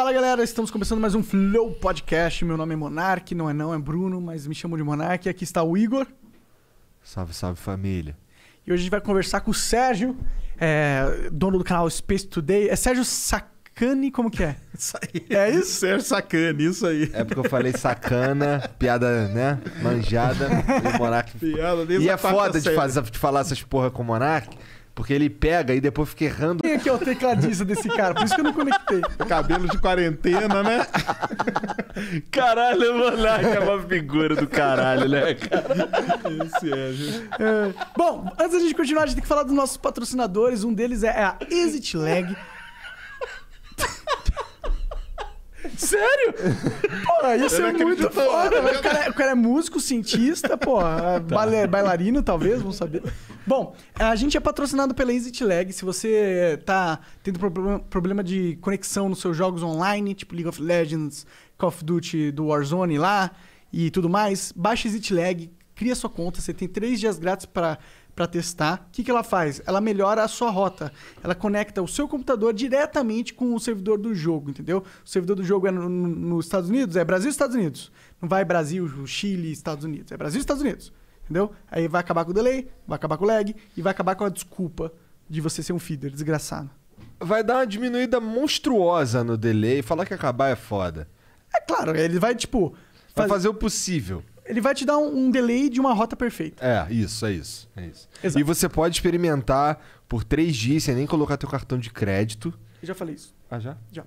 Fala galera, estamos começando mais um Flow Podcast. Meu nome é Monark, não é não, é Bruno, mas me chamo de Monark. Aqui está o Igor. Salve, salve família. E hoje a gente vai conversar com o Sérgio, é, dono do canal Space Today. É Sérgio Sacani, como que é? Isso aí. É isso? Sérgio Sacani, isso aí. É porque eu falei sacana, piada, né? Manjada. E o Monark. Piada, e é foda de, fazer, de falar essas porra com o Monark. Porque ele pega e depois fica errando. Quem é que é o tecladista desse cara? Por isso que eu não conectei. Cabelo de quarentena, né? Caralho, mano, é uma figura do caralho, né, cara? Isso é, É. Bom, antes da gente continuar, a gente tem que falar dos nossos patrocinadores. Um deles é a Exit Lag. Sério? Porra, ia ser muito foda. O cara, o cara, é músico, cientista, porra. É tá. Bailarino, talvez, vamos saber. Bom, a gente é patrocinado pela EasyTlag. Se você tá tendo problema de conexão nos seus jogos online, tipo League of Legends, Call of Duty do Warzone lá e tudo mais, baixa EasyTlag, cria sua conta. Você tem três dias grátis para para testar. O que, que ela faz? Ela melhora a sua rota. Ela conecta o seu computador diretamente com o servidor do jogo, entendeu? O servidor do jogo é nos no, Estados Unidos, é Brasil Estados Unidos. Não vai Brasil, Chile, Estados Unidos. É Brasil Estados Unidos, entendeu? Aí vai acabar com o delay, vai acabar com o lag e vai acabar com a desculpa de você ser um feeder desgraçado. Vai dar uma diminuída monstruosa no delay. Falar que acabar é foda. É claro, ele vai tipo. Faz... Vai fazer o possível. Ele vai te dar um, um, delay de uma rota perfeita. É, isso, é isso. É isso. Exato. E você pode experimentar por três dias sem nem colocar teu cartão de crédito. Eu já falei isso. Ah, já? Já.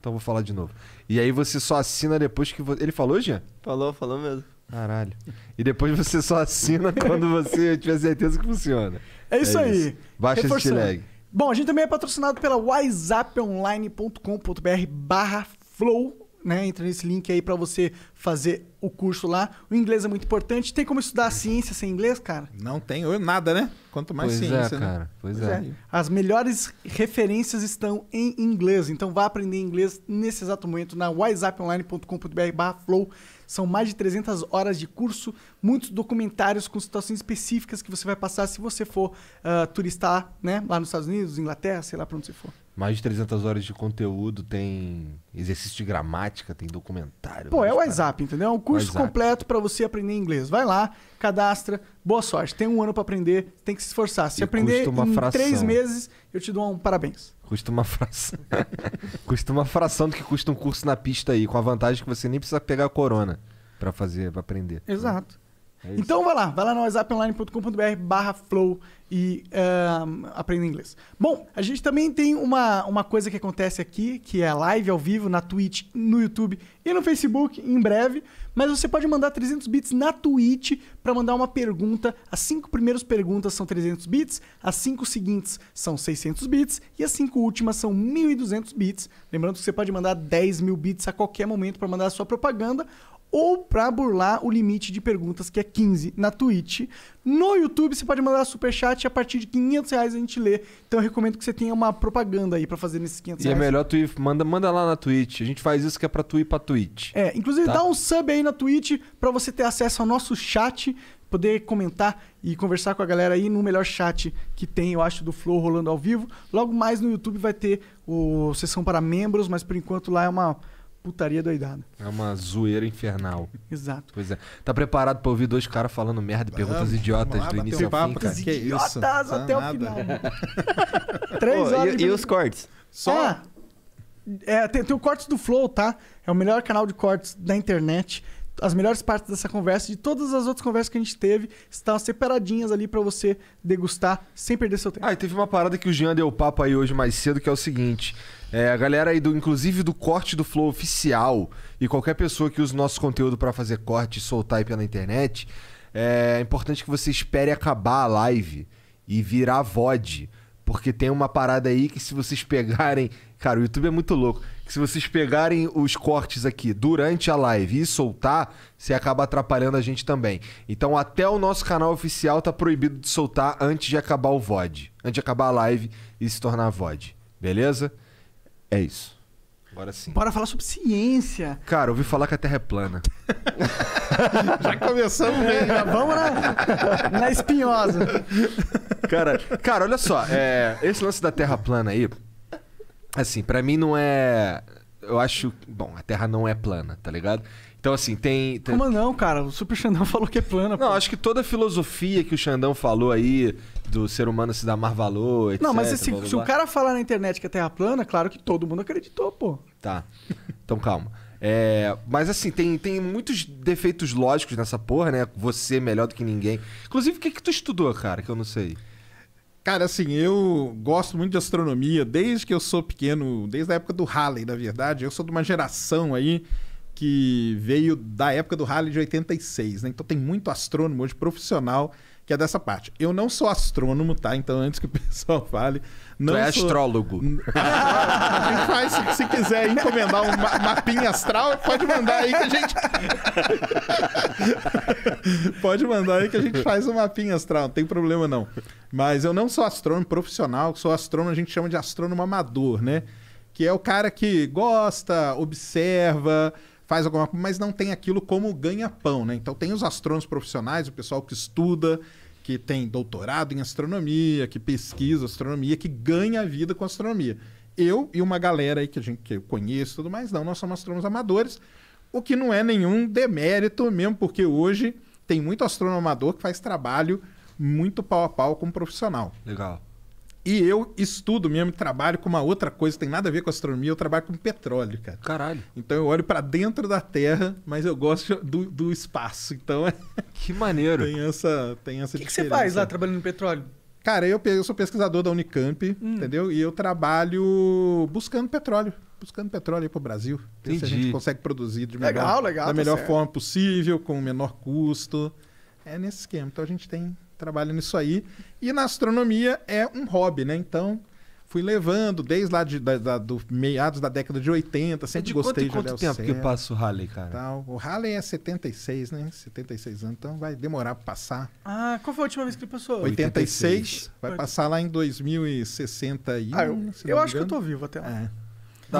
Então vou falar de novo. E aí você só assina depois que você. Ele falou, Jean? Falou, falou mesmo. Caralho. E depois você só assina quando você tiver certeza que funciona. É isso é aí. Baixa Reforçando. esse lag. Bom, a gente também é patrocinado pela wiseuponline.com.br barra flow né? Entra nesse link aí para você fazer o curso lá. O inglês é muito importante. Tem como estudar ciência sem inglês, cara? Não tem, ou nada, né? Quanto mais pois é, ciência, é, cara. Né? Pois, pois é. é. As melhores referências estão em inglês. Então vá aprender inglês nesse exato momento na whatsapponline.com.br/flow. São mais de 300 horas de curso, muitos documentários com situações específicas que você vai passar se você for uh, turistar, né? Lá nos Estados Unidos, Inglaterra, sei lá para onde você for mais de 300 horas de conteúdo, tem exercício de gramática, tem documentário. Pô, é o WhatsApp, entendeu? É um curso WhatsApp. completo para você aprender inglês. Vai lá, cadastra, boa sorte. Tem um ano para aprender, tem que se esforçar. Se e aprender em fração. três meses, eu te dou um parabéns. Custa uma fração. custa uma fração do que custa um curso na pista aí, com a vantagem que você nem precisa pegar a corona para fazer, para aprender. Né? Exato. Né? É então vai lá, vai lá no whatsapponline.com.br barra flow e uh, aprenda inglês. Bom, a gente também tem uma, uma coisa que acontece aqui, que é live ao vivo na Twitch, no YouTube e no Facebook em breve, mas você pode mandar 300 bits na Twitch para mandar uma pergunta. As cinco primeiras perguntas são 300 bits, as cinco seguintes são 600 bits e as cinco últimas são 1200 bits. Lembrando que você pode mandar 10 mil bits a qualquer momento para mandar a sua propaganda ou para burlar o limite de perguntas, que é 15, na Twitch. No YouTube, você pode mandar super chat a partir de 500 reais a gente lê. Então, eu recomendo que você tenha uma propaganda aí para fazer nesses 500 reais. E é melhor tu ir, manda, manda lá na Twitch. A gente faz isso que é para tu ir para Twitch. É, inclusive tá? dá um sub aí na Twitch para você ter acesso ao nosso chat, poder comentar e conversar com a galera aí no melhor chat que tem, eu acho, do Flow rolando ao vivo. Logo mais no YouTube vai ter o sessão para membros, mas por enquanto lá é uma putaria doidada. É uma zoeira infernal. Exato. Pois é. Tá preparado pra ouvir dois caras falando merda e perguntas idiotas lá, do início ao fim? Cara, que é isso? até o final. Três horas. E, e os cortes? Só? É. é, tem, tem o Cortes do Flow, tá? É o melhor canal de cortes da internet. As melhores partes dessa conversa, e de todas as outras conversas que a gente teve, estão separadinhas ali para você degustar sem perder seu tempo. Ah, e teve uma parada que o Jean deu papo aí hoje mais cedo, que é o seguinte: é, a galera aí, do, inclusive do corte do Flow oficial e qualquer pessoa que use nosso conteúdo para fazer corte, soltar aí pela internet, é importante que você espere acabar a live e virar VOD. Porque tem uma parada aí que se vocês pegarem. Cara, o YouTube é muito louco. Que se vocês pegarem os cortes aqui durante a live e soltar, você acaba atrapalhando a gente também. Então até o nosso canal oficial tá proibido de soltar antes de acabar o VOD. Antes de acabar a live e se tornar VOD. Beleza? É isso. Agora sim. Bora falar sobre ciência. Cara, ouvi falar que a Terra é plana. Já começamos bem. Já né? vamos na, na espinhosa. Cara, cara, olha só. É, esse lance da Terra plana aí, assim, para mim não é. Eu acho. Bom, a Terra não é plana, tá ligado? Então, assim, tem, tem. Como não, cara? O Super Xandão falou que é plana. Não, pô. acho que toda a filosofia que o Xandão falou aí, do ser humano se dar mais valor, etc. Não, mas assim, blá, blá, blá. se o cara falar na internet que a Terra é plana, claro que todo mundo acreditou, pô. Tá. Então, calma. É, mas assim, tem, tem muitos defeitos lógicos nessa porra, né? Você é melhor do que ninguém. Inclusive, o que, que tu estudou, cara? Que eu não sei. Cara, assim, eu gosto muito de astronomia desde que eu sou pequeno, desde a época do Halley, na verdade. Eu sou de uma geração aí que veio da época do Halley de 86, né? Então tem muito astrônomo hoje profissional que é dessa parte. Eu não sou astrônomo, tá? Então antes que o pessoal fale, não tu é sou... astrólogo. a gente faz, se, se quiser encomendar um ma mapinha astral, pode mandar aí que a gente. pode mandar aí que a gente faz um mapinha astral, não tem problema não. Mas eu não sou astrônomo profissional, sou astrônomo, a gente chama de astrônomo amador, né? Que é o cara que gosta, observa, faz alguma coisa, mas não tem aquilo como ganha-pão, né? Então tem os astrônomos profissionais, o pessoal que estuda, que tem doutorado em astronomia, que pesquisa astronomia, que ganha a vida com astronomia. Eu e uma galera aí que, a gente, que eu conheço e tudo mais, não, nós somos astrônomos amadores, o que não é nenhum demérito mesmo, porque hoje tem muito astrônomo amador que faz trabalho muito pau a pau com um profissional. Legal. E eu estudo mesmo, trabalho com uma outra coisa, tem nada a ver com astronomia, eu trabalho com petróleo, cara. Caralho. Então eu olho para dentro da Terra, mas eu gosto do, do espaço. Então é. Que maneiro. tem essa, tem essa O que, você faz lá trabalhando no petróleo? Cara, eu, eu sou pesquisador da Unicamp, hum. entendeu? E eu trabalho buscando petróleo buscando petróleo aí para o Brasil. Ver se a gente consegue produzir de melhor, legal, legal, da tá melhor forma possível, com o menor custo. É nesse esquema. Então a gente tem trabalho nisso aí. E na astronomia é um hobby, né? Então, fui levando desde lá de, da, da, do meados da década de 80, sempre de gostei quanto, de olhar quanto tempo céu, que passa o Halley, cara? Tal. O Halley é 76, né? 76 anos, então vai demorar pra passar. Ah, qual foi a última vez que ele passou? 86, 86. vai passar lá em 2061. Ah, eu, eu acho que eu tô vivo até lá. É.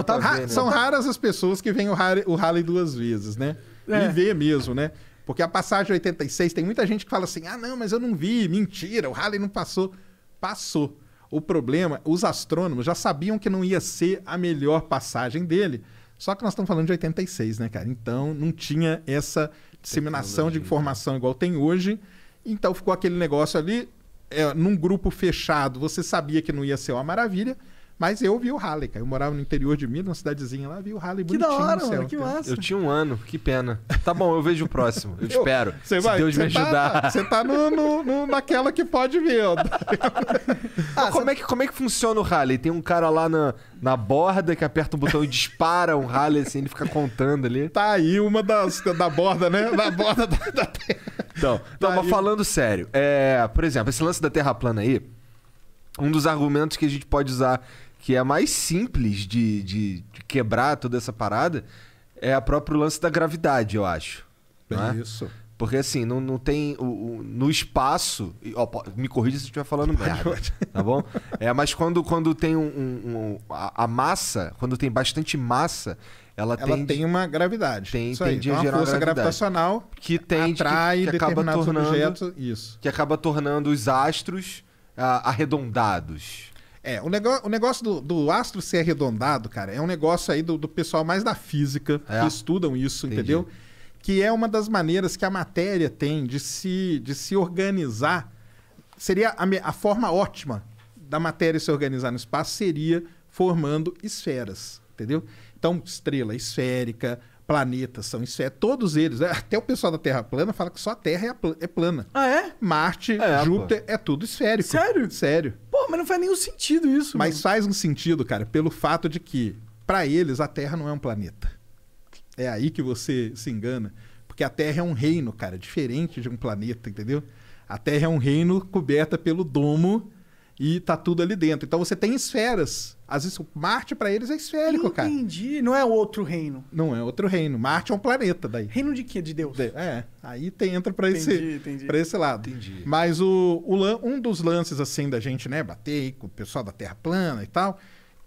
Então, ver, né? São raras as pessoas que veem o Halley, o Halley duas vezes, né? É. E vê mesmo, né? Porque a passagem 86, tem muita gente que fala assim: ah, não, mas eu não vi, mentira, o Halley não passou. Passou. O problema, os astrônomos já sabiam que não ia ser a melhor passagem dele. Só que nós estamos falando de 86, né, cara? Então não tinha essa disseminação Tecnologia. de informação igual tem hoje. Então ficou aquele negócio ali, é, num grupo fechado, você sabia que não ia ser uma maravilha, mas eu vi o rally, cara. Eu morava no interior de Minas, numa cidadezinha lá, vi o rally que bonitinho. Que da hora, céu, mano, que cara. massa. Eu tinha um ano, que pena. Tá bom, eu vejo o próximo. Eu eu, espero. Se vai, Deus me tá- ajudar. Você tá, no, no, no, naquela que pode vir. ah, como, é que, como é que funciona o rally? Tem um cara lá na, na borda que aperta um botão e dispara um rally assim, ele fica contando ali. Tá aí uma das, da borda, né? Da borda da, da então, terra. Então, tá não, mas falando sério, é, por exemplo, esse lance da terra plana aí, um dos argumentos que a gente pode usar que é a mais simples de, de, de quebrar toda essa parada, é a próprio lance da gravidade, eu acho. É? é isso. Porque assim, não, não tem. O, o no espaço. Ó, me corrija se eu estiver falando merda. Tá bom? É, mas quando, quando tem um. um, um a, a, massa, quando tem bastante massa, ela, ela tende, tem uma gravidade. Tem, isso tende aí. a então, é uma força gravitacional que tende, atrai que, que acaba tornando, objetos. Isso. Que acaba tornando os astros ah, arredondados. É, o, negócio, o negócio do, do, astro ser arredondado, cara, é um negócio aí do, do pessoal mais da física, é. que estudam isso, Entendi. entendeu? Que é uma das maneiras que a matéria tem de se, de se organizar. Seria a, a forma ótima da matéria se organizar no espaço seria formando esferas, entendeu? Então, estrela esférica, planetas são esféricos todos eles, né? até o pessoal da Terra plana fala que só a Terra é, é plana. Ah, é? Marte, é, Júpiter, pô. é tudo esférico. Sério? Sério. Pô, mas não faz nenhum sentido isso. Mas mano. faz um sentido, cara, pelo fato de que, para eles, a Terra não é um planeta. É aí que você se engana. Porque a Terra é um reino, cara, diferente de um planeta, entendeu? A Terra é um reino coberta pelo domo e tá tudo ali dentro. Então você tem esferas. Às vezes Marte para eles é esférico, Entendi. cara. Entendi, não é outro reino. Não é outro reino. Marte é um planeta daí. Reino de quê? De Deus. De... é. Aí tem, entra para esse para esse lado. Entendi. Mas o, o um dos lances assim da gente, né, bater com o pessoal da Terra plana e tal,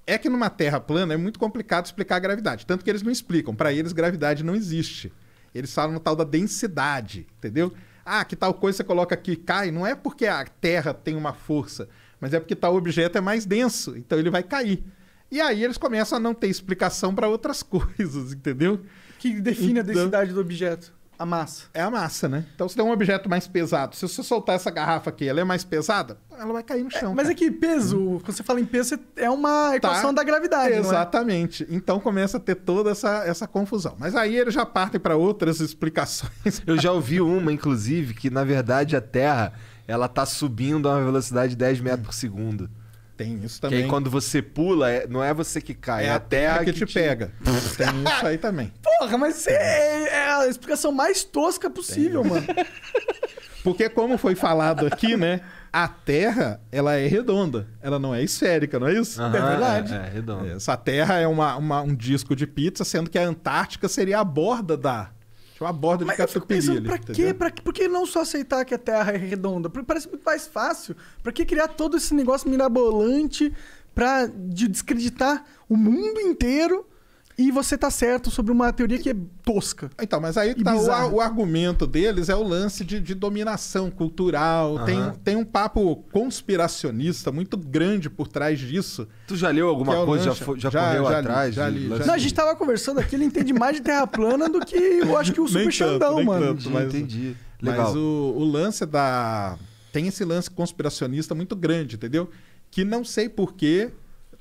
é que numa Terra plana é muito complicado explicar a gravidade, tanto que eles não explicam. Para eles gravidade não existe. Eles falam no tal da densidade, entendeu? Ah, que tal coisa você coloca aqui e cai, não é porque a Terra tem uma força mas é porque tal objeto é mais denso, então ele vai cair. E aí eles começam a não ter explicação para outras coisas, entendeu? Que define então, a densidade do objeto? A massa. É a massa, né? Então se tem um objeto mais pesado, se você soltar essa garrafa aqui, ela é mais pesada, ela vai cair no é, chão. É, mas cara. é que peso, hum. quando você fala em peso, é uma tá. equação tá, da gravidade, é? Exatamente. É? Então começa a ter toda essa, essa confusão. Mas aí eles já partem para outras explicações. Eu já ouvi uma, inclusive, que na verdade a Terra ela tá subindo a uma velocidade de 10 metros por segundo. Tem isso também. Que aí quando você pula, é, não é você que cai, é, é a terra, que, te pega. Tem isso aí também. Porra, mas é, é a explicação mais tosca possível, Tem. mano. Porque como foi falado aqui, né? A Terra, ela é redonda. Ela não é esférica, não é isso? Uhum, é verdade. É, é, é redonda. Essa Terra é uma, uma, um disco de pizza, sendo que a Antártica seria a borda da que uma borda Mas de catupiry ali. Pra quê? Entendeu? que por que não só aceitar que a Terra é redonda? Porque parece muito mais fácil. Pra que criar todo esse negócio mirabolante pra de descreditar o mundo inteiro e você tá certo sobre uma teoria que é tosca. Então, mas aí tá o, o, argumento deles é o lance de, de dominação cultural. Uhum. Tem, tem um papo conspiracionista muito grande por trás disso. Tu já leu alguma é coisa? Já, já, já, correu já atrás? Li, já li, já li. Não, a gente tava conversando aqui, ele entende mais de terra plana do que eu acho que o Super Xandão, mano. Tanto, mas, entendi. Legal. Mas o, o lance da. Tem esse lance conspiracionista muito grande, entendeu? Que não sei porquê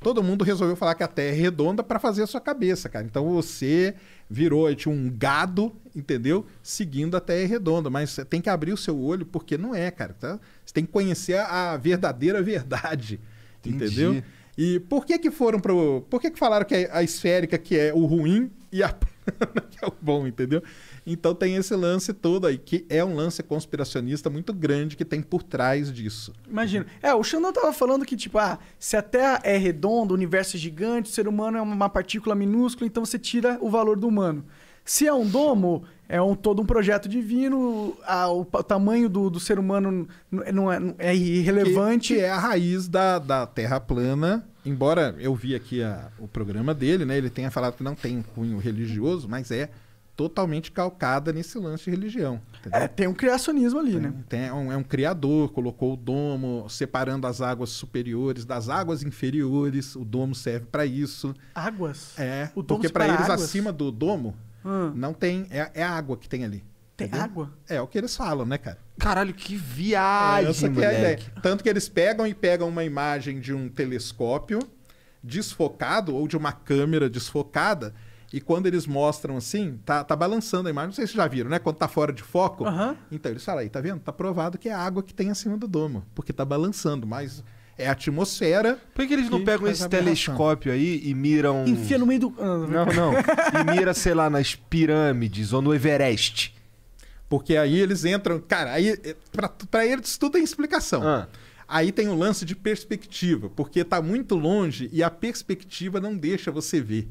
todo mundo resolveu falar que a Terra é redonda para fazer a sua cabeça, cara. Então você virou é, tipo, um gado, entendeu? Seguindo a Terra é redonda, mas você tem que abrir o seu olho porque não é, cara. Tá? Você tem que conhecer a verdadeira verdade, Entendi. entendeu? E por que que foram pro, por que que falaram que a esférica que é o ruim e a plana que é o bom, entendeu? Então tem esse lance todo aí, que é um lance conspiracionista muito grande que tem por trás disso. Imagina. É, o Xandão tava falando que, tipo, ah, se a Terra é redonda, o universo é gigante, o ser humano é uma partícula minúscula, então você tira o valor do humano. Se é um domo, é um, todo um projeto divino, a, o, o, tamanho do, do, ser humano não é, não é irrelevante. Que, que, é a raiz da, da Terra plana. Embora eu vi aqui a, o programa dele, né? Ele tenha falado que não tem um cunho religioso, mas é totalmente calcada nesse lance de religião. Entendeu? É, tem um criacionismo ali, tem, né? Tem, é um, é um criador, colocou o domo, separando as águas superiores das águas inferiores. O domo serve para isso. Águas? É, o porque para eles águas? acima do domo hum. não tem, é, é, a água que tem ali. Tem entendeu? água? É, é o que eles falam, né, cara? Caralho, que é viagem, Essa é a ideia. Tanto que eles pegam e pegam uma imagem de um telescópio desfocado ou de uma câmera desfocada e quando eles mostram assim, tá, tá balançando a imagem, não sei se já viram, né? Quando tá fora de foco. Uhum. Então eles falam aí, tá vendo? Tá provado que é a água que tem acima do domo, porque tá balançando, mas é a atmosfera. Por que eles que não pegam esse telescópio aí e miram. Enfia no meio do. Ah, não, não. e mira, sei lá, nas pirâmides ou no Everest. Porque aí eles entram. Cara, aí. Eh, pra, pra eles tudo tem é explicação. Ah. Aí tem o um lance de perspectiva, porque tá muito longe e a perspectiva não deixa você ver.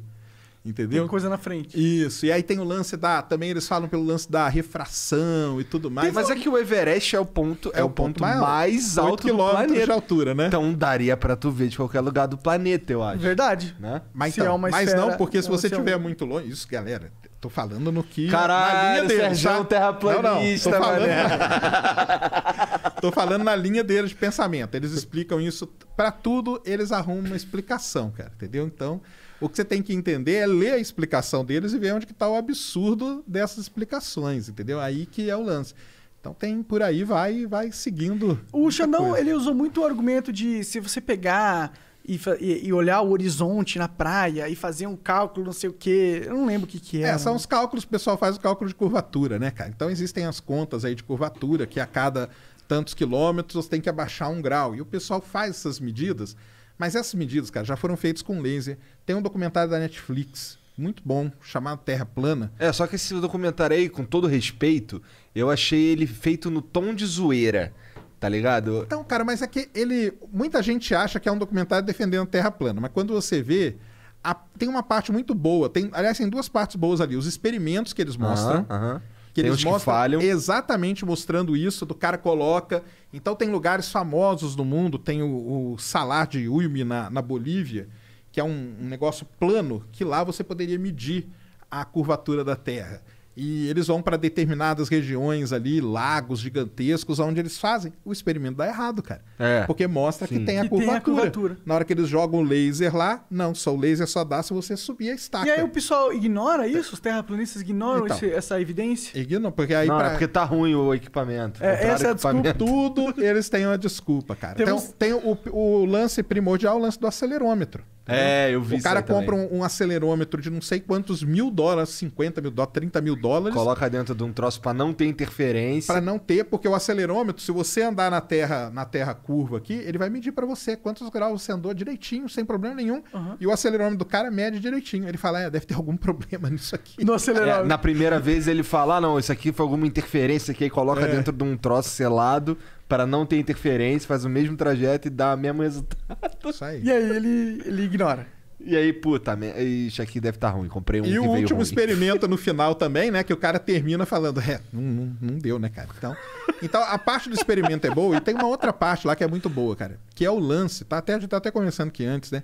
Entendeu? Tem coisa na frente. Isso. E aí tem o lance da. Também eles falam pelo lance da refração e tudo mais. Tem, mas é que o Everest é o ponto, é, é o ponto, ponto mais alto do planeta. de altura, né? Então daria para tu ver de qualquer lugar do planeta, eu acho. Verdade. Né? Mas, então, é mas não, porque se é, você estiver é um... muito longe. Isso, galera, Tô falando no que. Caralho, na linha deles. Tá? É terraplanista, não, não. Tô, falando na... Tô falando na linha deles de pensamento. Eles explicam isso. para tudo, eles arrumam uma explicação, cara. Entendeu? Então, o que você tem que entender é ler a explicação deles e ver onde que está o absurdo dessas explicações, entendeu? Aí que é o lance. Então tem por aí, vai vai seguindo. O Xandão, coisa. ele usou muito o argumento de se você pegar e, e, olhar o horizonte na praia e fazer um cálculo, não sei o quê. Eu não lembro o que, que é. É, são os cálculos, o pessoal faz o cálculo de curvatura, né, cara? Então existem as contas aí de curvatura, que a cada tantos quilômetros você tem que abaixar um grau. E o pessoal faz essas medidas. Mas essas medidas, cara, já foram feitas com laser. Tem um documentário da Netflix muito bom, chamado Terra Plana. É, só que esse documentário aí, com todo respeito, eu achei ele feito no tom de zoeira, tá ligado? Então, cara, mas é que ele. Muita gente acha que é um documentário defendendo a Terra Plana, mas quando você vê. A, tem uma parte muito boa. Tem, aliás, tem duas partes boas ali. Os experimentos que eles mostram. Uhum, que tem eles mostram que falham. exatamente mostrando isso, do cara coloca. Então tem lugares famosos no mundo, tem o, o Salar de Uyumi na, na Bolívia, que é um, um negócio plano, que lá você poderia medir a curvatura da Terra e eles vão para determinadas regiões ali, lagos gigantescos, onde eles fazem. O experimento dá errado, cara. É. Porque mostra Sim. que tem a, curvatura. tem a curvatura. Na hora que eles jogam laser lá, não, só o laser só dá se você subir a estaca. E aí o pessoal ignora tá. isso? Os terraplanistas ignoram então, esse, essa evidência? Ignoram, porque aí. Não, pra... é porque tá ruim o equipamento. É, essa é a desculpa. Tudo eles têm uma desculpa, cara. Temos... Então, tem o, o lance primordial, o lance do acelerômetro. É, eu vi O cara compra um, um, acelerômetro de não sei quantos mil dólares, 50 mil dólares, 30 mil dólares dólares. Coloca dentro de um troço para não ter interferência. Para não ter, porque o acelerômetro, se você andar na terra, na terra curva aqui, ele vai medir para você quantos graus você andou direitinho, sem problema nenhum. Uhum. E o acelerômetro do cara mede direitinho. Ele fala, é, deve ter algum problema nisso aqui. No acelerômetro. É, na primeira vez ele fala, ah, não, isso aqui foi alguma interferência que aí coloca é. dentro de um troço selado para não ter interferência, faz o mesmo trajeto e dá o mesmo resultado. Isso aí. E aí ele, ele ignora. E aí, puta, isso aqui deve estar tá ruim. Comprei um. E o último ruim. experimento no final também, né? Que o cara termina falando, é, não, não, não, deu, né, cara? Então, então, a parte do experimento é boa e tem uma outra parte lá que é muito boa, cara. Que é o lance, tá? Até, a gente tá até conversando aqui antes, né?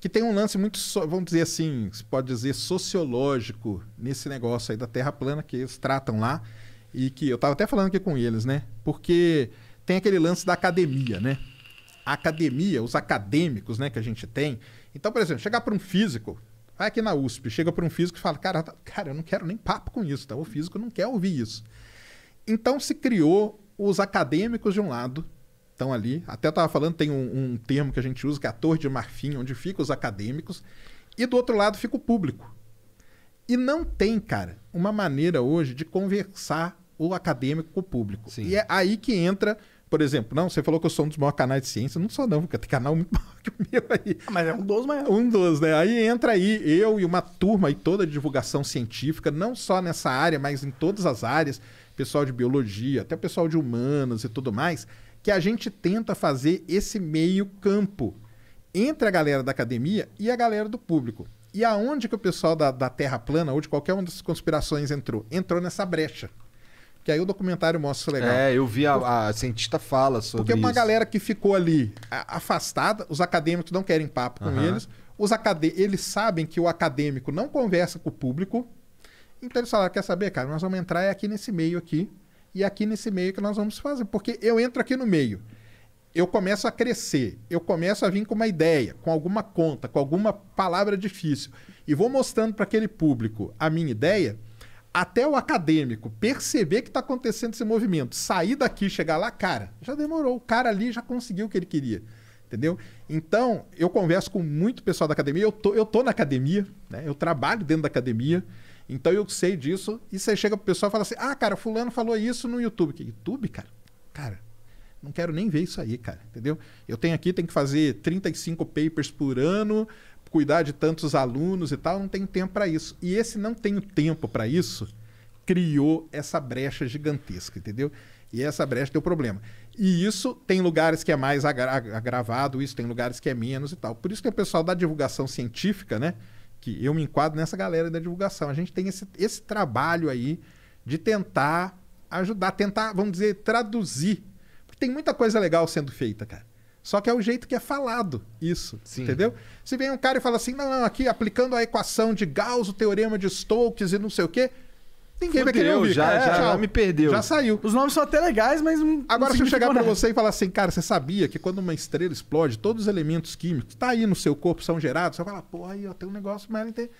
Que tem um lance muito, vamos dizer assim, se pode dizer sociológico nesse negócio aí da Terra plana que eles tratam lá. E que eu tava até falando aqui com eles, né? Porque tem aquele lance da academia, né? A academia, os acadêmicos, né, que a gente tem, então, por exemplo, chegar para um físico, vai aqui na USP, chega para um físico e fala: cara, tá, cara, eu não quero nem papo com isso, tá? o físico não quer ouvir isso. Então se criou os acadêmicos de um lado, estão ali, até estava falando, tem um, um, termo que a gente usa, que é a Torre de Marfim, onde ficam os acadêmicos, e do outro lado fica o público. E não tem, cara, uma maneira hoje de conversar o acadêmico com o público. Sim. E é aí que entra por exemplo, não, você falou que eu sou um dos maiores canais de ciência. Não sou, não, porque tem canal muito maior que o meu aí. Ah, mas é um dos maiores. Um dos, né? Aí entra aí eu e uma turma aí toda de divulgação científica, não só nessa área, mas em todas as áreas. Pessoal de biologia, até pessoal de humanas e tudo mais, que a gente tenta fazer esse meio campo entre a galera da academia e a galera do público. E aonde que o pessoal da, da Terra plana ou de qualquer uma das conspirações entrou? Entrou nessa brecha. Que aí o documentário mostra legal. É, eu vi a, a cientista fala sobre isso Porque uma isso. galera que ficou ali afastada, os acadêmicos não querem papo com uhum. eles. Os acad... Eles sabem que o acadêmico não conversa com o público. Então eles falaram, quer saber, cara, nós vamos entrar aqui nesse meio aqui. E aqui nesse meio que nós vamos fazer. Porque eu entro aqui no meio. Eu começo a crescer. Eu começo a vir com uma ideia, com alguma conta, com alguma palavra difícil. E vou mostrando para aquele público a minha ideia até o acadêmico perceber que está acontecendo esse movimento, sair daqui, chegar lá, cara, já demorou. O cara ali já conseguiu o que ele queria. Entendeu? Então, eu converso com muito pessoal da academia. Eu tô, eu tô na academia, né? eu trabalho dentro da academia. Então, eu sei disso. E você chega pro pessoal e fala assim: ah, cara, Fulano falou isso no YouTube. Que YouTube, cara? Cara, não quero nem ver isso aí, cara, entendeu? Eu tenho aqui, tenho que fazer 35 papers por ano, cuidar de tantos alunos e tal, não tenho tempo para isso. E esse não tenho tempo para isso criou essa brecha gigantesca, entendeu? E essa brecha deu problema. E isso tem lugares que é mais agra agravado, isso tem lugares que é menos e tal. Por isso que o pessoal da divulgação científica, né? Que eu me enquadro nessa galera da divulgação. A gente tem esse, esse trabalho aí de tentar ajudar, tentar, vamos dizer, traduzir. Porque tem muita coisa legal sendo feita, cara. Só que é o jeito que é falado isso, Sim. entendeu? Se vem um cara e fala assim, não, não, aqui aplicando a equação de Gauss, o teorema de Stokes e não sei o quê, ninguém Fudeu, vai querer ouvir. Já, é, já, já me perdeu. Já saiu. Os nomes são até legais, mas não Agora se eu chegar para você e falar assim, cara, você sabia que quando uma estrela explode, todos os elementos químicos que tá aí no seu corpo são gerados, você vai falar, pô, aí ó, tem um negócio, mas não tem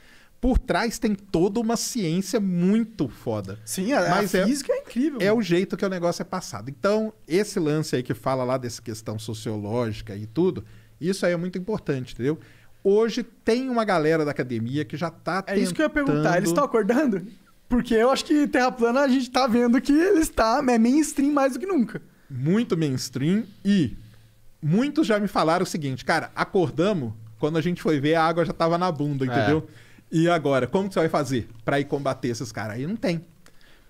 por trás tem toda uma ciência muito foda. Sim, a, Mas a é, física é incrível. É mano. o jeito que o negócio é passado. Então, esse lance aí que fala lá dessa questão sociológica e tudo, isso aí é muito importante, entendeu? Hoje tem uma galera da academia que já tá tentando... É isso que eu ia perguntar, eles estão acordando? Porque eu acho que Terra Plana a gente tá vendo que ele está é mainstream mais do que nunca. Muito mainstream e muitos já me falaram o seguinte, cara, acordamos, quando a gente foi ver a água já tava na bunda, é. entendeu? É. E agora, como que você vai fazer para ir combater esses caras? Aí não tem.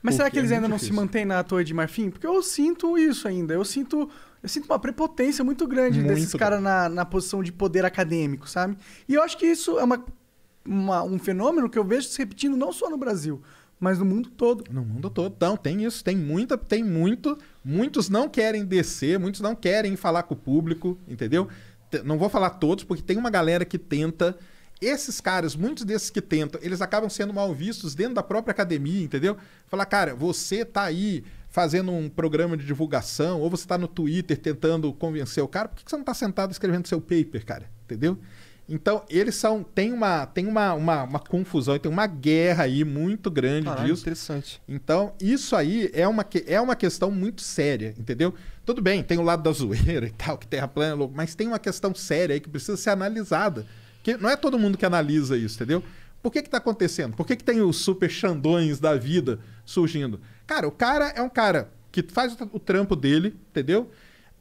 Mas Porque será que é eles é ainda não se mantêm na Torre de Marfim? Porque eu sinto isso ainda. Eu sinto, eu sinto uma prepotência muito grande muito desses caras na, na posição de poder acadêmico, sabe? E eu acho que isso é uma, uma, um fenômeno que eu vejo se repetindo não só no Brasil, mas no mundo todo. No mundo todo. Então, tem isso, tem muita, tem muito. Muitos não querem descer, muitos não querem falar com o público, entendeu? Não vou falar todos, porque tem uma galera que tenta esses caras, muitos desses que tentam, eles acabam sendo mal vistos dentro da própria academia, entendeu? Falar, cara, você tá aí fazendo um programa de divulgação, ou você tá no Twitter tentando convencer o cara, por que você não tá sentado escrevendo seu paper, cara? Entendeu? Então, eles são. Tem uma, tem uma, uma, uma confusão, tem uma guerra aí muito grande Caralho, disso. Interessante. Então, isso aí é uma, é uma questão muito séria, entendeu? Tudo bem, tem o lado da zoeira e tal, que terra plana, é mas tem uma questão séria aí que precisa ser analisada. Porque não é todo mundo que analisa isso, entendeu? Por que está acontecendo? Por que, que tem os super xandões da vida surgindo? Cara, o cara é um cara que faz o trampo dele, entendeu?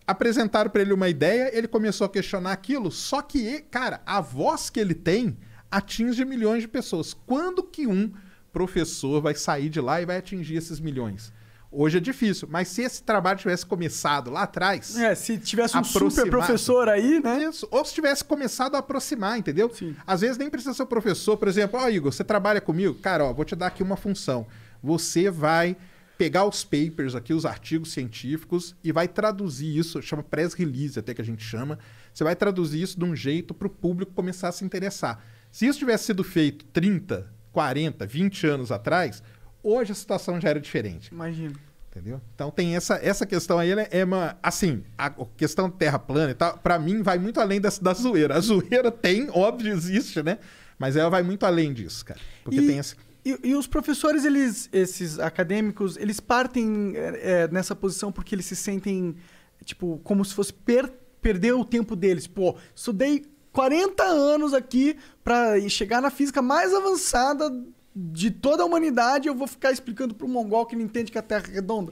Apresentaram para ele uma ideia, ele começou a questionar aquilo, só que, cara, a voz que ele tem atinge milhões de pessoas. Quando que um professor vai sair de lá e vai atingir esses milhões? Hoje é difícil, mas se esse trabalho tivesse começado lá atrás. É, se tivesse um super professor aí, né? Isso. Ou se tivesse começado a aproximar, entendeu? Sim. Às vezes nem precisa ser o professor, por exemplo, ó, oh, Igor, você trabalha comigo? Cara, ó, vou te dar aqui uma função. Você vai pegar os papers aqui, os artigos científicos, e vai traduzir isso, chama press release até que a gente chama. Você vai traduzir isso de um jeito para o público começar a se interessar. Se isso tivesse sido feito 30, 40, 20 anos atrás Hoje a situação já era diferente. Imagino. Entendeu? Então tem essa, essa questão aí, ela né? é uma. Assim, a questão terra plana e tal, pra mim vai muito além da, da zoeira. A zoeira tem, óbvio, existe, né? Mas ela vai muito além disso, cara. Porque e, tem essa. E, e, os professores, eles, esses acadêmicos, eles partem é, nessa posição porque eles se sentem, tipo, como se fosse per, perder o tempo deles. Pô, estudei 40 anos aqui para chegar na física mais avançada de toda a humanidade, eu vou ficar explicando pro mongol que não entende que a Terra é redonda?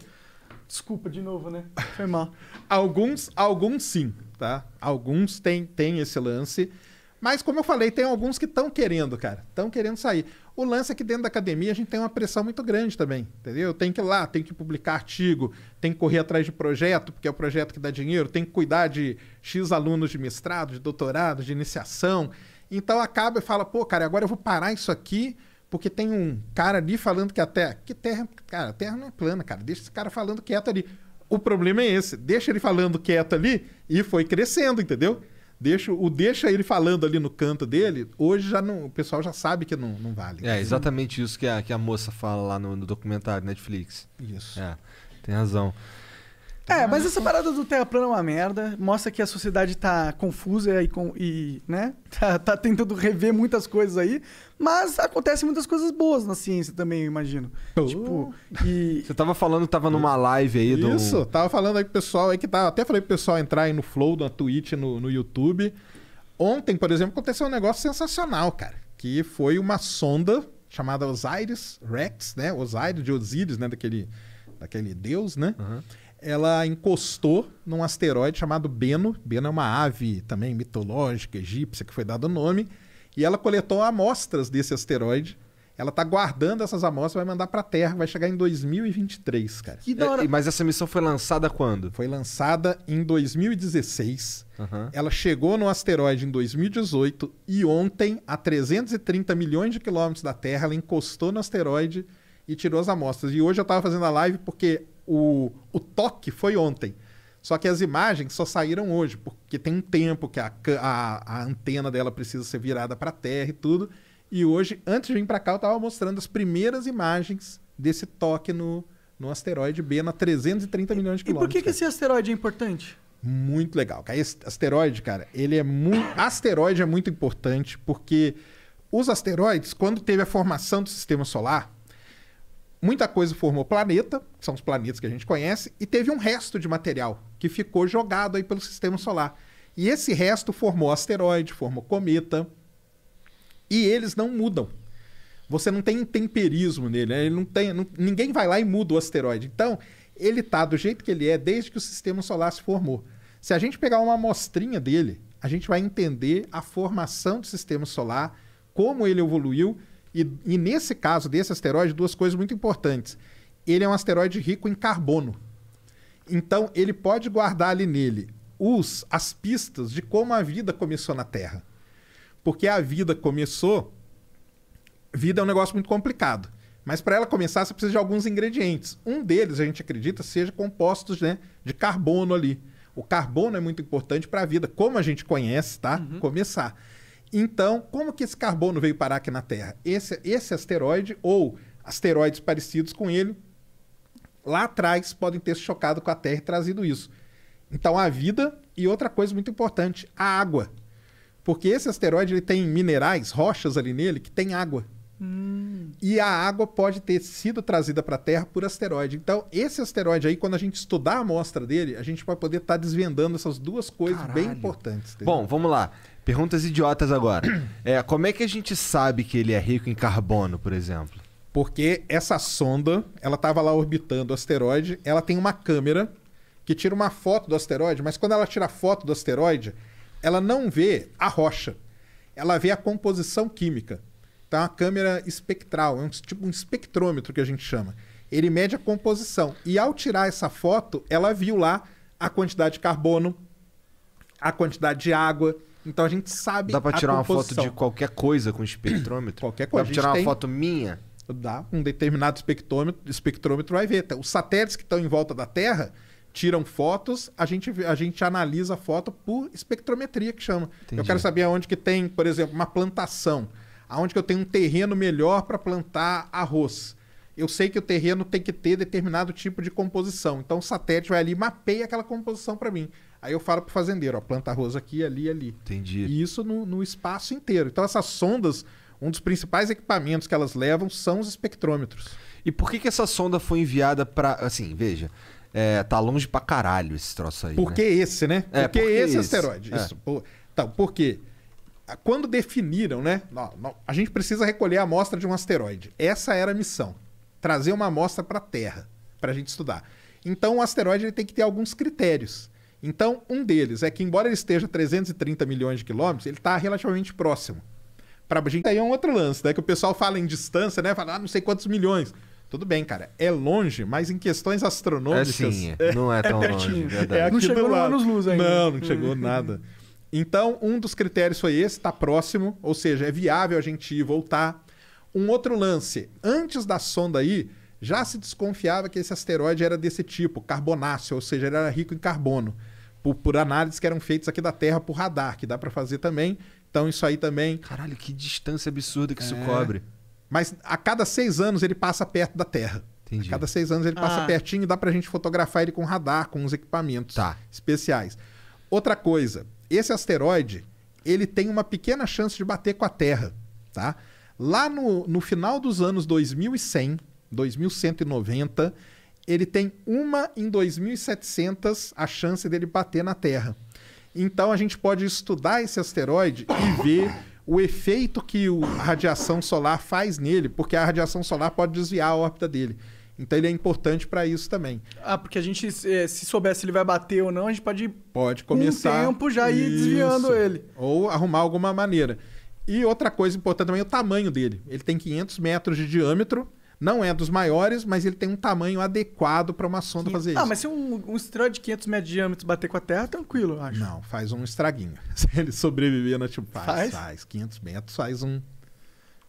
Desculpa de novo, né? Foi mal. alguns, alguns sim, tá? Alguns têm tem esse lance. Mas, como eu falei, tem alguns que estão querendo, cara. Estão querendo sair. O lance é que dentro da academia a gente tem uma pressão muito grande também, entendeu? Tem que ir lá, tem que publicar artigo, tem que correr atrás de projeto, porque é o projeto que dá dinheiro, tem que cuidar de X alunos de mestrado, de doutorado, de iniciação. Então acaba e fala, pô, cara, agora eu vou parar isso aqui porque tem um cara ali falando que a Terra. Que Terra, cara, a Terra não é plana, cara. Deixa esse cara falando quieto ali. O problema é esse. Deixa ele falando quieto ali e foi crescendo, entendeu? Deixa, o deixa ele falando ali no canto dele, hoje já não, o pessoal já sabe que não, não vale. É exatamente isso que a, que a moça fala lá no, no documentário Netflix. Isso. É, tem razão. É, tá, mas né? essa parada do Terra plana é uma merda. Mostra que a sociedade tá confusa e, e né? Tá, tá, tentando rever muitas coisas aí. Mas acontecem muitas coisas boas na ciência também, eu imagino. Oh. Tipo, e... Você tava falando, tava numa live aí do. Isso, tava falando aí pro pessoal aí é que tá. Até falei pro pessoal entrar aí no Flow, na Twitch, no, no YouTube. Ontem, por exemplo, aconteceu um negócio sensacional, cara. Que foi uma sonda chamada Osiris Rex, né? Osiris de Osíris, né? Daquele, daquele deus, né? Uhum ela encostou num asteroide chamado Beno. Beno é uma ave também mitológica, egípcia, que foi dado o nome. E ela coletou amostras desse asteroide. Ela está guardando essas amostras, vai mandar para a Terra, vai chegar em 2023, cara. Que da é, hora. É, mas essa missão foi lançada quando? Foi lançada em 2016. Uhum. Ela chegou no asteroide em 2018 e ontem, a 330 milhões de quilômetros da Terra, ela encostou no asteroide e tirou as amostras. E hoje eu estava fazendo a live porque o, o toque foi ontem. Só que as imagens só saíram hoje, porque tem um tempo que a, a, a antena dela precisa ser virada para a Terra e tudo. E hoje, antes de vir para cá, eu estava mostrando as primeiras imagens desse toque no, no asteroide Bena, 330 milhões de quilômetros. E por que, que esse asteroide é importante? Muito legal. Cara, esse asteroide, cara, ele é muito. asteroide é muito importante porque os asteroides, quando teve a formação do sistema solar, muita coisa formou planeta, que são os planetas que a gente conhece, e teve um resto de material que ficou jogado aí pelo sistema solar. E esse resto formou asteroide, formou cometa. E eles não mudam. Você não tem intemperismo nele, né? ele não tem, não, ninguém vai lá e muda o asteroide. Então, ele tá do jeito que ele é desde que o sistema solar se formou. Se a gente pegar uma amostrinha dele, a gente vai entender a formação do sistema solar, como ele evoluiu e, e nesse caso desse asteroide, duas coisas muito importantes. Ele é um asteroide rico em carbono. Então, ele pode guardar ali nele os, as pistas de como a vida começou na Terra. Porque a vida começou. Vida é um negócio muito complicado. Mas para ela começar, você precisa de alguns ingredientes. Um deles, a gente acredita, seja compostos né, de carbono ali. O carbono é muito importante para a vida, como a gente conhece, tá? Uhum. Começar. Então, como que esse carbono veio parar aqui na Terra? Esse, esse asteroide ou asteroides parecidos com ele lá atrás podem ter se chocado com a Terra e trazido isso. Então, a vida e outra coisa muito importante, a água. Porque esse asteroide ele tem minerais, rochas ali nele, que tem água. Hum. E a água pode ter sido trazida para a Terra por asteroide. Então, esse asteroide aí, quando a gente estudar a amostra dele, a gente vai poder estar tá desvendando essas duas coisas Caralho. bem importantes. Entendeu? Bom, vamos lá. Perguntas idiotas agora. É, como é que a gente sabe que ele é rico em carbono, por exemplo? Porque essa sonda, ela estava lá orbitando o asteroide, ela tem uma câmera que tira uma foto do asteroide, mas quando ela tira a foto do asteroide, ela não vê a rocha. Ela vê a composição química. Então é uma câmera espectral, é um, tipo um espectrômetro que a gente chama. Ele mede a composição. E ao tirar essa foto, ela viu lá a quantidade de carbono, a quantidade de água, então a gente sabe. Dá pra tirar uma foto de qualquer coisa com espectrômetro? qualquer coisa. Dá pra tirar uma foto minha? Dá. Um determinado espectrômetro, espectrômetro vai ver. Os satélites que estão em volta da Terra tiram fotos, a gente, a gente analisa a foto por espectrometria, que chama. Entendi. Eu quero saber aonde que tem, por exemplo, uma plantação. Aonde que eu tenho um terreno melhor para plantar arroz. Eu sei que o terreno tem que ter determinado tipo de composição. Então o satélite vai ali e mapeia aquela composição para mim. Aí eu falo pro fazendeiro, ó, planta arroz aqui, ali, ali. Entendi. E isso no, no espaço inteiro. Então essas sondas, um dos principais equipamentos que elas levam são os espectrômetros. E por que, que essa sonda foi enviada para, assim, veja, é, tá longe pra caralho esse troço aí. Por que né? esse, né? É, porque, esse, é esse asteroide. É. Isso. Por... Então, por quê? Quando definiram, né? Não, não, a gente precisa recolher a amostra de um asteroide. Essa era a missão. Trazer uma amostra para a Terra, para a gente estudar. Então, o asteroide ele tem que ter alguns critérios. Então, um deles é que, embora ele esteja a 330 milhões de quilômetros, ele está relativamente próximo. Para a gente, aí é um outro lance, né? Que o pessoal fala em distância, né? Fala, ah, não sei quantos milhões. Tudo bem, cara. É longe, mas em questões astronômicas. É sim, é não é tão é longe. É, é não chegou no anos luz ainda. Não, não chegou nada. Então, um dos critérios foi esse: está próximo, ou seja, é viável a gente ir voltar. Um outro lance: antes da sonda aí, já se desconfiava que esse asteroide era desse tipo, carbonáceo, ou seja, era rico em carbono por, por análises que eram feitas aqui da Terra por radar, que dá para fazer também. Então isso aí também. Caralho, que distância absurda que é. isso cobre. Mas a cada seis anos ele passa perto da Terra. Entendi. A cada seis anos ele passa ah. pertinho e dá pra gente fotografar ele com radar, com uns equipamentos tá. especiais. Outra coisa, esse asteroide, ele tem uma pequena chance de bater com a Terra, tá? Lá no, no final dos anos 2100, 2190, ele tem uma em 2.700 a chance dele bater na Terra. Então a gente pode estudar esse asteroide e ver o efeito que a radiação solar faz nele, porque a radiação solar pode desviar a órbita dele. Então ele é importante para isso também. Ah, porque a gente, se eh, soubesse se ele vai bater ou não, a gente pode pode começar um tempo já ir isso. desviando ele ou arrumar alguma maneira. E outra coisa importante também é o tamanho dele. Ele tem 500 metros de diâmetro não é dos maiores, mas ele tem um tamanho adequado para uma sonda Sim. fazer ah, isso. Ah, mas se um, um asteroide de 500 metros de diâmetro bater com a Terra, tranquilo, eu acho. Não, faz um estraguinho. Se ele sobreviver na né, tipo, faz, faz, faz 500 metros, faz um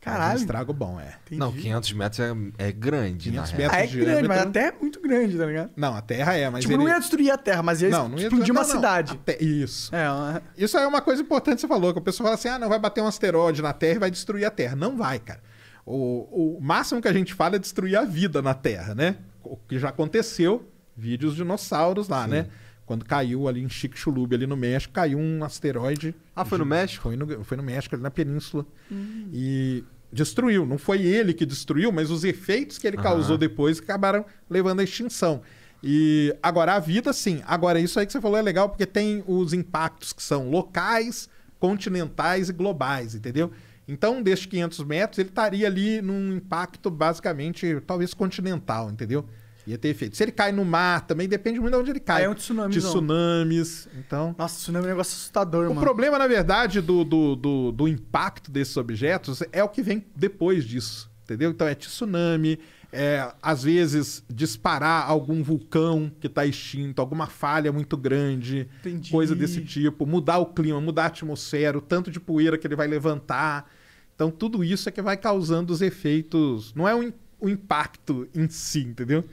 Caralho. Um estrago bom, é. Entendi. Não, 500 metros é, é grande, 500 metros ah, é grande, mas a Terra é muito grande, tá ligado? Não, a Terra é, mas. Tipo, ele... não ia destruir a Terra, mas ia não, não ia explodir não, uma não, cidade. Te... Isso. É, uma... É. Isso é uma coisa importante que você falou, que o pessoal fala assim: ah, não vai bater um asteroide na Terra e vai destruir a Terra. Não vai, cara. O, o máximo que a gente fala é destruir a vida na Terra, né? O que já aconteceu, vídeos dinossauros lá, né? Sim. né? Quando caiu ali em Chicxulub, ali no México, caiu um asteroide. Ah, foi no México? Foi no, foi no México, ali na península. Hum. E destruiu. Não foi ele que destruiu, mas os efeitos que ele causou depois acabaram levando à extinção. E agora a vida, sim. Agora, isso aí que você falou é legal, porque tem os impactos que são locais, continentais e globais, entendeu? Então, desses 500 metros, ele estaria ali num impacto basicamente, talvez continental, entendeu? Ia ter efeito. Se ele cai no mar também, depende muito de onde ele cai. É um tsunami. De tsunamis. Então... Nossa, tsunami é um negócio assustador, o mano. O problema, na verdade, do, do, do, do impacto desses objetos é o que vem depois disso, entendeu? Então, é tsunami, é, às vezes disparar algum vulcão que está extinto, alguma falha muito grande, Entendi. coisa desse tipo, mudar o clima, mudar a atmosfera, o tanto de poeira que ele vai levantar. Então tudo isso é que vai causando os efeitos. Não é o, o impacto em si, entendeu?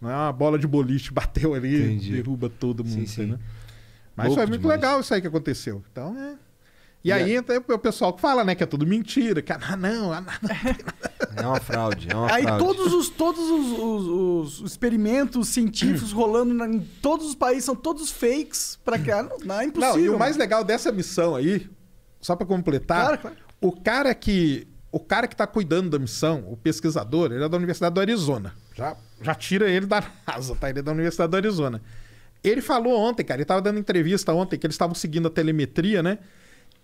Não é uma bola de boliche bateu ali, Entendi. derruba todo mundo, sim, sim. né? Mas Louco foi muito demais. legal isso aí que aconteceu. Então é e, aí entra é... o pessoal que fala, né, que é tudo mentira, que é, ah, não, ah, não. É uma fraude, é uma aí fraude. todos os todos os, os, os experimentos científicos rolando na, em todos os países são todos fakes para criar, não, não, é impossível. Não, e o mais legal dessa missão aí, só para completar, claro, claro. o cara que o cara que tá cuidando da missão, o pesquisador, ele é da Universidade do Arizona. Já, já tira ele da NASA, tá? Ele é da Universidade do Arizona. Ele falou ontem, cara, ele tava dando entrevista ontem que eles estavam seguindo a telemetria, né?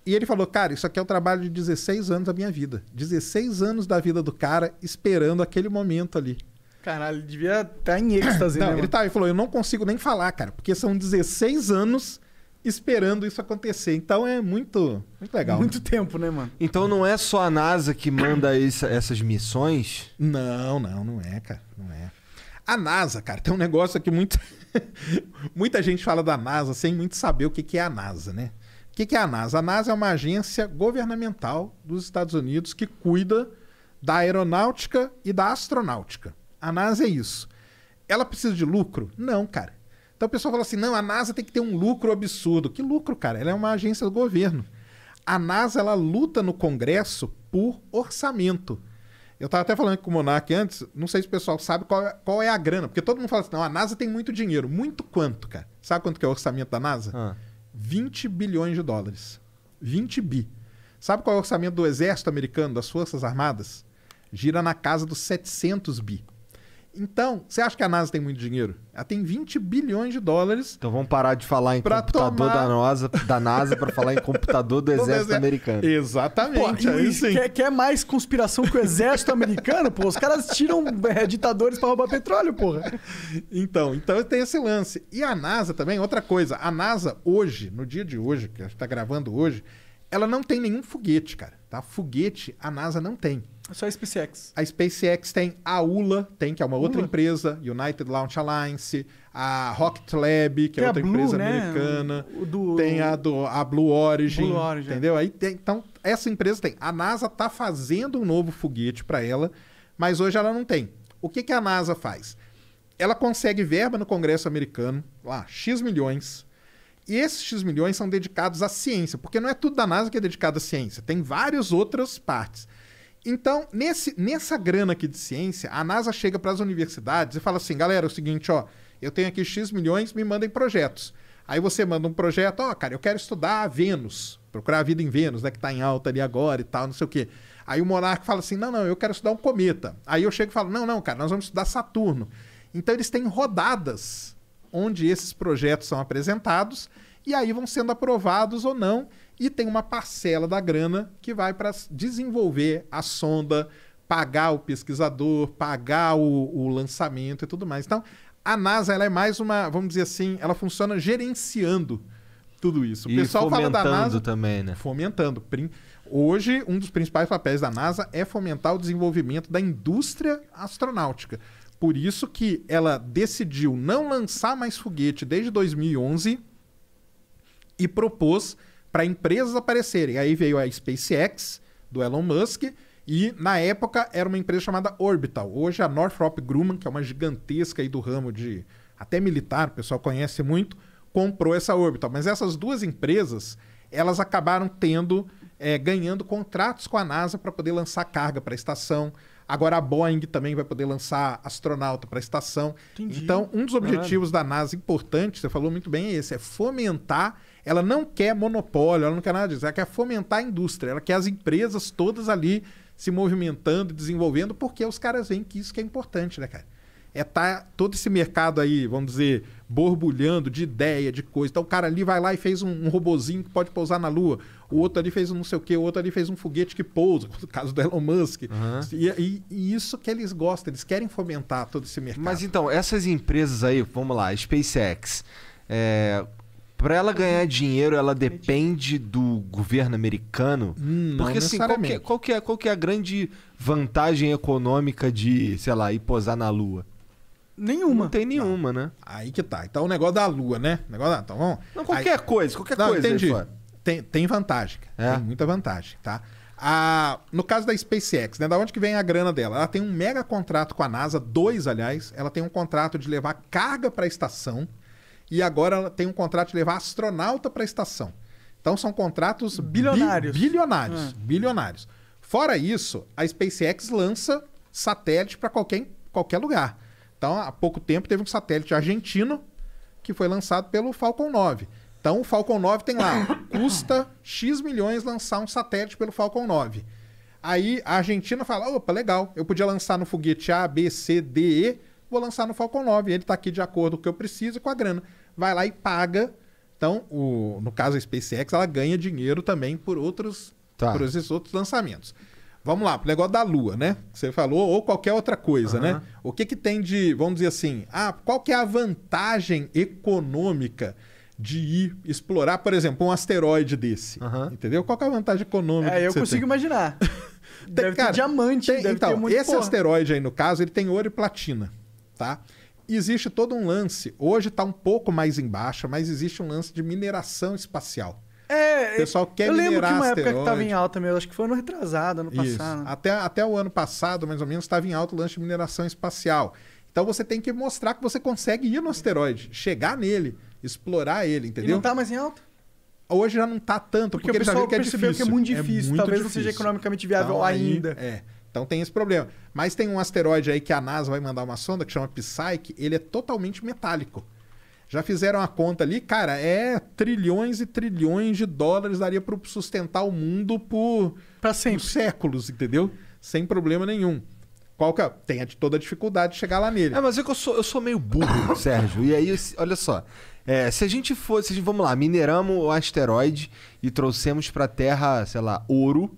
E ele falou, cara, isso aqui é o trabalho de 16 anos da minha vida. 16 anos da vida do cara esperando aquele momento ali. Caralho, ele devia estar tá em êxtase, não, né? Ele, tá, ele falou, eu não consigo nem falar, cara, porque são 16 anos esperando isso acontecer. Então é muito, muito legal. Muito né? tempo, né, mano? Então não é só a NASA que manda essa, essas missões? Não, não, não é, cara. Não é. A NASA, cara, tem um negócio que muito... muita gente fala da NASA sem muito saber o que é a NASA, né? O que, que é a NASA? A NASA é uma agência governamental dos Estados Unidos que cuida da aeronáutica e da astronáutica. A NASA é isso. Ela precisa de lucro? Não, cara. Então o pessoal fala assim: não, a NASA tem que ter um lucro absurdo. Que lucro, cara? Ela é uma agência do governo. A NASA ela luta no Congresso por orçamento. Eu estava até falando com o Monark antes, não sei se o pessoal sabe qual é, qual é, a grana, porque todo mundo fala assim: não, a NASA tem muito dinheiro. Muito quanto, cara? Sabe quanto que é o orçamento da NASA? Ah. 20 bilhões de dólares. 20 bi. Sabe qual é o orçamento do exército americano, das forças armadas? Gira na casa dos 700 bi. Então, você acha que a NASA tem muito dinheiro? Ela tem 20 bilhões de dólares. Então vamos parar de falar em computador tomar... da NASA, da NASA para falar em computador do exército americano. Exatamente. Pô, é aí sim. Quer, quer, mais conspiração com o exército americano? Pô, os caras tiram é, ditadores para roubar petróleo, porra. Então, então tem esse lance. E a NASA também, outra coisa. A NASA hoje, no dia de hoje, que a gente está gravando hoje, ela não tem nenhum foguete, cara. Tá? Foguete a NASA não tem. É só a SpaceX. A SpaceX tem, a ULA tem, que é uma Ula? outra empresa, United Launch Alliance, a Rocket Lab, que é tem é outra Blue, empresa né? americana, do... tem a, do, a Blue Origin, Blue Origin. É. entendeu? Aí tem, então, essa empresa tem. A NASA está fazendo um novo foguete para ela, mas hoje ela não tem. O que, que a NASA faz? Ela consegue verba no Congresso americano, lá, X milhões, e esses X milhões são dedicados à ciência, porque não é tudo da NASA que é dedicado à ciência, tem várias outras partes. Então, nesse, nessa grana aqui de ciência, a NASA chega para as universidades e fala assim: galera, é o seguinte, ó, eu tenho aqui X milhões, me mandem projetos. Aí você manda um projeto, ó, cara, eu quero estudar Vênus, procurar a vida em Vênus, né, que está em alta ali agora e tal, não sei o quê. Aí o monarca fala assim: não, não, eu quero estudar um cometa. Aí eu chego e falo: não, não, cara, nós vamos estudar Saturno. Então eles têm rodadas onde esses projetos são apresentados e aí vão sendo aprovados ou não e tem uma parcela da grana que vai para desenvolver a sonda, pagar o pesquisador, pagar o, o, lançamento e tudo mais. Então, a NASA ela é mais uma, vamos dizer assim, ela funciona gerenciando tudo isso. O e pessoal fala da NASA também, né? Fomentando. Hoje, um dos principais papéis da NASA é fomentar o desenvolvimento da indústria astronáutica. Por isso que ela decidiu não lançar mais foguete desde 2011 e propôs para empresas aparecerem. Aí veio a SpaceX do Elon Musk e na época era uma empresa chamada Orbital. Hoje a Northrop Grumman, que é uma gigantesca aí do ramo de até militar, o pessoal conhece muito, comprou essa Orbital. Mas essas duas empresas, elas acabaram tendo é, ganhando contratos com a NASA para poder lançar carga para a estação. Agora a Boeing também vai poder lançar astronauta para a estação. Entendi. Então, um dos objetivos Caralho. da NASA importante, você falou muito bem, é esse: é fomentar ela não quer monopólio, ela não quer nada disso, ela quer fomentar a indústria, ela quer as empresas todas ali se movimentando, desenvolvendo, porque os caras veem que isso que é importante, né, cara? É tá todo esse mercado aí, vamos dizer, borbulhando de ideia, de coisa. Então o cara ali vai lá e fez um, um robozinho que pode pousar na Lua. O outro ali fez um não sei o quê, o outro ali fez um foguete que pousa, no caso do Elon Musk. Uhum. E, e, e, isso que eles gostam, eles querem fomentar todo esse mercado. Mas então, essas empresas aí, vamos lá, SpaceX, é, para ela ganhar uhum. dinheiro, ela depende do governo americano? Hum, Porque assim, qual que, é, qual, que é, qual que é a grande vantagem econômica de, sei lá, ir posar na Lua? Nenhuma. Não tem nenhuma, né? Aí que tá. Então o negócio da Lua, né? O negócio da... Então tá vamos... Não, qualquer Aí... coisa, qualquer Não, coisa. Entendi. Tem, tem vantagem. É. Tem muita vantagem, tá? A, no caso da SpaceX, né? Da onde que vem a grana dela? Ela tem um mega contrato com a NASA, dois, aliás. Ela tem um contrato de levar carga para a estação e agora ela tem um contrato de levar astronauta para a estação. Então são contratos bilionários. Bi bilionários, é. bilionários. Fora isso, a SpaceX lança satélite para qualquer, qualquer lugar. Então, há pouco tempo teve um satélite argentino que foi lançado pelo Falcon 9. Então, o Falcon 9 tem lá, custa X milhões lançar um satélite pelo Falcon 9. Aí a Argentina fala: opa, legal, eu podia lançar no foguete A, B, C, D, E vou lançar no Falcon 9. Ele está aqui de acordo com o que eu preciso com a grana. Vai lá e paga. Então, o, no caso a SpaceX, ela ganha dinheiro também por outros, tá. por esses outros lançamentos. Vamos lá, pro negócio da Lua, né? Que você falou, ou qualquer outra coisa, uhum. né? O que que tem de, vamos dizer assim, ah, qual que é a vantagem econômica de ir explorar, por exemplo, um asteroide desse? Uhum. Entendeu? Qual que é a vantagem econômica? É, eu consigo tem? imaginar. tem, deve cara, ter diamante, tem, deve então, ter muito Esse porra. asteroide aí, no caso, ele tem ouro e platina tá? existe todo um lance. Hoje está um pouco mais embaixo, mas existe um lance de mineração espacial. É, o pessoal quer eu lembro minerar que uma asteroide. época que estava em alta mesmo, acho que foi ano retrasado, ano Isso. passado. Até, até o ano passado, mais ou menos, estava em alta o lance de mineração espacial. Então você tem que mostrar que você consegue ir no asteroide, chegar nele, explorar ele, entendeu? E não está mais em alta? Hoje já não está tanto, porque, porque o pessoal que é percebeu é difícil. que é muito difícil, é muito talvez difícil. não seja economicamente viável então, ainda. Aí, é. Então tem esse problema. Mas tem um asteroide aí que a NASA vai mandar uma sonda que chama Psyche, ele é totalmente metálico. Já fizeram a conta ali, cara, é trilhões e trilhões de dólares daria para sustentar o mundo por, por séculos, entendeu? Sem problema nenhum. Qual que é? Tem a, toda a dificuldade de chegar lá nele. É, mas é que eu sou, eu sou meio burro, Sérgio. E aí, olha só. É, se a gente fosse, vamos lá, mineramos o asteroide e trouxemos para a Terra, sei lá, ouro,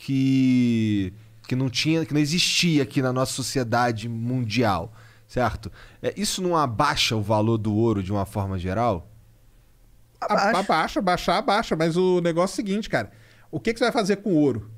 que que não tinha, que não existia aqui na nossa sociedade mundial, certo? É, isso não abaixa o valor do ouro de uma forma geral? Abaixa, abaixa, abaixa, abaixa mas o negócio é o seguinte, cara. O que, que você vai fazer com o ouro?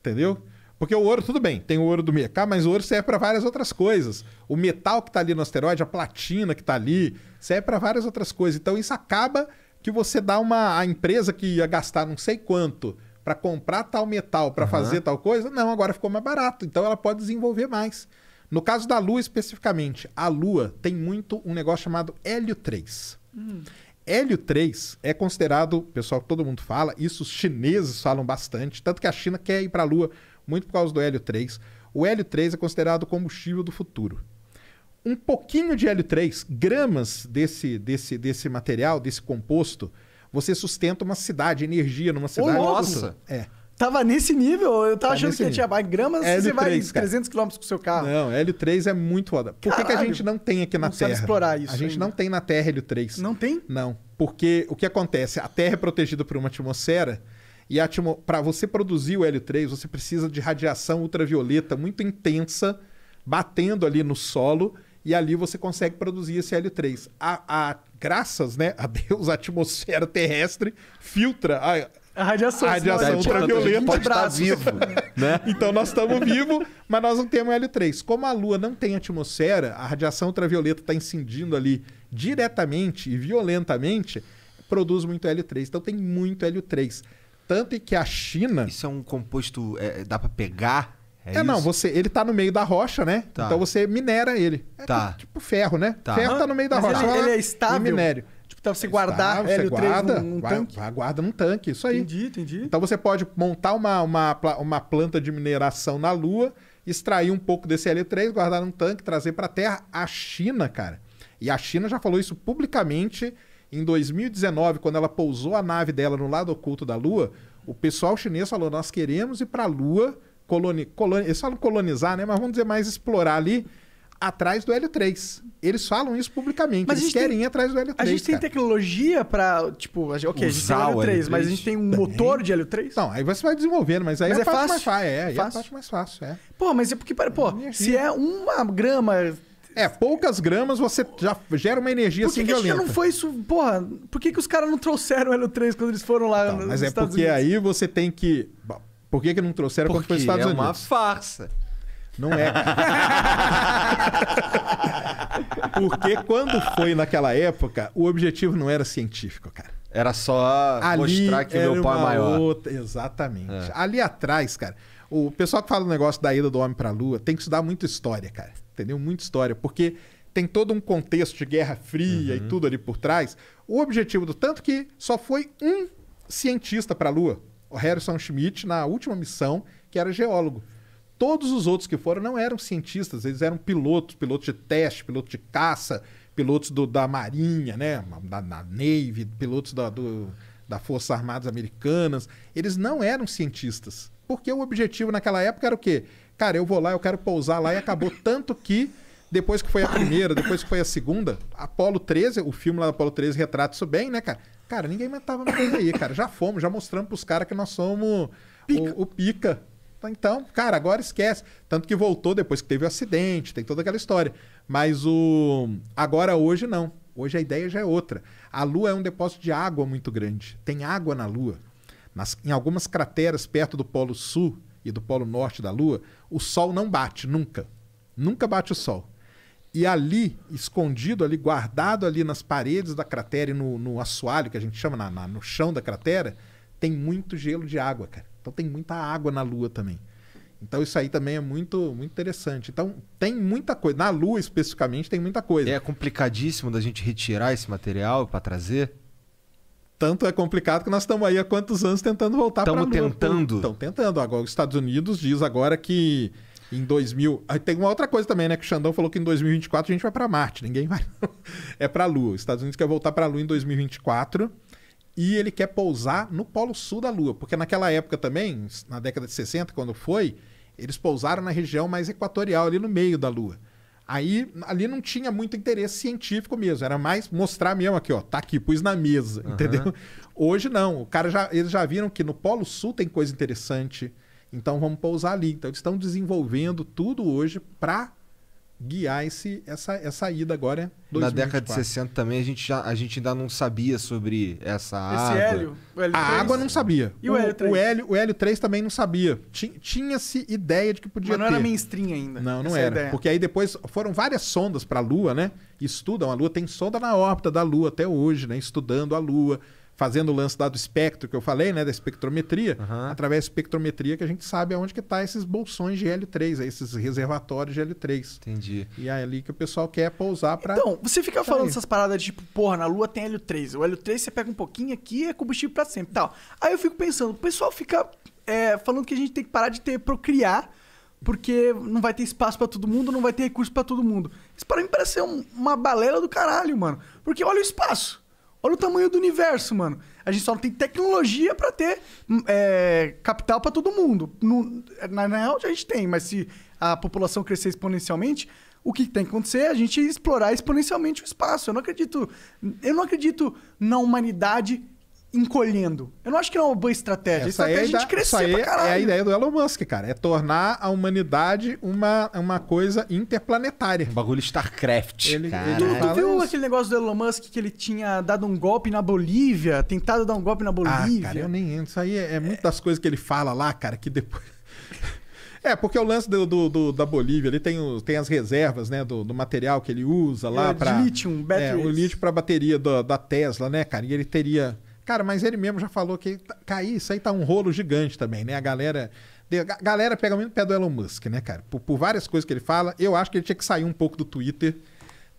Entendeu? Porque o ouro, tudo bem, tem o ouro do mercado, mas o ouro serve para várias outras coisas. O metal que está ali no asteroide, a platina que está ali, serve para várias outras coisas. Então isso acaba que você dá uma. A empresa que ia gastar não sei quanto para comprar tal metal, para uhum. fazer tal coisa, não, agora ficou mais barato. Então ela pode desenvolver mais. No caso da Lua especificamente, a Lua tem muito um negócio chamado hélio 3. Hum. Hélio 3 é considerado, pessoal, todo mundo fala, isso os chineses falam bastante, tanto que a China quer ir para a Lua muito por causa do hélio 3. O hélio 3 é considerado combustível do futuro. Um pouquinho de hélio 3, gramas desse, desse, desse material, desse composto, você sustenta uma cidade, energia numa cidade. Ô, nossa! É. Tava nesse nível, eu tava tá achando que tinha tinha gramas, L3, é, você vai 300 km com o seu carro. Não, L3 é muito foda. Por Caralho, que, a gente não tem aqui na não Terra? explorar isso. A gente ainda. não tem na Terra L3. Não tem? Não. Porque o que acontece? A Terra é protegida por uma atmosfera e atmo... para você produzir o L3, você precisa de radiação ultravioleta muito intensa batendo ali no solo e ali você consegue produzir esse hélio-3. A, a, graças né, a Deus, a atmosfera terrestre filtra a, a radiação, a radiação né? tá, ultraviolenta. Pode estar tá vivo. Né? então nós estamos vivos, mas nós não temos L3. Como a Lua não tem atmosfera, a radiação ultravioleta está incendindo ali diretamente e violentamente, produz muito L3. Então tem muito L3. Tanto que a China. Isso é um composto. É, dá para pegar é, é não, você, ele tá no meio da rocha, né? Tá. Então você minera ele. É tá. Tipo, tipo ferro, né? Tá. Ferro tá no meio da Mas rocha. Ele, ele é estável. minério. Tipo, então você é guardar estável, hélio você guarda, num, num tanque. guarda num tanque, isso aí. Entendi, entendi. Então você pode montar uma, uma, uma planta de mineração na Lua, extrair um pouco desse l 3, guardar num tanque, trazer para Terra. A China, cara. E a China já falou isso publicamente em 2019, quando ela pousou a nave dela no lado oculto da Lua. O pessoal chinês falou: nós queremos ir para a Lua coloni, coloni, eles falam colonizar, né? Mas vamos dizer mais explorar ali atrás do Hélio 3. Eles falam isso publicamente. Mas eles querem tem... ir atrás do Hélio 3. A gente cara. tem tecnologia para, tipo, a gente, ok, Usar a gente tem o Hélio 3, mas a gente tem um Também. motor de Hélio 3? Não, aí você vai desenvolvendo, mas aí mas é, é fácil. mais fácil. É, aí é fácil. é a parte mais fácil, é. Pô, mas é porque, pô, se é uma grama é, poucas gramas você já gera uma energia por que assim que violenta. não foi isso? Porra, por que, que os caras não trouxeram o Hélio 3 quando eles foram lá então, Mas é porque Unidos? aí você tem que. Por que, que não trouxeram Porque foi os Estados é Unidos? É uma farsa. Não é. Porque quando foi naquela época, o objetivo não era científico, cara. Era só Ali mostrar que meu pai é maior. Outra... Exatamente. É. Ali atrás, cara, o pessoal que fala do negócio da ida do homem para a lua tem que estudar muito história, cara. Entendeu? Muito história. Porque tem todo um contexto de Guerra Fria uhum. e tudo ali por trás. O objetivo do tanto que só foi um cientista para a lua. Harrison Schmidt na última missão, que era geólogo. Todos os outros que foram não eram cientistas, eles eram pilotos, pilotos de teste, pilotos de caça, pilotos do, da Marinha, né? Da, da Navy, pilotos da, do, da Força Armadas Americanas. Eles não eram cientistas. Porque o objetivo naquela época era o quê? Cara, eu vou lá, eu quero pousar lá e acabou. Tanto que, depois que foi a primeira, depois que foi a segunda, Apolo 13, o filme lá do Apolo 13 retrata isso bem, né, cara? Cara, ninguém matava mais aí, cara. Já fomos, já mostramos pros caras que nós somos pica. O, o, pica. Então, cara, agora esquece. Tanto que voltou depois que teve o acidente, tem toda aquela história. Mas o. Agora hoje não. Hoje a ideia já é outra. A Lua é um depósito de água muito grande. Tem água na Lua. Nas, em algumas crateras perto do Polo Sul e do Polo Norte da Lua, o Sol não bate nunca. Nunca bate o Sol. E ali, escondido, ali, guardado ali nas paredes da cratera e no, no assoalho, que a gente chama, na, na, no chão da cratera, tem muito gelo de água, cara. Então tem muita água na Lua também. Então isso aí também é muito, muito interessante. Então tem muita coisa. Na Lua, especificamente, tem muita coisa. É complicadíssimo da gente retirar esse material para trazer? Tanto é complicado que nós estamos aí há quantos anos tentando voltar para a Lua. Estamos tentando? Estão tentando. Agora, os Estados Unidos diz agora que em 2000. Aí tem uma outra coisa também, né? Que o Xandão falou que em 2024 a gente vai para Marte. Ninguém vai. é para a Lua. Os Estados Unidos quer voltar para a Lua em 2024. E ele quer pousar no polo sul da Lua. Porque naquela época também, na década de 60, quando foi, eles pousaram na região mais equatorial, ali no meio da Lua. Aí, ali não tinha muito interesse científico mesmo, era mais mostrar mesmo aqui, ó, tá aqui, pus na mesa, uhum. entendeu? Hoje não, o cara já, eles já viram que no Polo Sul tem coisa interessante, então vamos pousar ali. Então eles estão desenvolvendo tudo hoje para guiar esse, essa, essa ida agora. 2024. É na década de 60 também a gente, já, a gente ainda não sabia sobre essa Esse água. Hélio, Hélio a 3. água não sabia. E o, o Hélio 3? O Hélio, o Hélio 3 também não sabia. Tinha-se ideia de que podia Mas não ter. era mainstream ainda. Não, não era. Ideia. Porque aí depois foram várias sondas para a Lua, né? Estudam a Lua. Tem sonda na órbita da Lua até hoje, né? Estudando a Lua fazendo o lance lá do espectro que eu falei, né, da espectrometria, uhum. através da espectrometria que a gente sabe aonde que tá esses bolsões de L3, esses reservatórios de L3. Entendi. E é ali que o pessoal quer pousar para Então, você fica sair. Tá falando essas paradas de tipo, porra, na lua tem L3, o L3 você pega um pouquinho aqui é combustível para sempre, tal. Aí eu fico pensando, o pessoal fica é, falando que a gente tem que parar de ter procriar porque não vai ter espaço para todo mundo, não vai ter recurso para todo mundo. Isso para mim parece ser um, uma balela do caralho, mano. Porque olha o espaço. Olha o tamanho do universo, mano. A gente só não tem tecnologia para ter hum, é, capital para todo mundo. No, na, na real, a gente tem, mas se a população crescer exponencialmente, o que tem que acontecer é a gente explorar exponencialmente o espaço. Eu não acredito, eu não acredito na humanidade encolhendo. Eu não acho que não é uma boa estratégia. Essa é a estratégia é a, gente crescer aí pra caralho. É a ideia do Elon Musk, cara. É tornar a humanidade uma, uma coisa interplanetária. Um bagulho StarCraft. Ele, ele tu, tu viu aquele negócio do Elon Musk que ele tinha dado um golpe na Bolívia? Tentado dar um golpe na ah, Bolívia? Ah, cara, eu nem entro. Isso aí é, é muitas das coisas que ele fala lá, cara, que depois... É, porque o lance do, do, do, da Bolívia, ele tem, o, tem as reservas, né, do, material que ele usa lá é, para lítio, batteries. é, o lítio para bateria da, da Tesla, né, cara? E ele teria Cara, mas ele mesmo já falou que tá, cair isso aí tá um rolo gigante também, né? A galera. A galera pega muito pé do Elon Musk, né, cara? Por, por várias coisas que ele fala, eu acho que ele tinha que sair um pouco do Twitter.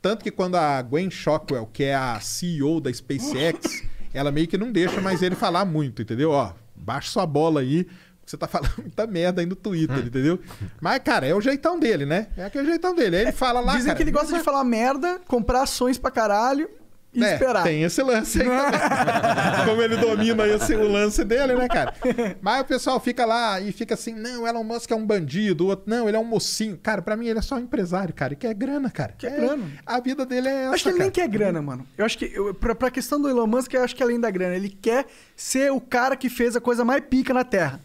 Tanto que quando a Gwen Shockwell, que é a CEO da SpaceX, ela meio que não deixa mais ele falar muito, entendeu? Ó, baixa sua bola aí, você tá falando muita merda aí no Twitter, hum. entendeu? Mas, cara, é o jeitão dele, né? É aquele é jeitão dele. Aí ele fala lá. Dizem cara, que ele gosta de falar merda, comprar ações pra caralho e é, esperar. Tem esse lance aí também. Como ele domina esse, o lance dele, né, cara? Mas o pessoal fica lá e fica assim: não, Elon Musk é um bandido, o outro, não, ele é um mocinho. Cara, pra mim ele é só um empresário, cara, que é grana, cara. Que é, grana. A vida dele é essa. Acho que ele cara. nem quer grana, mano. Eu acho que, eu, pra, pra questão do Elon Musk, eu acho que é além da grana, ele quer ser o cara que fez a coisa mais pica na Terra.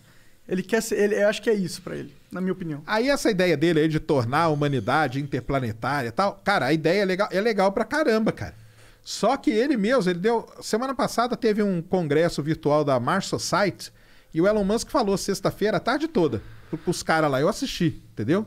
Ele quer ser, ele, eu acho que é isso para ele, na minha opinião. Aí essa ideia dele aí de tornar a humanidade interplanetária e tal, cara, a ideia é legal, é legal pra caramba, cara. Só que ele mesmo, ele deu. Semana passada teve um congresso virtual da Mars Society e o Elon Musk falou sexta-feira, a tarde toda, os caras lá. Eu assisti, entendeu?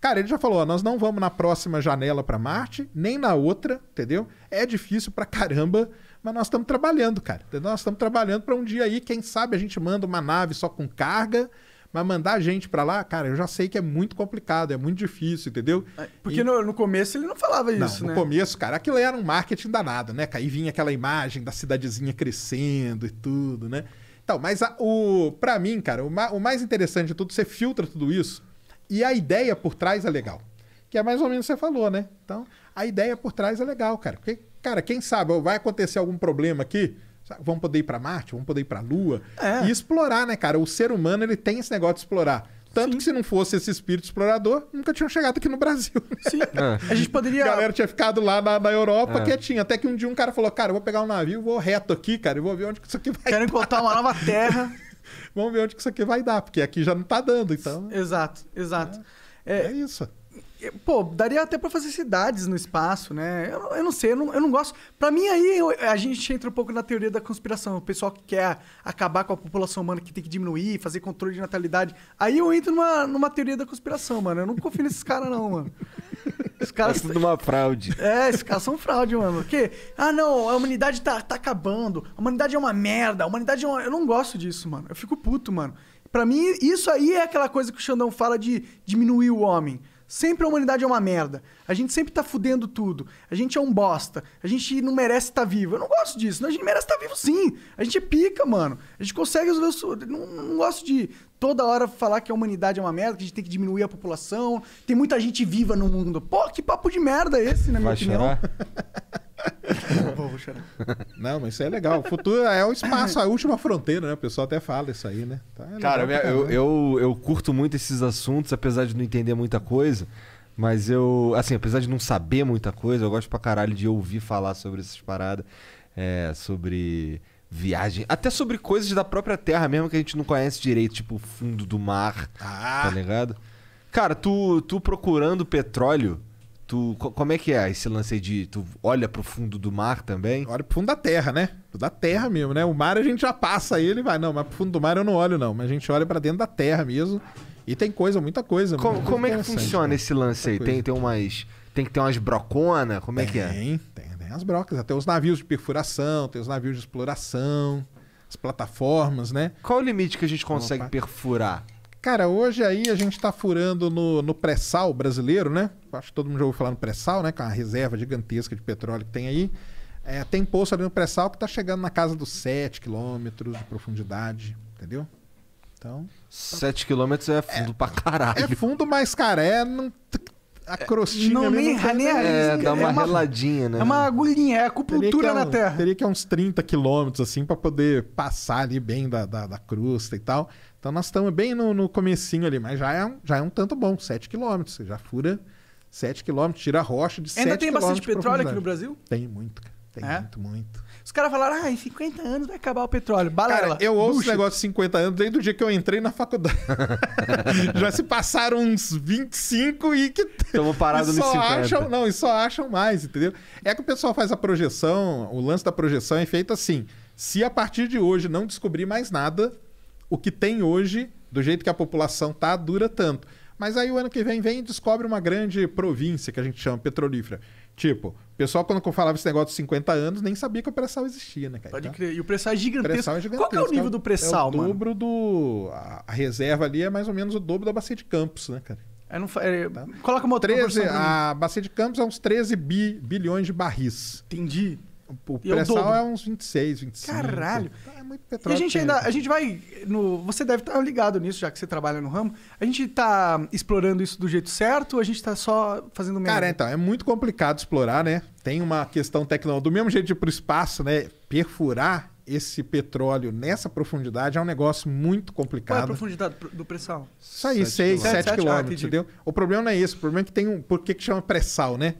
Cara, ele já falou: ó, nós não vamos na próxima janela para Marte, nem na outra, entendeu? É difícil pra caramba, mas nós estamos trabalhando, cara. Entendeu? Nós estamos trabalhando para um dia aí, quem sabe a gente manda uma nave só com carga mas mandar a gente para lá, cara, eu já sei que é muito complicado, é muito difícil, entendeu? É, Porque e... no, no, começo ele não falava isso, no né? começo, cara, aquilo era um marketing danado, né? Aí vinha aquela imagem da cidadezinha crescendo e tudo, né? Então, mas a, o para mim, cara, o, ma, o mais interessante de tudo, você filtra tudo isso e a ideia por trás é legal. Que é mais ou menos o que você falou, né? Então, a ideia por trás é legal, cara. Porque, cara, quem sabe vai acontecer algum problema aqui Sabe? Vamos poder ir para Marte, vamos poder ir para a Lua. É. E explorar, né, cara? O ser humano ele tem esse negócio de explorar. Tanto Sim. que se não fosse esse espírito explorador, nunca tinham chegado aqui no Brasil. Sim. É. A gente poderia. A galera tinha ficado lá na, na Europa é. quietinha. Até que um dia um cara falou: Cara, eu vou pegar um navio, vou reto aqui, cara, e vou ver onde que isso aqui vai. Quero encontrar uma nova terra. Vamos ver onde que isso aqui vai dar, porque aqui já não tá dando, então. Exato, exato. É, é, é isso. Pô, daria até pra fazer cidades no espaço, né? Eu, eu não sei, eu não, eu não gosto. Pra mim, aí eu, a gente entra um pouco na teoria da conspiração. O pessoal que quer acabar com a população humana, que tem que diminuir, fazer controle de natalidade. Aí eu entro numa, numa teoria da conspiração, mano. Eu não confio nesses caras, não, mano. Os é caras. É tudo uma fraude. É, esses caras são fraude, mano. Porque, ah, não, a humanidade tá, tá acabando. A humanidade é uma merda. A humanidade é uma. Eu não gosto disso, mano. Eu fico puto, mano. Pra mim, isso aí é aquela coisa que o Xandão fala de diminuir o homem. Sempre a humanidade é uma merda. A gente sempre tá fudendo tudo. A gente é um bosta. A gente não merece estar tá vivo. Eu não gosto disso. Não, a gente merece estar tá vivo sim. A gente é pica, mano. A gente consegue resolver. Não, não gosto de toda hora falar que a humanidade é uma merda, que a gente tem que diminuir a população. Tem muita gente viva no mundo. Pô, que papo de merda é esse, na minha Vai opinião. Pô, vou chorar. Não, mas isso é legal. O futuro é o espaço, a última fronteira, né? O pessoal até fala isso aí, né? Tá, é Cara, eu, eu, eu curto muito esses assuntos, apesar de não entender muita coisa. Mas eu, assim, apesar de não saber muita coisa, eu gosto pra caralho de ouvir falar sobre essas paradas, é, sobre viagem, até sobre coisas da própria terra mesmo que a gente não conhece direito, tipo fundo do mar, ah. tá ligado? Cara, tu, tu procurando petróleo, Tu, como é que é esse lance de tu olha pro fundo do mar também? Olha pro fundo da terra, né? Da terra mesmo, né? O mar a gente já passa aí, ele vai, não, mas pro fundo do mar eu não olho não, mas a gente olha para dentro da terra mesmo. E tem coisa, muita coisa. Co muita como coisa é que funciona né? esse lance aí? Tem Tem, tem umas tem que ter umas brocona, como é que é? Tem, tem as brocas, até os navios de perfuração, tem os navios de exploração, as plataformas, né? Qual o limite que a gente consegue Opa. perfurar? Cara, hoje aí a gente tá furando no, no pré-sal brasileiro, né? Acho que todo mundo já ouviu falar no pré-sal, né? Com é a reserva gigantesca de petróleo que tem aí. É, tem poço ali no pré-sal que tá chegando na casa dos 7 quilômetros de profundidade, entendeu? Então. 7 tá- quilômetros é fundo é, pra caralho. É fundo, mas, cara, é, não, a crostinha. Não, nem, nem a É, dá uma, é uma reladinha, né? É uma agulhinha, é acupuntura é um, na terra. Teria que é uns 30 quilômetros, assim, para poder passar ali bem da, da, da, crosta e tal. Então nós estamos bem no, no comecinho ali, mas já é um, já é um tanto bom, 7 quilômetros. Você já fura 7 quilômetros, tira rocha de Ainda 7 Ainda tem bastante petróleo aqui no Brasil? Tem muito, cara. Tem é? muito, muito. Os caras falaram, ah, em 50 anos vai acabar o petróleo. Balela. Cara, eu ouço esse negócio de 50 anos desde o dia que eu entrei na faculdade. Já se passaram uns 25 e que. Estamos parados nos 50. Acham, não, e só acham mais, entendeu? É que o pessoal faz a projeção, o lance da projeção é feito assim. Se a partir de hoje não descobrir mais nada, o que tem hoje, do jeito que a população tá, dura tanto. Mas aí o ano que vem vem e descobre uma grande província que a gente chama petrolífera. Tipo, o pessoal, quando eu falava esse negócio de 50 anos, nem sabia que o pré-sal existia, né, cara? Pode então, crer. E o pré-sal é gigantesco. Pré-sal é gigantesco. Qual é o nível do pré-sal, mano? É o dobro mano? do... A, reserva ali é mais ou menos o dobro da bacia de Campos, né, cara? É, não, é, tá? Coloca uma 13, A bacia de Campos é uns 13 bi, bilhões de barris. Entendi. O é pré-sal é uns 26, 25. Caralho. Tá muito petróleo. E a gente ainda, a gente vai no, você deve estar tá ligado nisso já que você trabalha no ramo. A gente está explorando isso do jeito certo? Ou a gente está só fazendo merda? Cara, então é muito complicado explorar, né? Tem uma questão tecnológica. Do mesmo jeito de ir para o espaço, né? Perfurar esse petróleo nessa profundidade é um negócio muito complicado. Qual é a profundidade do pressal? Isso aí, 6, 7 quilômetros, ah, entendeu? O problema não é esse. O problema é que tem um... Por que, que chama pressal, né?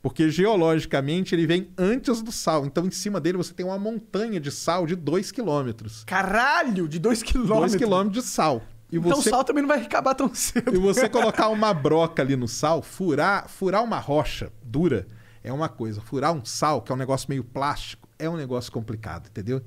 Porque geologicamente ele vem antes do sal. Então em cima dele você tem uma montanha de sal de 2 km. Caralho! De 2 km? 2 km de sal. E então você... o sal também não vai acabar tão cedo. E você colocar uma broca ali no sal, furar, furar uma rocha dura é uma coisa. Furar um sal, que é um negócio meio plástico, é um negócio complicado, entendeu?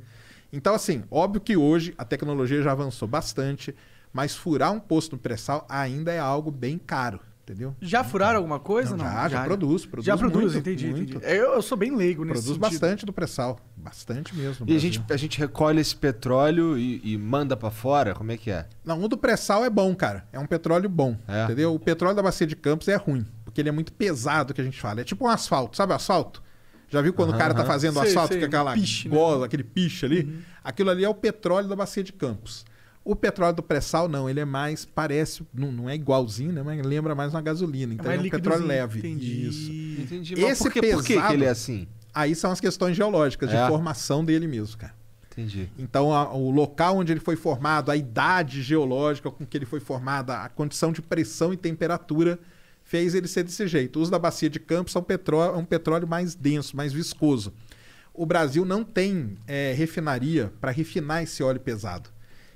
Então, assim, óbvio que hoje a tecnologia já avançou bastante, mas furar um posto no pré-sal ainda é algo bem caro. Entendeu? Já então, furaram alguma coisa? Não, não? Já, já, já, produz, produz. Já produz, muito, entendi, muito. entendi. É, eu, eu, sou bem leigo nesse Produz sentido. bastante do pré-sal. Bastante mesmo. E a gente, a gente recolhe esse petróleo e, e manda para fora? Como é que é? Não, o do pré-sal é bom, cara. É um petróleo bom. É. Entendeu? O petróleo da bacia de Campos é ruim, porque ele é muito pesado que a gente fala. É tipo um asfalto, sabe o asfalto? Já viu quando uhum. o cara tá fazendo sei, asfalto sei, com aquela piche, né? gola, né? aquele piche ali? Uhum. Aquilo ali é o petróleo da bacia de Campos. O petróleo do pré-sal, não, ele é mais, parece, não, não é igualzinho, né? Mas lembra mais uma gasolina. Então é, é um petróleo leve. Entendi. Isso. Entendi. Mas Esse por, que, pesado, por que, ele é assim? Aí são as questões geológicas, é. de formação dele mesmo, cara. Entendi. Então, a, o local onde ele foi formado, a idade geológica com que ele foi formado, a condição de pressão e temperatura fez ele ser desse jeito. O uso da bacia de Campos é um petróleo, é um petróleo mais denso, mais viscoso. O Brasil não tem é, refinaria para refinar esse óleo pesado.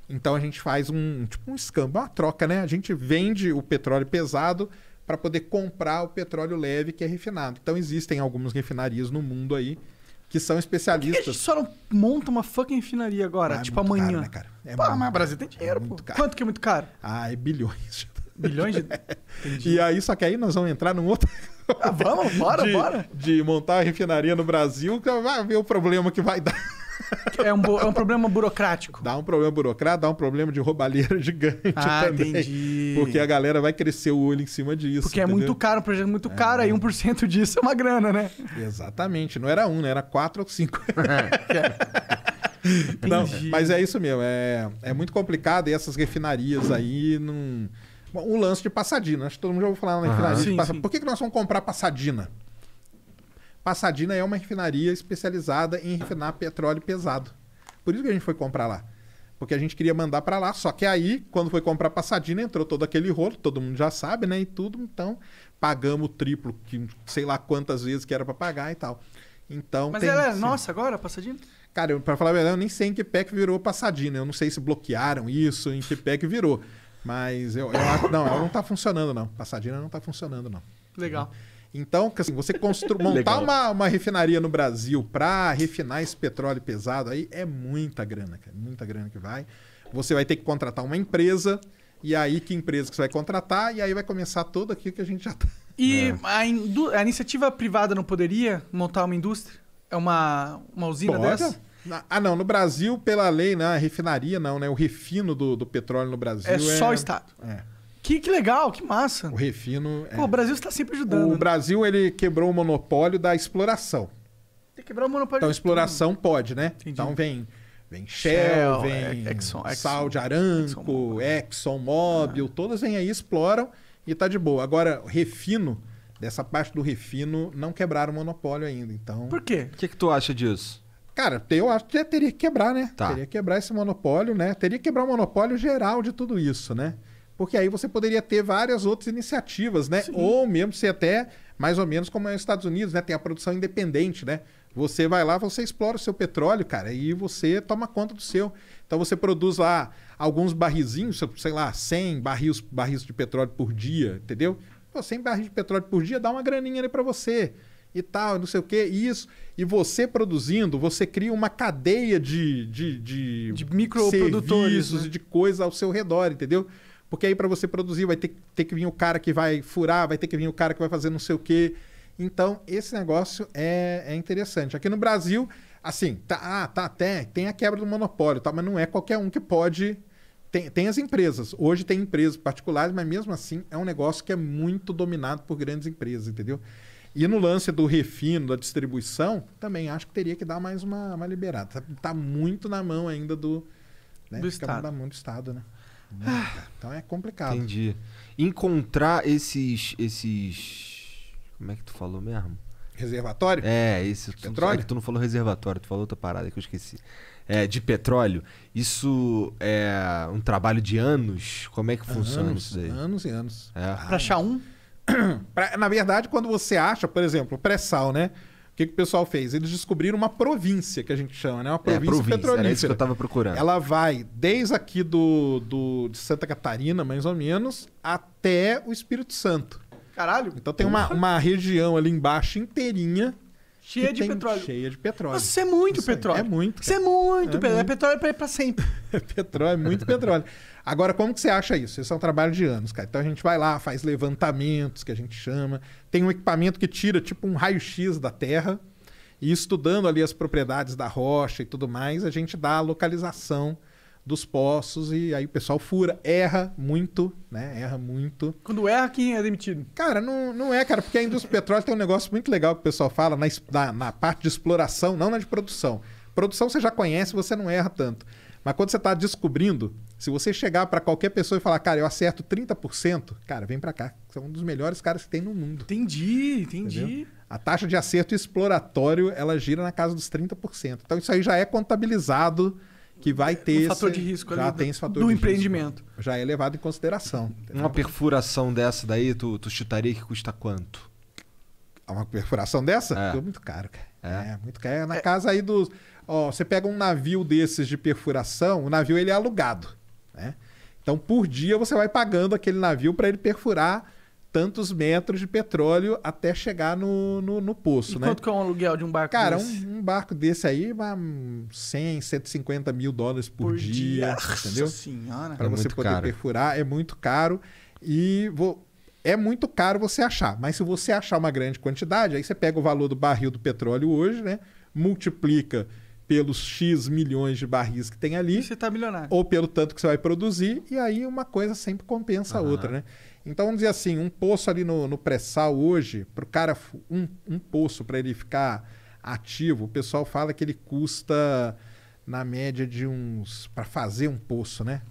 Então a gente faz um tipo um escambo, uma troca, né? A gente vende o petróleo pesado para poder comprar o petróleo leve que é refinado. Então existem algumas refinarias no mundo aí que são especialistas. Por que a gente só não monta uma fucking refinaria agora, ah, é tipo amanhã. Caro, né, cara? É pô, muito, mas o Brasil tem é dinheiro, é pô. Caro. Quanto que é muito caro? Ah, é bilhões. Bilhões de. É. Entendi. E aí, só que aí nós vamos entrar num outro. Ah, vamos, bora, de, bora. De montar a refinaria no Brasil, vai ver o problema que vai dar. É um, é um problema burocrático. Dá um problema burocrático, dá um problema de roubalheira gigante ah, também. entendi. Porque a galera vai crescer o olho em cima disso. Porque é entendeu? é muito caro, um projeto muito é. caro, aí 1% disso é uma grana, né? Exatamente. Não era um, né? Era quatro ou cinco. É. não, mas é isso mesmo. É, é muito complicado e essas refinarias aí não... O lance de passadina. Acho que todo mundo já ouviu falar na refinaria ah, de passadina. Sim. Por que, que nós vamos comprar passadina? Passadina é uma refinaria especializada em refinar petróleo pesado. Por isso que a gente foi comprar lá. Porque a gente queria mandar para lá, só que aí, quando foi comprar Passadina, entrou todo aquele rolo, todo mundo já sabe, né? E tudo, então pagamos o triplo, que sei lá quantas vezes que era para pagar e tal. Então. Mas tem, ela é sim. nossa agora, Passadina? Cara, eu, pra falar a verdade, eu nem sei em que pé que virou Passadina. Eu não sei se bloquearam isso, em que pé que virou. Mas eu, eu acho. Não, ela não tá funcionando, não. Passadina não tá funcionando, não. Legal. Não. Então, assim, você constru... montar uma, uma, refinaria no Brasil para refinar esse petróleo pesado aí é muita grana, cara. Muita grana que vai. Você vai ter que contratar uma empresa, e é aí que empresa que você vai contratar, e aí vai começar todo aquilo que a gente já tá. E é. a, indu... a, iniciativa privada não poderia montar uma indústria? É uma, uma usina Pode. dessa? Ah, não. No Brasil, pela lei, né? A refinaria não, né? O refino do, do petróleo no Brasil é... é... só o Estado. É. Que, que legal, que massa. O refino. É Pô, é... o Brasil está sempre ajudando. O né? Brasil ele quebrou o monopólio da exploração. Tem que quebrar o monopólio. Então, exploração tudo. pode, né? Entendi. Então vem Vem Shell, Shell é, vem Exxon, Exxon, Saudi Aramco, ExxonMobil, ah. todas vêm aí, exploram e tá de boa. Agora, refino, dessa parte do refino, não quebraram o monopólio ainda, então... Por quê? O que, que tu acha disso? Cara, eu acho que teria que quebrar, né? Tá. Teria que quebrar esse monopólio, né? Teria que quebrar o monopólio geral de tudo isso, né? Porque aí você poderia ter várias outras iniciativas, né? Sim. Ou mesmo você até mais ou menos como é nos Estados Unidos, né? Tem a produção independente, né? Você vai lá, você explora o seu petróleo, cara, e você toma conta do seu. Então você produz lá alguns barrizinhos, sei lá, 100 barris, barris de petróleo por dia, entendeu? Pô, 100 barris de petróleo por dia dá uma graninha ali para você e tal, não sei o que, isso. E você produzindo, você cria uma cadeia de, de, de, de microprodutores, serviços, né? de coisa ao seu redor, entendeu? Porque aí para você produzir vai ter, ter que vir o cara que vai furar, vai ter que vir o cara que vai fazer não sei o quê. Então, esse negócio é, é interessante. Aqui no Brasil, assim, tá, ah, tá até, tem a quebra do monopólio, tá? mas não é qualquer um que pode. Tem, tem as empresas. Hoje tem empresas particulares, mas mesmo assim é um negócio que é muito dominado por grandes empresas, entendeu? E no lance do refino, da distribuição, também acho que teria que dar mais uma, uma liberada. Tá, tá muito na mão ainda do. Né? Do Estado. na mão do Estado, né? Né? Ah, então é complicado. Entendi. Encontrar esses. esses. Como é que tu falou mesmo? Reservatório? É, esse. Tu, é petróleo? É tu não falou reservatório, tu falou outra parada que eu esqueci. É, de petróleo, isso é um trabalho de anos? Como é que funciona anos, isso aí? Anos e anos. É. Ah, pra achar um? na verdade, quando você acha, por exemplo, pré-sal, né? O que, que o pessoal fez? Eles descobriram uma província, que a gente chama, né? Uma província, é, província petrolífera. Era isso que eu estava procurando. Ela vai desde aqui do, do, de Santa Catarina, mais ou menos, até o Espírito Santo. Caralho! Então tem uma, uma região ali embaixo inteirinha Cheia de petróleo. Cheia de petróleo. Nossa, isso é muito isso é petróleo. É muito. Isso é muito é petróleo. É petróleo ir para sempre. é petróleo, é muito petróleo. Agora, como que você acha isso? Isso é um trabalho de anos, cara. Então a gente vai lá, faz levantamentos, que a gente chama tem um equipamento que tira tipo um raio-x da Terra. E estudando ali as propriedades da rocha e tudo mais, a gente dá a localização dos poços e aí o pessoal fura, erra muito, né? Erra muito. Quando erra, quem é demitido? Cara, não, não é, cara, porque a indústria do petróleo tem um negócio muito legal que o pessoal fala na, na, na parte de exploração, não na de produção. Produção você já conhece, você não erra tanto. Mas quando você está descobrindo, se você chegar para qualquer pessoa e falar, cara, eu acerto 30%, cara, vem para cá. Você é um dos melhores caras que tem no mundo. Entendi, entendi. Entendeu? A taxa de acerto exploratório, ela gira na casa dos 30%. Então isso aí já é contabilizado que vai é, ter um fator esse, de risco já ali tem esse fator do de empreendimento. Risco, já é levado em consideração. Entendeu? Uma perfuração dessa daí, tu, tu chutaria que custa quanto? Ah, uma perfuração dessa? É. Muito caro, cara. É. é, muito caro. É na é. casa aí dos... Ó, você pega um navio desses de perfuração, o navio ele é alugado. Né? Então, por dia, você vai pagando aquele navio para ele perfurar tantos metros de petróleo até chegar no, no, no poço. E né? quanto que é um aluguel de um barco Cara, desse? Um, um barco desse aí, vai 100, 150 mil dólares por, por dia, dia, entendeu? Para é você poder caro. perfurar, é muito caro. E vou, é muito caro você achar, mas se você achar uma grande quantidade, aí você pega o valor do barril do petróleo hoje, né? Multiplica pelos X milhões de barris que tem ali. você tá milionário. Ou pelo tanto que você vai produzir, e aí uma coisa sempre compensa uhum. a outra, né? Então, vamos dizer assim, um poço ali no, no pré-sal hoje, para o cara, um, um poço para ele ficar ativo, o pessoal fala que ele custa na média de uns. para fazer um poço, né?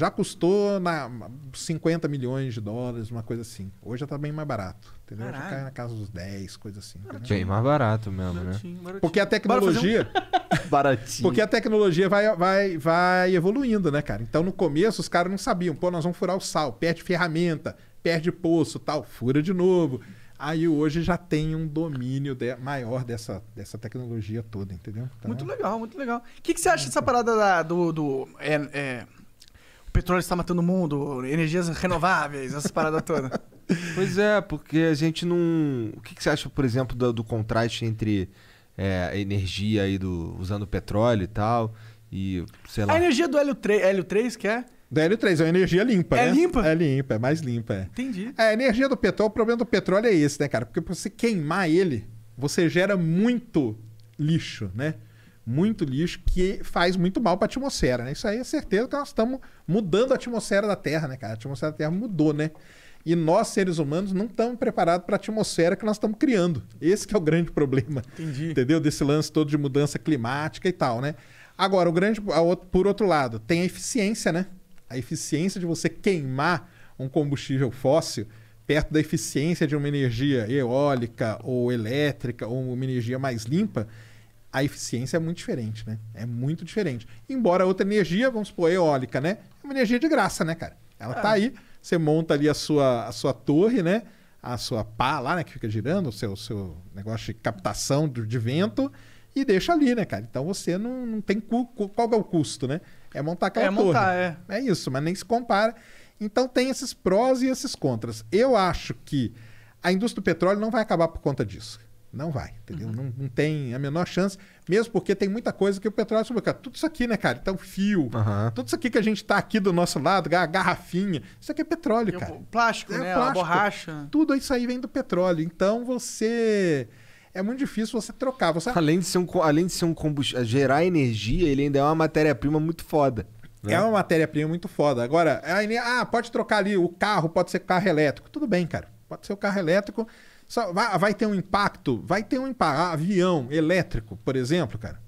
Já custou na 50 milhões de dólares, uma coisa assim. Hoje já tá bem mais barato. Entendeu? Já cai na casa dos 10, coisa assim. Bem mais barato mesmo, né? baratinho, né? Baratinho. Porque a tecnologia. Um... baratinho. Porque a tecnologia vai, vai, vai evoluindo, né, cara? Então no começo os caras não sabiam. Pô, nós vamos furar o sal, perde ferramenta, perde poço tal, fura de novo. Aí hoje já tem um domínio de, maior dessa, dessa tecnologia toda, entendeu? Então, muito é legal, muito legal. O que, que você acha dessa parada da, do. do é, é petróleo está matando o mundo, energias renováveis, essas paradas todas. Pois é, porque a gente não. O que, que você acha, por exemplo, do, do contraste entre é, a energia aí do, usando petróleo e tal? E, sei lá. A energia do hélio 3, hélio 3 que é? Da L3, é uma energia limpa, é né? É limpa? É limpa, é mais limpa. É. Entendi. É, a energia do petróleo, o problema do petróleo é esse, né, cara? Porque pra você queimar ele, você gera muito lixo, né? muito lixo que faz muito mal para a atmosfera, né? Isso aí é certeza que nós estamos mudando a atmosfera da Terra, né, cara? A atmosfera da Terra mudou, né? E nós, seres humanos, não estamos preparados para a atmosfera que nós estamos criando. Esse é o grande problema. Entendi. Entendeu? Desse lance todo de mudança climática e tal, né? Agora, o grande, por outro lado, tem a eficiência, né? A eficiência de você queimar um combustível fóssil perto da eficiência de uma energia eólica ou elétrica ou uma energia mais limpa a eficiência é muito diferente, né? É muito diferente. Embora outra energia, vamos supor, eólica, né? É uma energia de graça, né, cara? Ela tá é. aí, você monta ali a sua, a sua torre, né? A sua pá lá, né? Que fica girando, o seu, seu negócio de captação de vento e deixa ali, né, cara? Então você não, não tem... Cu, qual é o custo, né? É montar aquela é torre. Montar, é. é isso, mas nem se compara. Então tem esses prós e esses contras. Eu acho que a indústria do petróleo não vai acabar por conta disso. Não vai, entendeu? Uhum. Não, não, tem a menor chance, mesmo porque tem muita coisa que o petróleo sobrecarrega. Tudo isso aqui, né, cara? Então, fio, uhum. tudo isso aqui que a gente tá aqui do nosso lado, a garrafinha, isso aqui é petróleo, cara. O plástico, é, né? Plástico. A borracha. Tudo isso aí vem do petróleo. Então, você é muito difícil você trocar. Você... Além de ser um, além de ser um combustível, eh, gerar energia, ele ainda é uma matéria-prima muito foda. Né? É uma matéria-prima muito foda. Agora, ah, pode trocar ali o carro, pode ser carro elétrico. Tudo bem, cara. Pode ser o carro elétrico. Vai, vai ter um impacto? Vai ter um impacto. Ah, avião elétrico, por exemplo, cara.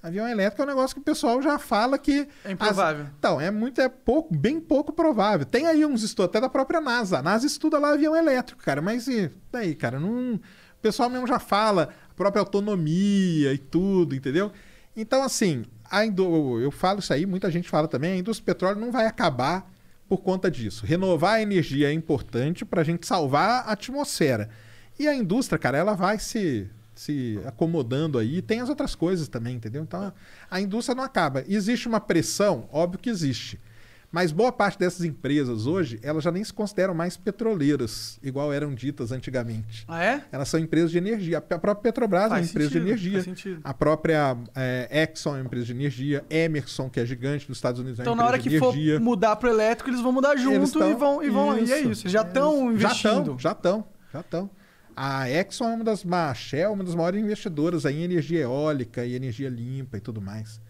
Avião elétrico é um negócio que o pessoal já fala que. É improvável. As... Então, é muito, é pouco, bem pouco provável. Tem aí uns estudos, até da própria NASA. A NASA estuda lá avião elétrico, cara. Mas e daí, cara? Não... O pessoal mesmo já fala, a própria autonomia e tudo, entendeu? Então, assim, a indo... eu falo isso aí, muita gente fala também, a indústria do petróleo não vai acabar por conta disso. Renovar a energia é importante para a gente salvar a atmosfera. E a indústria, cara, ela vai se, se acomodando aí. Tem as outras coisas também, entendeu? Então a indústria não acaba. Existe uma pressão? Óbvio que existe. Mas boa parte dessas empresas hoje, elas já nem se consideram mais petroleiras, igual eram ditas antigamente. Ah, é? Elas são empresas de energia. A própria Petrobras faz é uma sentido, empresa de energia. A própria é, Exxon é uma empresa de energia. Emerson, que é gigante dos Estados Unidos, é então, uma empresa de energia. Então, na hora que for mudar para o elétrico, eles vão mudar junto tão... e vão... E, vão isso, e é isso. Já estão é investindo. Já estão, já estão. A Exxon é uma das, a Shell é uma das maiores investidoras aí em energia eólica e energia limpa e tudo mais.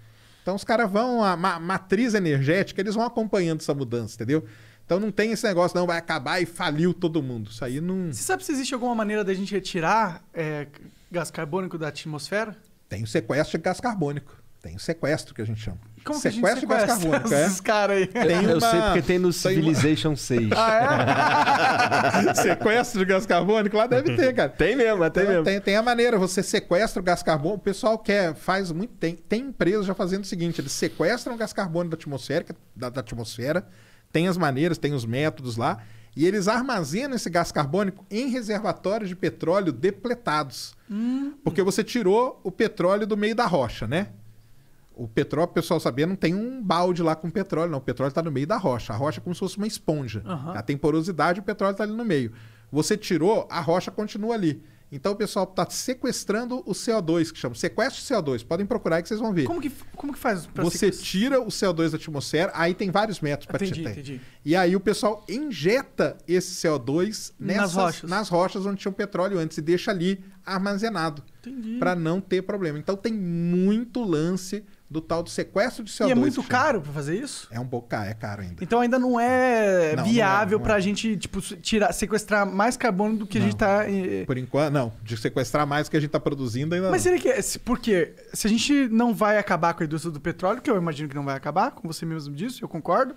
Então os caras vão, a ma matriz energética, eles vão acompanhando essa mudança, entendeu? Então não tem esse negócio, não, vai acabar e faliu todo mundo. Isso aí não. Você sabe se existe alguma maneira da gente retirar é, gás carbônico da atmosfera? Tem o sequestro de gás carbônico. Tem o sequestro, que a gente chama. Como sequestro que a gente sequestra de é? esses é? caras aí? Tem Eu sei porque tem no Civilization uma... 6. Ah, é? sequestro de gás carbônico? Lá deve ter, cara. Tem mesmo, tem, tem mesmo. Tem, tem a maneira, você sequestra o gás carbônico. O pessoal quer, faz muito. Tem, tem empresas já fazendo o seguinte: eles sequestram o gás carbônico da atmosfera, é da, da atmosfera, tem as maneiras, tem os métodos lá, e eles armazenam esse gás carbônico em reservatórios de petróleo depletados. Hum. Porque você tirou o petróleo do meio da rocha, né? O petróleo, o pessoal saber, não tem um balde lá com petróleo, não. O petróleo está no meio da rocha. A rocha é como se fosse uma esponja. Uhum. Ela o petróleo está ali no meio. Você tirou, a rocha continua ali. Então o pessoal está sequestrando o CO2, que chama sequestro de CO2. Podem procurar aí que vocês vão ver. Como que, como que faz? Você tira o CO2 da atmosfera, aí tem vários métodos para tirar. Entendi, entendi. E aí o pessoal injeta esse CO2 nessas, nas, rochas. nas rochas onde tinha o petróleo antes e deixa ali armazenado para não ter problema. Então tem muito lance do tal do sequestro de CO2. E é muito caro para fazer isso? É um pouco caro, é caro ainda. Então ainda não é não, é, viável para a é. gente tipo tirar, sequestrar mais carbono do que não. a gente está. Eh, eh. Por enquanto não, de sequestrar mais do que a gente está produzindo ainda. Mas será que Por porque se a gente não vai acabar com a indústria do petróleo, que eu imagino que não vai acabar, como você mesmo disse, eu concordo.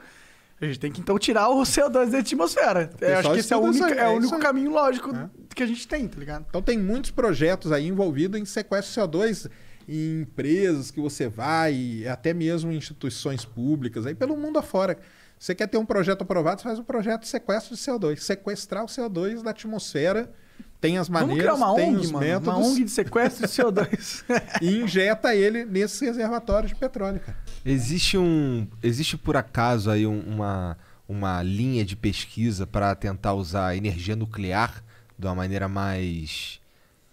A gente tem que então tirar o CO2 da atmosfera. Eu acho que esse é o único, é o é único caminho lógico é. que a gente tem, tá ligado? Então tem muitos projetos aí envolvidos em sequestro de CO2 em empresas que você vai, até mesmo em instituições públicas, aí pelo mundo afora. Você quer ter um projeto aprovado, você faz um projeto de sequestro de CO2. Sequestrar o CO2 da atmosfera tem as maneiras, Vamos criar uma tem ONG, os mano, métodos. Uma ONG de sequestro de CO2. e injeta ele nesses reservatórios de petróleo, cara. Existe um. Existe por acaso aí uma, uma linha de pesquisa para tentar usar energia nuclear de uma maneira mais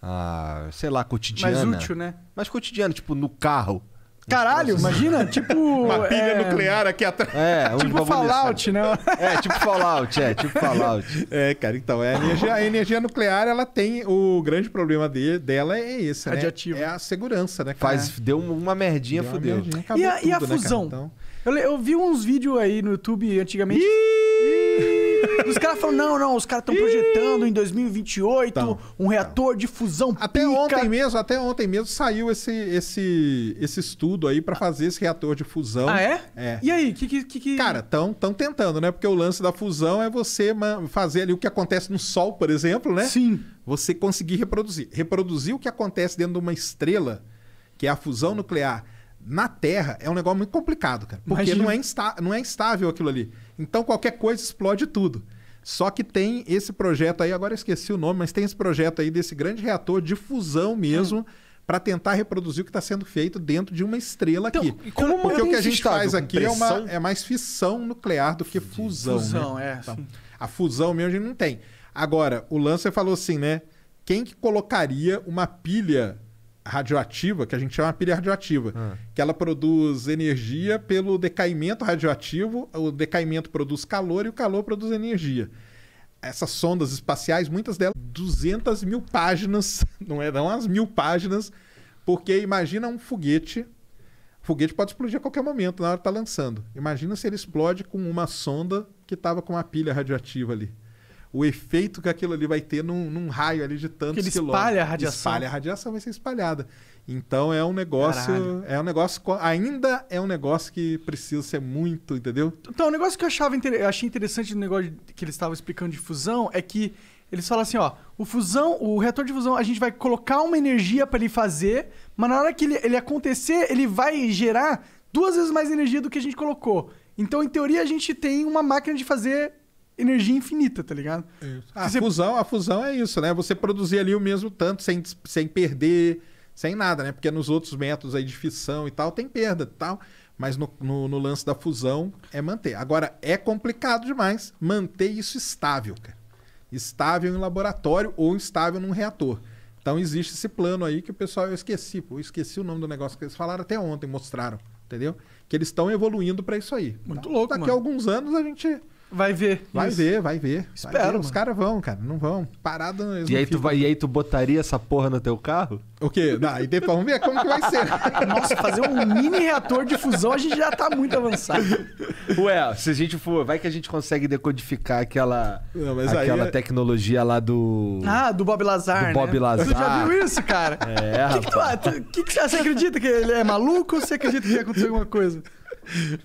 ah, sei lá, cotidiana. Mais útil, né? Mais cotidiana, tipo, no carro. Caralho, imagina, tipo... Uma pilha é... nuclear aqui atrás. É, um tipo Fallout, né? É, tipo Fallout, é, tipo Fallout. É, cara, então, é, a, energia, a energia nuclear, ela tem... O grande problema de, dela é esse, né? Radiativo. É a segurança, né, cara? Faz, deu uma merdinha, deu fudeu. Uma merdinha, e, a, tudo, e né, a, fusão? Né, então... eu, eu, vi uns vídeos aí no YouTube antigamente... Iiii os caras falam, não, não, os caras estão projetando em 2028 tá, um tá. reator de fusão Até pica. ontem mesmo, até ontem mesmo saiu esse, esse, esse estudo aí para fazer esse reator de fusão. Ah, é? É. E aí, que que... que... Cara, estão tão tentando, né? Porque o lance da fusão é você fazer ali o que acontece no Sol, por exemplo, né? Sim. Você conseguir reproduzir. Reproduzir o que acontece dentro de uma estrela, que é a fusão nuclear, na Terra é um negócio muito complicado, cara. Porque Imagina. não é, insta não é instável aquilo ali. Então qualquer coisa explode tudo. Só que tem esse projeto aí, agora esqueci o nome, mas tem esse projeto aí desse grande reator de fusão mesmo. Hum. Para tentar reproduzir o que está sendo feito dentro de uma estrela então, aqui. Como Porque é o que a gente faz aqui é, uma, é, mais fissão nuclear do que fusão. Fusão, né? é. Então, a fusão mesmo a gente não tem. Agora, o Lancer falou assim, né? Quem que colocaria uma pilha radioativa, que a gente chama de pilha radioativa, ah. que ela produz energia pelo decaimento radioativo, o decaimento produz calor e o calor produz energia. Essas sondas espaciais, muitas delas, 200 mil páginas, não é não as mil páginas, porque imagina um foguete, o foguete pode explodir a qualquer momento, na hora que está lançando. Imagina se ele explode com uma sonda que estava com uma pilha radioativa ali o efeito que aquilo ali vai ter num, num raio ali de tantos que ele quilômetros. espalha a radiação. Espalha a radiação, vai ser espalhada. Então é um negócio, Caralho. é um negócio ainda é um negócio que precisa ser muito, entendeu? Então, o negócio que eu achava eu achei interessante no negócio que eles estavam explicando de fusão é que eles falam assim, ó, o fusão, o reator de fusão, a gente vai colocar uma energia para ele fazer, mas na hora que ele, ele acontecer, ele vai gerar duas vezes mais energia do que a gente colocou. Então, em teoria, a gente tem uma máquina de fazer energia infinita, tá ligado? a, você... fusão, a fusão é isso, né? Você produzir ali o mesmo tanto sem, sem perder, sem nada, né? Porque nos outros métodos aí de fissão e tal, tem perda e tal. Mas no, no, no, lance da fusão é manter. Agora, é complicado demais manter isso estável, cara. Estável em laboratório ou estável num reator. Então existe esse plano aí que o pessoal, eu esqueci, pô, eu esqueci o nome do negócio que eles falaram até ontem, mostraram, entendeu? Que eles estão evoluindo para isso aí. Muito tá? louco, Daqui mano. a alguns anos a gente Vai ver. Vai isso. ver, vai ver. Espero. Vai ver. Os caras vão, cara. Não vão. Parado e aí tu vai E aí tu botaria essa porra no teu carro? O quê? Não, e depois vamos ver como que vai ser. Nossa, fazer um mini reator de fusão a gente já tá muito avançado. Ué, se a gente for... Vai que a gente consegue decodificar aquela, Não, aquela aí... É- tecnologia lá do... Ah, do Bob Lazar, do né? Bob né? Lazar. Tu já viu isso, cara? É, que que tu, que, que, Você acredita que ele é maluco ou você acredita que ia acontecer alguma coisa?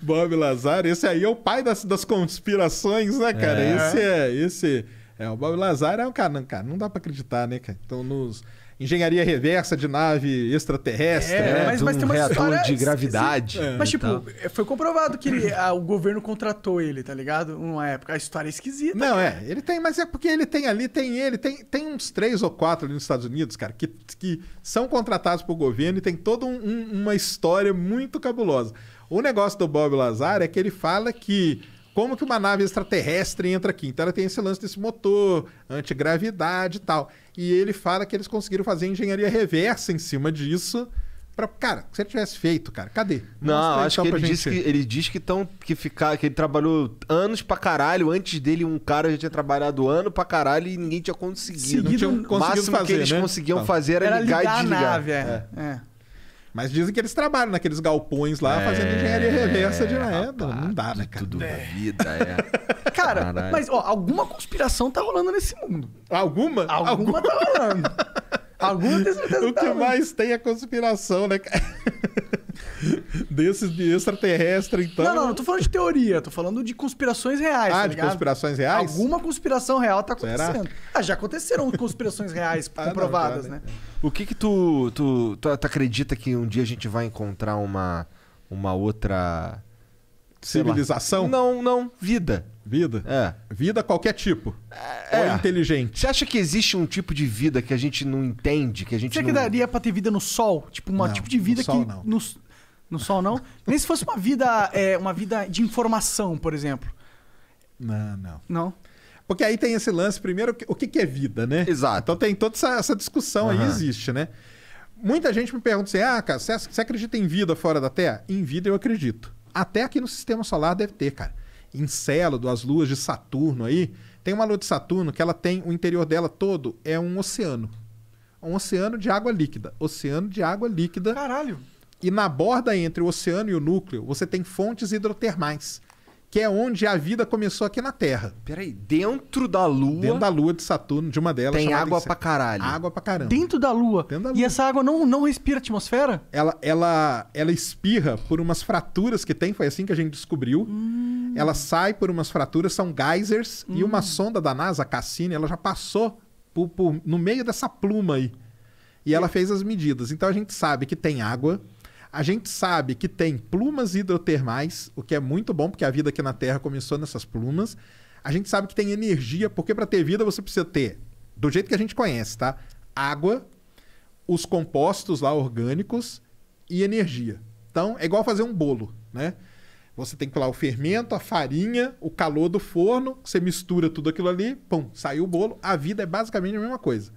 Bob Lazar, esse aí é o pai das, das conspirações, né, cara? É. Esse é. Esse é o Bob Lazar é um cara, não, cara, não dá para acreditar, né, cara? Então nos engenharia reversa de nave extraterrestre, é, né? Mas, mas um tem uma reator história... de gravidade. É, mas, tipo, é, foi comprovado que ele, a, o governo contratou ele, tá ligado? Uma época. A história é esquisita. Não, cara. é. Ele tem, mas é porque ele tem ali, tem ele, tem, tem uns três ou quatro ali nos Estados Unidos, cara, que, que são contratados pelo governo e tem toda um, um, uma história muito cabulosa. O negócio do Bob Lazar é que ele fala que como que uma nave extraterrestre entra aqui? Então ela tem esse lance desse motor, antigravidade e tal. E ele fala que eles conseguiram fazer engenharia reversa em cima disso. Pra, cara, se ele tivesse feito, cara, cadê? não, acho que ele, disse que ele diz que tão, que, ficar, que ele trabalhou anos pra caralho. Antes dele, um cara já tinha trabalhado ano pra caralho e ninguém tinha conseguido. Seguido, não tinha o máximo fazer, que eles né? conseguiam então, fazer era, era ligar, ligar, e desligar. A nave, é. é. é. Mas dizem que eles trabalham naqueles galpões lá é, fazendo engenharia é, reversa de na Não dá, né, cara? Tudo é. vida, é. Cara, Caralho. mas ó, alguma conspiração tá rolando nesse mundo. Alguma? Alguma, alguma tá rolando. Alguma O que mais tem é conspiração, né, Desses de extraterrestre, então. Não, não, não tô falando de teoria, tô falando de conspirações reais. Ah, tá de ligado? conspirações reais? Alguma conspiração real tá acontecendo. Será? Ah, já aconteceram conspirações reais ah, comprovadas, né? né? O que que tu, tu, tu, tu acredita que um dia a gente vai encontrar uma, uma outra Civilização? Não, não. Vida. Vida? É. Vida qualquer tipo. É. Ou inteligente. Você acha que existe um tipo de vida que a gente não entende? Que a gente Será não... que daria pra ter vida no sol? Tipo, um tipo de vida no sol, que. Não. No, no sol, não? Nem se fosse uma vida, é, uma vida de informação, por exemplo. Não, não. Não. Porque aí tem esse lance, primeiro, o que, que é vida, né? Exato. Então tem toda essa, essa discussão uhum. aí, existe, né? Muita gente me pergunta assim: ah, cara, você acredita em vida fora da Terra? Em vida eu acredito. Até aqui no sistema solar deve ter, cara. Encélado, as luas de Saturno aí. Tem uma lua de Saturno que ela tem, o interior dela todo é um oceano. Um oceano de água líquida. Oceano de água líquida. Caralho! E na borda entre o oceano e o núcleo, você tem fontes hidrotermais que é onde a vida começou aqui na Terra. Peraí, dentro da Lua. Dentro da Lua de Saturno, de uma delas. Tem água pra caralho. Água pra caramba. Dentro da Lua. Dentro da Lua. E essa água não, não respira atmosfera? Ela, ela, ela espirra por umas fraturas que tem, foi assim que a gente descobriu. Hum. Ela sai por umas fraturas, são geysers, hum. e uma hum. sonda da NASA, a Cassini, ela já passou por, por, no meio dessa pluma aí. E ela fez as medidas. Então a gente sabe que tem água, a gente sabe que tem plumas hidrotermais, o que é muito bom, porque a vida aqui na Terra começou nessas plumas. A gente sabe que tem energia, porque para ter vida você precisa ter, do jeito que a gente conhece, tá? Água, os compostos lá orgânicos e energia. Então, é igual fazer um bolo, né? Você tem que lá o fermento, a farinha, o calor do forno, você mistura tudo aquilo ali, pum, saiu o bolo. A vida é basicamente a mesma coisa.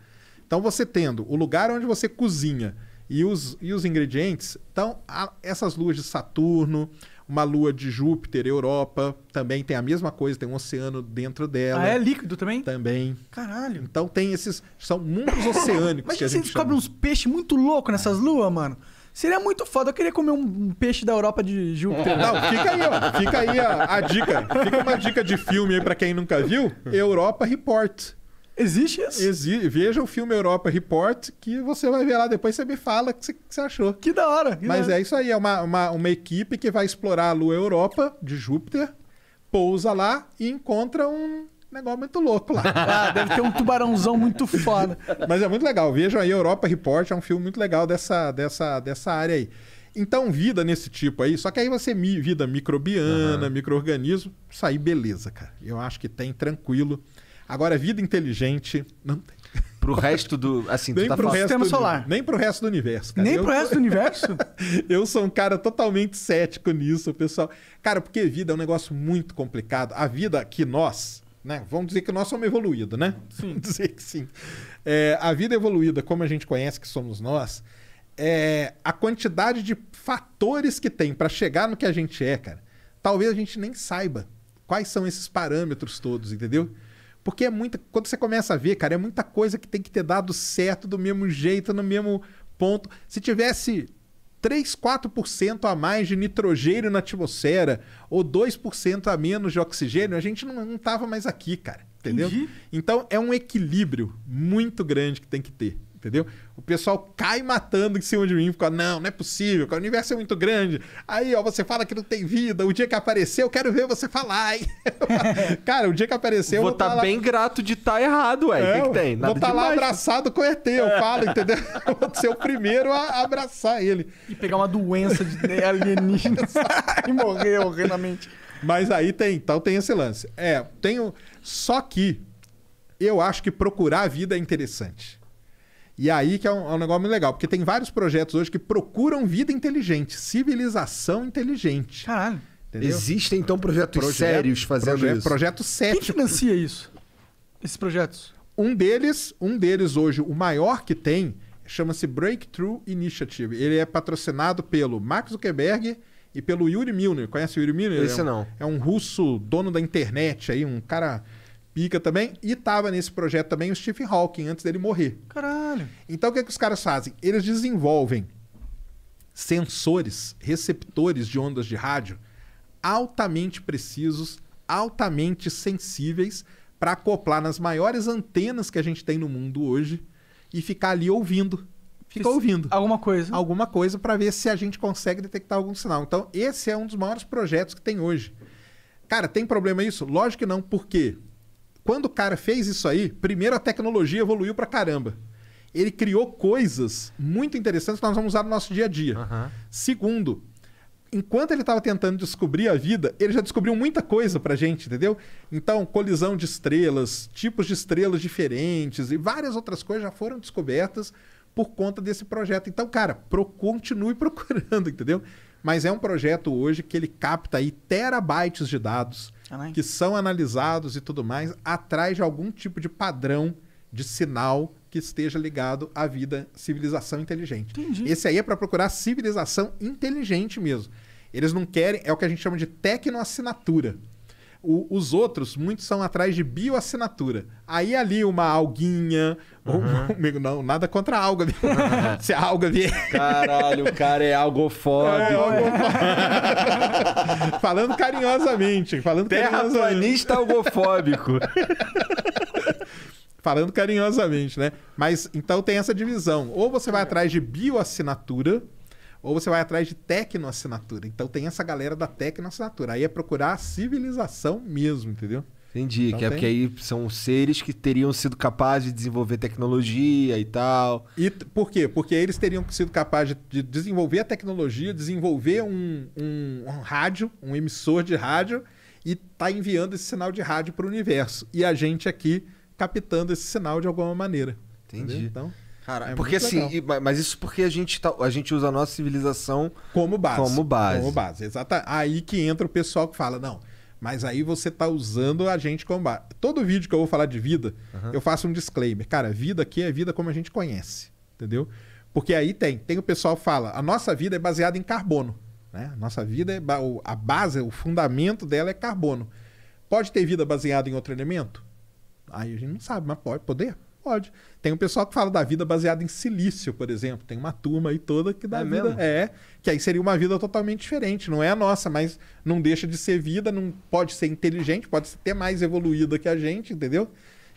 Então, você tendo o lugar onde você cozinha, e os, e os ingredientes? Então, essas luas de Saturno, uma lua de Júpiter, Europa, também tem a mesma coisa, tem um oceano dentro dela. Ah, é líquido também? Também. Caralho. Então tem esses. São mundos oceânicos. Mas que a gente descobre uns peixes muito loucos nessas luas, mano. Seria muito foda. Eu queria comer um peixe da Europa de Júpiter. Não, fica aí, ó. Fica aí a, a dica. Fica uma dica de filme aí pra quem nunca viu. Europa Report. Existe isso? Exi... Veja o filme Europa Report, que você vai ver lá depois, você me fala o que, você achou. Que da hora! Que Mas da hora. é isso aí, é uma, uma, uma equipe que vai explorar a lua Europa de Júpiter, pousa lá e encontra um negócio muito louco lá. Ah, deve ter um tubarãozão muito foda. Mas é muito legal. Vejam aí, Europa Report é um filme muito legal dessa, dessa, dessa área aí. Então, vida nesse tipo aí, só que aí você vida microbiana, uhum. microorganismo, isso aí beleza, cara. Eu acho que tem tranquilo. Agora, vida inteligente, não tem. Pro resto do. Assim, nem tu tá pro falando... resto solar. Nem pro resto do universo. Cara. Nem eu, pro resto do universo? eu sou um cara totalmente cético nisso, pessoal. Cara, porque vida é um negócio muito complicado. A vida que nós, né? Vamos dizer que nós somos evoluídos, né? Sim. Vamos dizer que sim. É, a vida evoluída, como a gente conhece que somos nós, é a quantidade de fatores que tem para chegar no que a gente é, cara. Talvez a gente nem saiba quais são esses parâmetros todos, entendeu? Porque é muita. Quando você começa a ver, cara, é muita coisa que tem que ter dado certo do mesmo jeito, no mesmo ponto. Se tivesse 3, 4% a mais de nitrogênio na atmosfera ou 2% a menos de oxigênio, a gente não, não tava mais aqui, cara. Entendeu? Entendi. Então é um equilíbrio muito grande que tem que ter. Entendeu? O pessoal cai matando em cima de mim, fica, não, não é possível, o universo é muito grande. Aí, ó, você fala que não tem vida, o dia que aparecer, eu quero ver você falar, hein? Cara, o dia que aparecer, eu vou estar tá lá... bem grato de estar tá errado, ué. É, o que, que, é, tem? Nada vou estar tá lá abraçado com o ET, eu falo, entendeu? vou ser o primeiro a abraçar ele. E pegar uma doença de alienígena e morrer horrendamente. Mas aí tem, então tem esse lance. É, tenho. Só que eu acho que procurar a vida é interessante. E é aí que é um, é um negócio muito legal, porque tem vários projetos hoje que procuram vida inteligente, civilização inteligente. Caralho. Entendeu? Existem então projetos projeto, sérios fazendo projeto, isso. Projeto sério. Quem financia isso? Esses projetos? Um deles, um deles hoje, o maior que tem, chama-se Breakthrough Initiative. Ele é patrocinado pelo Mark Zuckerberg e pelo Yuri Milner. Conhece o Yuri Milner? Esse é um, não. É um russo dono da internet aí, um cara Pica também. E tava nesse projeto também o Stephen Hawking, antes dele morrer. Caralho. Então o que, é que os caras fazem? Eles desenvolvem sensores, receptores de ondas de rádio altamente precisos, altamente sensíveis, para acoplar nas maiores antenas que a gente tem no mundo hoje e ficar ali ouvindo. Fica ouvindo. Alguma coisa. Alguma coisa para ver se a gente consegue detectar algum sinal. Então, esse é um dos maiores projetos que tem hoje. Cara, tem problema isso? Lógico que não. Por quê? Quando o cara fez isso aí, primeiro a tecnologia evoluiu pra caramba. Ele criou coisas muito interessantes que nós vamos usar no nosso dia a dia. Uhum. Segundo, enquanto ele estava tentando descobrir a vida, ele já descobriu muita coisa pra gente, entendeu? Então, colisão de estrelas, tipos de estrelas diferentes e várias outras coisas já foram descobertas por conta desse projeto. Então, cara, pro, continue procurando, entendeu? Mas é um projeto hoje que ele capta aí terabytes de dados Caralho. que são analisados e tudo mais atrás de algum tipo de padrão de sinal que esteja ligado à vida civilização inteligente. Entendi. Esse aí é para procurar civilização inteligente mesmo. Eles não querem, é o que a gente chama de tecnoassinatura. O, os outros, muitos são atrás de bioassinatura. Aí ali uma alguinha. Uhum. Um, não, nada contra a alga. Uhum. Se a é alga vier. Caralho, o cara é algofóbico. É, algofóbico. falando carinhosamente. Falando Terraplanista algofóbico. falando carinhosamente, né? Mas então tem essa divisão. Ou você vai é. atrás de bioassinatura ou você vai atrás de tecno assinatura. Então tem essa galera da tecno assinatura. Aí é procurar a civilização mesmo, entendeu? Entendi, então que é porque aí são seres que teriam sido capazes de desenvolver tecnologia e tal. E por quê? Porque eles teriam sido capazes de desenvolver a tecnologia, desenvolver um, um, um rádio, um emissor de rádio, e tá enviando esse sinal de rádio para o universo. E a gente aqui captando esse sinal de alguma maneira. Entendi. Entendeu? Então. Cara, é porque assim, e, mas isso porque a gente, tá, a gente usa a nossa civilização como base. Como base. Como base, exata. Aí que entra o pessoal que fala, não, mas aí você tá usando a gente como base. Todo vídeo que eu vou falar de vida, uhum. eu faço um disclaimer. Cara, vida aqui é vida como a gente conhece, entendeu? Porque aí tem, tem o pessoal que fala, a nossa vida é baseada em carbono. Né? Nossa vida, é a base, o fundamento dela é carbono. Pode ter vida baseada em outro elemento? Aí a gente não sabe, mas pode, poder. Pode. Tem um pessoal que fala da vida baseada em silício, por exemplo. Tem uma turma aí toda que dá é vida. Mesmo? É, que aí seria uma vida totalmente diferente. Não é a nossa, mas não deixa de ser vida, não pode ser inteligente, pode ser até mais evoluída que a gente, entendeu?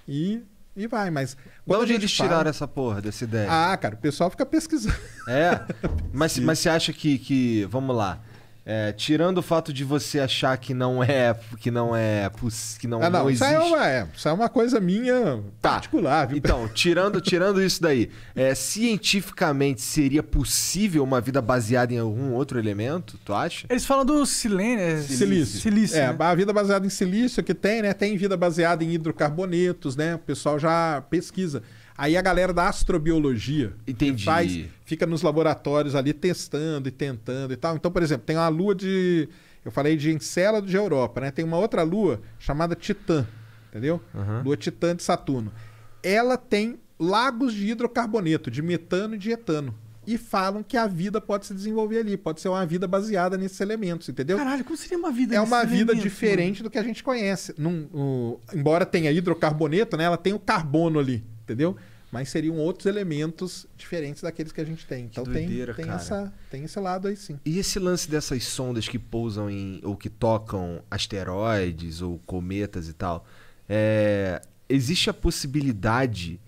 E, e vai, mas. quando onde eles fala... tiraram essa porra dessa ideia? Ah, cara, o pessoal fica pesquisando. É. mas, mas você acha que, que. Vamos lá. É, tirando o fato de você achar que não é que não é que não, ah, não, não é existe. Isso é, uma, é, isso é uma coisa minha tá. particular. Viu? Então, tirando tirando isso daí, é, cientificamente seria possível uma vida baseada em algum outro elemento, tu acha? Eles falam do silêncio. É, silício. silício é, né? a vida baseada em silício que tem, né? Tem vida baseada em hidrocarbonetos, né? O pessoal já pesquisa. Aí a galera da astrobiologia Entendi. faz, fica nos laboratórios ali testando e tentando e tal. Então, por exemplo, tem uma lua de. Eu falei de Encélado de Europa, né? Tem uma outra lua chamada Titã, entendeu? Uhum. Lua Titã de Saturno. Ela tem lagos de hidrocarboneto, de metano e de etano. E falam que a vida pode se desenvolver ali, pode ser uma vida baseada nesses elementos, entendeu? Caralho, como seria uma vida É uma vida diferente mano? do que a gente conhece. Num, um, embora tenha hidrocarboneto, né? Ela tem o carbono ali entendeu? Mas seriam outros elementos diferentes daqueles que a gente tem. Então doideira, tem, tem, essa, tem esse lado aí sim. E esse lance dessas sondas que pousam em. ou que tocam asteroides ou cometas e tal. É, existe a possibilidade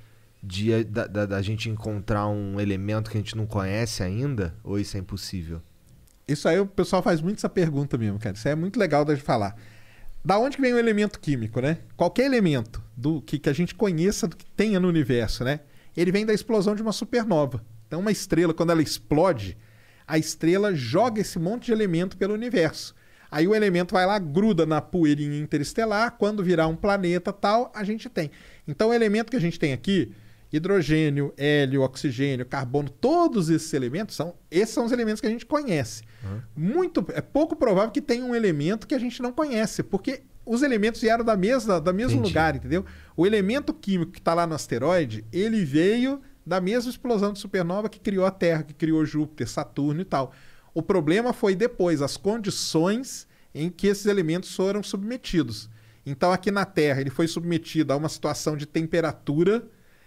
de, eh, da, da, da, gente encontrar um elemento que a gente não conhece ainda? Ou isso é impossível? Isso aí o pessoal faz muito essa pergunta mesmo, cara. Isso é muito legal da gente falar. Da onde vem o elemento químico, né? Qualquer elemento do que, que a gente conheça, do que tenha no universo, né? Ele vem da explosão de uma supernova. Então, uma estrela, quando ela explode, a estrela joga esse monte de elemento pelo universo. Aí o elemento vai lá, gruda na poeirinha interestelar, quando virar um planeta tal, a gente tem. Então, o elemento que a gente tem aqui, hidrogênio, hélio, oxigênio, carbono, todos esses elementos são esses são os elementos que a gente conhece. Uhum. Muito é pouco provável que tenha um elemento que a gente não conhece, porque os elementos vieram da mesma, da mesmo Entendi. lugar, entendeu? O elemento químico que está lá no asteroide, ele veio da mesma explosão de supernova que criou a Terra, que criou Júpiter, Saturno e tal. O problema foi depois, as condições em que esses elementos foram submetidos. Então, aqui na Terra, ele foi submetido a uma situação de temperatura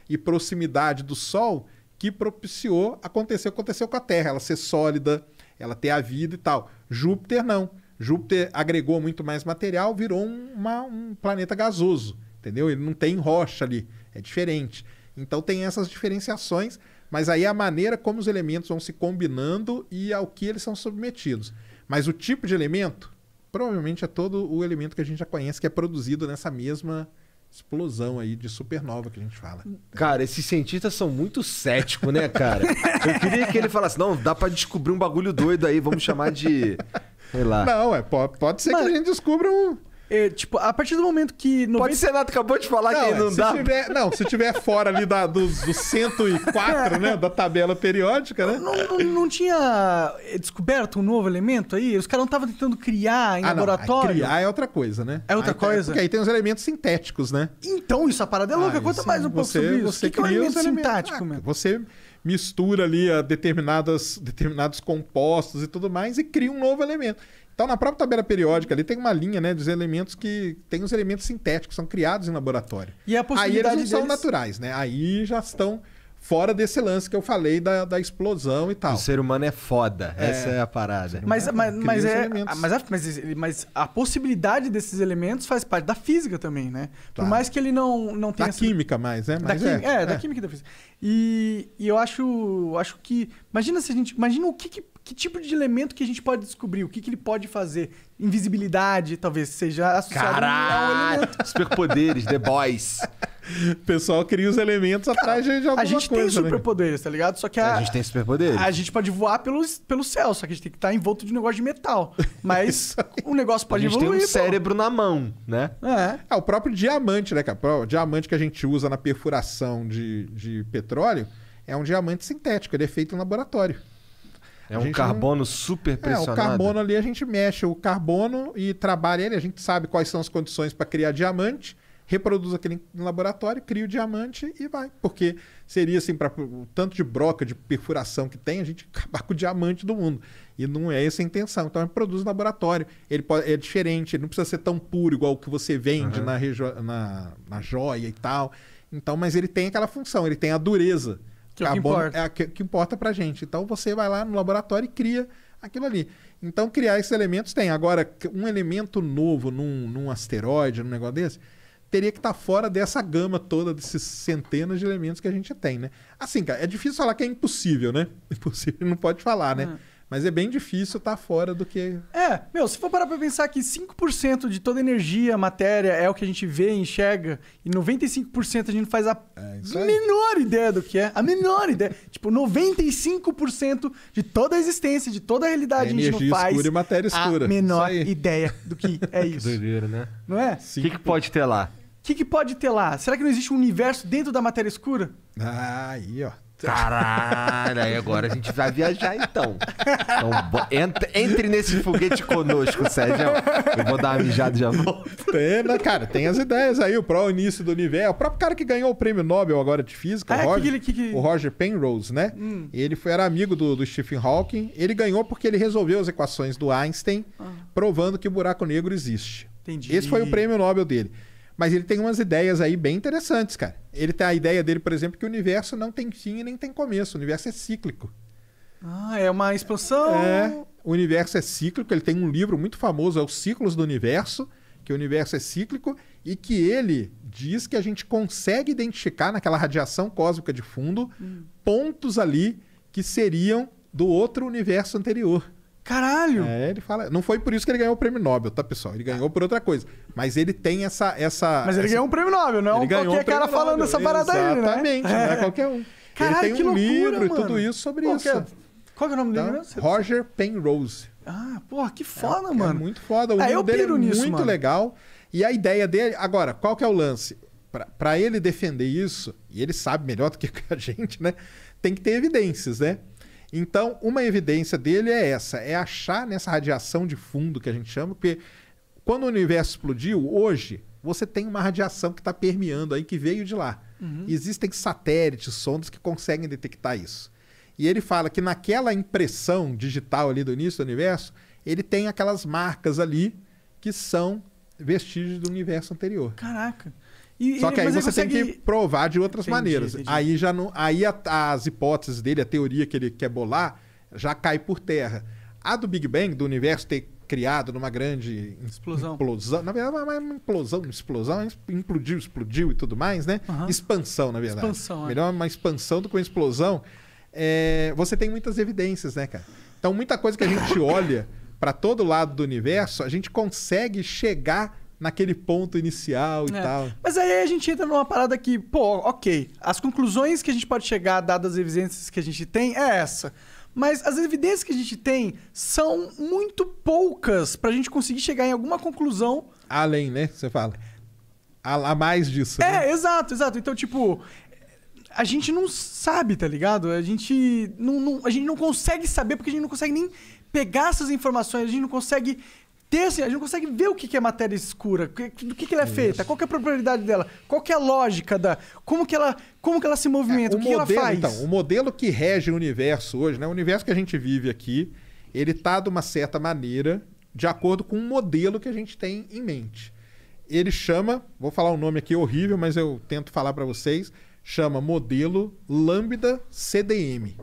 e proximidade do Sol que propiciou acontecer aconteceu com a Terra, ela ser sólida, ela ter a vida e tal. Júpiter não. Júpiter agregou muito mais material, virou uma, um planeta gasoso, entendeu? Ele não tem rocha ali, é diferente. Então tem essas diferenciações, mas aí a maneira como os elementos vão se combinando e ao que eles são submetidos. Mas o tipo de elemento provavelmente é todo o elemento que a gente já conhece que é produzido nessa mesma explosão aí de supernova que a gente fala. Cara, esses cientistas são muito céticos, né, cara? Eu queria que ele falasse, não, dá para descobrir um bagulho doido aí, vamos chamar de Sei lá. Não, é, pode, pode ser Mas... que a gente descubra um. É, tipo, a partir do momento que. 90... Pode ser, Nato acabou de falar não, que não é, dá. Tiver, não, se tiver fora ali da, dos, dos 104, né? Da tabela periódica, né? Não, não, não, tinha é, descoberto um novo elemento aí? Os caras não estavam tentando criar em ah, laboratório? Não, criar é outra coisa, né? É outra aí, coisa. É porque aí tem os elementos sintéticos, né? Então, isso, a parada é louca. Ah, Conta mais um pouco você, sobre isso. Você o que, que é um elemento sintático, ah, mesmo? Você mistura ali a determinadas, determinados compostos e tudo mais e cria um novo elemento. Então, na própria tabela periódica ali tem uma linha, né, dos elementos que tem os elementos sintéticos são criados em laboratório. E a possibilidade Aí eles não deles... são naturais, né? Aí já estão Fora desse lance que eu falei da, da explosão e tal. O ser humano é foda. É. Essa é a parada. Mas, mas, mas, é, mas, a, é, ah, mas, a possibilidade desses elementos faz parte da física também, né? Por tá. mais que ele não, não tenha. Da essa... química mais, né? Mas da é, é, da é. química e da física. E, e eu acho, acho que. Imagina se a gente. Imagina o que, que que tipo de elemento que a gente pode descobrir? O que, que ele pode fazer? Invisibilidade, talvez seja associado Caralho, elemento. Superpoderes, The Boys. O pessoal cria os elementos atrás de alguma coisa. A gente coisa, tem né? superpoderes, né? tá ligado? Só que a, a gente tem superpoderes. A gente pode voar pelos, pelo céu, só que a gente tem que estar tá envolto de um negócio de metal. Mas o negócio pode evoluir. A gente evoluir, tem um pô. cérebro na mão, né? É. é. o próprio diamante, né, cara? O diamante que a gente usa na perfuração de, de petróleo é um diamante sintético, ele é feito em laboratório. É um carbono não... super pressionado. É, o carbono ali a gente mexe o carbono e trabalha ele, a gente sabe quais são as condições para criar diamante, reproduz aquele no laboratório, cria o diamante e vai. Porque seria assim, para o tanto de broca, de perfuração que tem, a gente acabar com o diamante do mundo. E não é essa a intenção. Então, ele produz no laboratório. Ele pode, é diferente, ele não precisa ser tão puro igual o que você vende uhum. na, na, na joia e tal. Então, mas ele tem aquela função, ele tem a dureza. É que Acabou, que importa. É o que importa pra gente. Então você vai lá no laboratório e cria aquilo ali. Então criar esses elementos tem. Agora, um elemento novo num, num asteroide, num negócio desse, teria que estar tá fora dessa gama toda, desses centenas de elementos que a gente tem, né? Assim, cara, é difícil falar que é impossível, né? Impossível não pode falar, né? Hum. Mas é bem difícil estar tá fora do que. É, meu, se for parar pra pensar que 5% de toda energia, matéria, é o que a gente vê e enxerga, e 95% a gente não faz a é menor ideia do que é. A menor ideia. Tipo, 95% de toda a existência, de toda a realidade, a, é a gente não faz. Escura e matéria escura. A menor ideia do que é isso. que doideira, né? Não é? O que, que pode ter lá? O que, que pode ter lá? Será que não existe um universo dentro da matéria escura? Ah, aí, ó. Caralho, aí agora a gente vai viajar então. então entre, entre nesse foguete conosco, Sérgio. Eu vou dar uma mijada e já Pena, né, cara, tem as ideias aí. O pró início do universo. É, o próprio cara que ganhou o prêmio Nobel agora de física, ah, o, é, Roger, que, que, que... o Roger Penrose, né? Hum. Ele foi, era amigo do, do, Stephen Hawking. Ele ganhou porque ele resolveu as equações do Einstein, ah. provando que o buraco negro existe. Entendi. Esse foi o prêmio Nobel dele. Mas ele tem umas ideias aí bem interessantes, cara. Ele tem a ideia dele, por exemplo, que o universo não tem fim e nem tem começo. O universo é cíclico. Ah, é uma expansão. É, o universo é cíclico. Ele tem um livro muito famoso, é Os Ciclos do Universo, que o universo é cíclico e que ele diz que a gente consegue identificar naquela radiação cósmica de fundo hum. pontos ali que seriam do outro universo anterior. Caralho! É, ele fala. Não foi por isso que ele ganhou o prêmio Nobel, tá, pessoal? Ele ganhou por outra coisa. Mas ele tem essa. essa Mas ele essa... ganhou um prêmio Nobel, não é um qualquer cara Nobel. falando essa parada aí, né? Exatamente, não é, é. qualquer um. Caralho, ele tem um loucura, livro mano. e tudo isso sobre Pô, é? isso. É... Qual é o nome dele tá? mesmo? Então, Roger Penrose. Ah, porra, que é, foda, é, mano. É muito foda. O é, eu dele é nisso, muito mano. legal. E a ideia dele. Agora, qual que é o lance? Para ele defender isso, e ele sabe melhor do que a gente, né? Tem que ter evidências, né? Então, uma evidência dele é essa: é achar nessa radiação de fundo que a gente chama, porque quando o universo explodiu, hoje, você tem uma radiação que está permeando aí, que veio de lá. Uhum. Existem satélites, sondas que conseguem detectar isso. E ele fala que naquela impressão digital ali do início do universo, ele tem aquelas marcas ali que são vestígios do universo anterior. Caraca. E, Só que aí você consegue... tem que provar de outras entendi, maneiras. Entendi. Aí já não, aí a, as hipóteses dele, a teoria que ele quer bolar, já cai por terra. A do Big Bang, do universo ter criado numa grande explosão. implosão. Na verdade, uma implosão, explosão, implodiu, explodiu e tudo mais, né? Uhum. Expansão, na verdade. Expansão, é. Melhor uma expansão do que uma explosão. É, você tem muitas evidências, né, cara? Então, muita coisa que a gente olha para todo lado do universo, a gente consegue chegar naquele ponto inicial e é. tal. Mas aí a gente entra numa parada que, pô, ok, as conclusões que a gente pode chegar, dadas as evidências que a gente tem, é essa. Mas as evidências que a gente tem são muito poucas para a gente conseguir chegar em alguma conclusão. Além, né? Você fala. A, a mais disso. É, né? exato, exato. Então, tipo, a gente não sabe, tá ligado? A gente não, não, a gente não consegue saber porque a gente não consegue nem pegar essas informações, a gente não consegue ter assim, a gente não consegue ver o que é matéria escura, do que ela é feita, qual é a propriedade dela, qual é a lógica da. Como que ela, como que ela se movimenta, é, o, o que, modelo, ela faz. Então, o modelo que rege o universo hoje, né? O universo que a gente vive aqui, ele tá de uma certa maneira de acordo com um modelo que a gente tem em mente. Ele chama, vou falar um nome aqui horrível, mas eu tento falar para vocês, chama modelo Lambda CDM.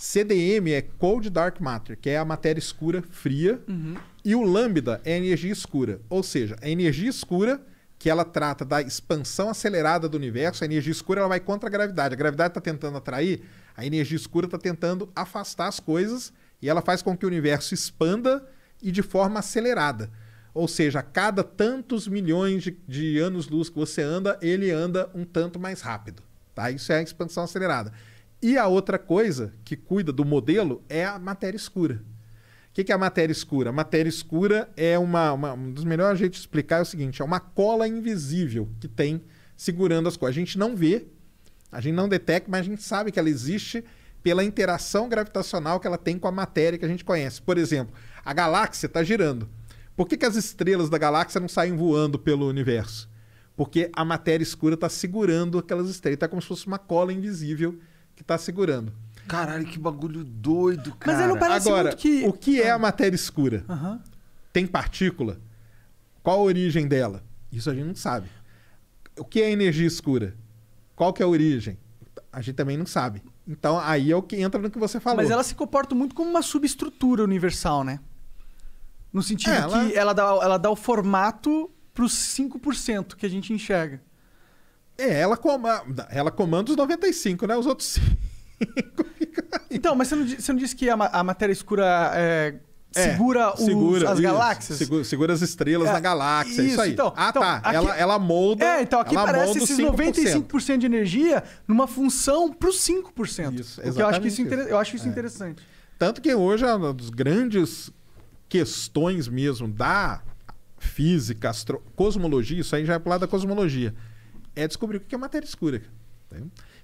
CDM é Cold Dark Matter, que é a matéria escura fria, uhum. e o lambda é a energia escura, ou seja, a energia escura que ela trata da expansão acelerada do universo, a energia escura ela vai contra a gravidade. A gravidade está tentando atrair, a energia escura está tentando afastar as coisas e ela faz com que o universo expanda e de forma acelerada. Ou seja, a cada tantos milhões de, de anos-luz que você anda, ele anda um tanto mais rápido. Tá? Isso é a expansão acelerada. E a outra coisa que cuida do modelo é a matéria escura. O que, que é a matéria escura? A matéria escura é uma, uma, Um dos melhores jeitos de explicar é o seguinte: é uma cola invisível que tem segurando as coisas. A gente não vê, a gente não detecta, mas a gente sabe que ela existe pela interação gravitacional que ela tem com a matéria que a gente conhece. Por exemplo, a galáxia está girando. Por que, que as estrelas da galáxia não saem voando pelo universo? Porque a matéria escura está segurando aquelas estrelas. Está como se fosse uma cola invisível que tá segurando. Caralho, que bagulho doido, cara. Mas ele não parece Agora, que... o que é a ah. matéria escura? Uhum. Tem partícula? Qual a origem dela? Isso a gente não sabe. O que é energia escura? Qual que é a origem? A gente também não sabe. Então aí é o que entra no que você falou. Mas ela se comporta muito como uma subestrutura universal, né? No sentido é, ela... que ela dá, ela dá o formato para os 5% que a gente enxerga. É, ela, comanda ela comanda os 95, né? Os outros 5. então, mas você não, você não disse que a, a matéria escura é, é segura, é, os, segura, as isso, galáxias? Segura, segura, as estrelas é, na galáxia, isso, isso aí. Então, ah, então, tá. Aqui, ela, ela molda. É, então aqui parece esses 95% de energia numa função para os 5%. Isso, é exatamente. Eu acho, isso eu acho isso, é. interessante. Tanto que hoje é uma das grandes questões mesmo da física, astro... cosmologia, isso aí já é para lado da cosmologia é descobrir o que é matéria escura. Tá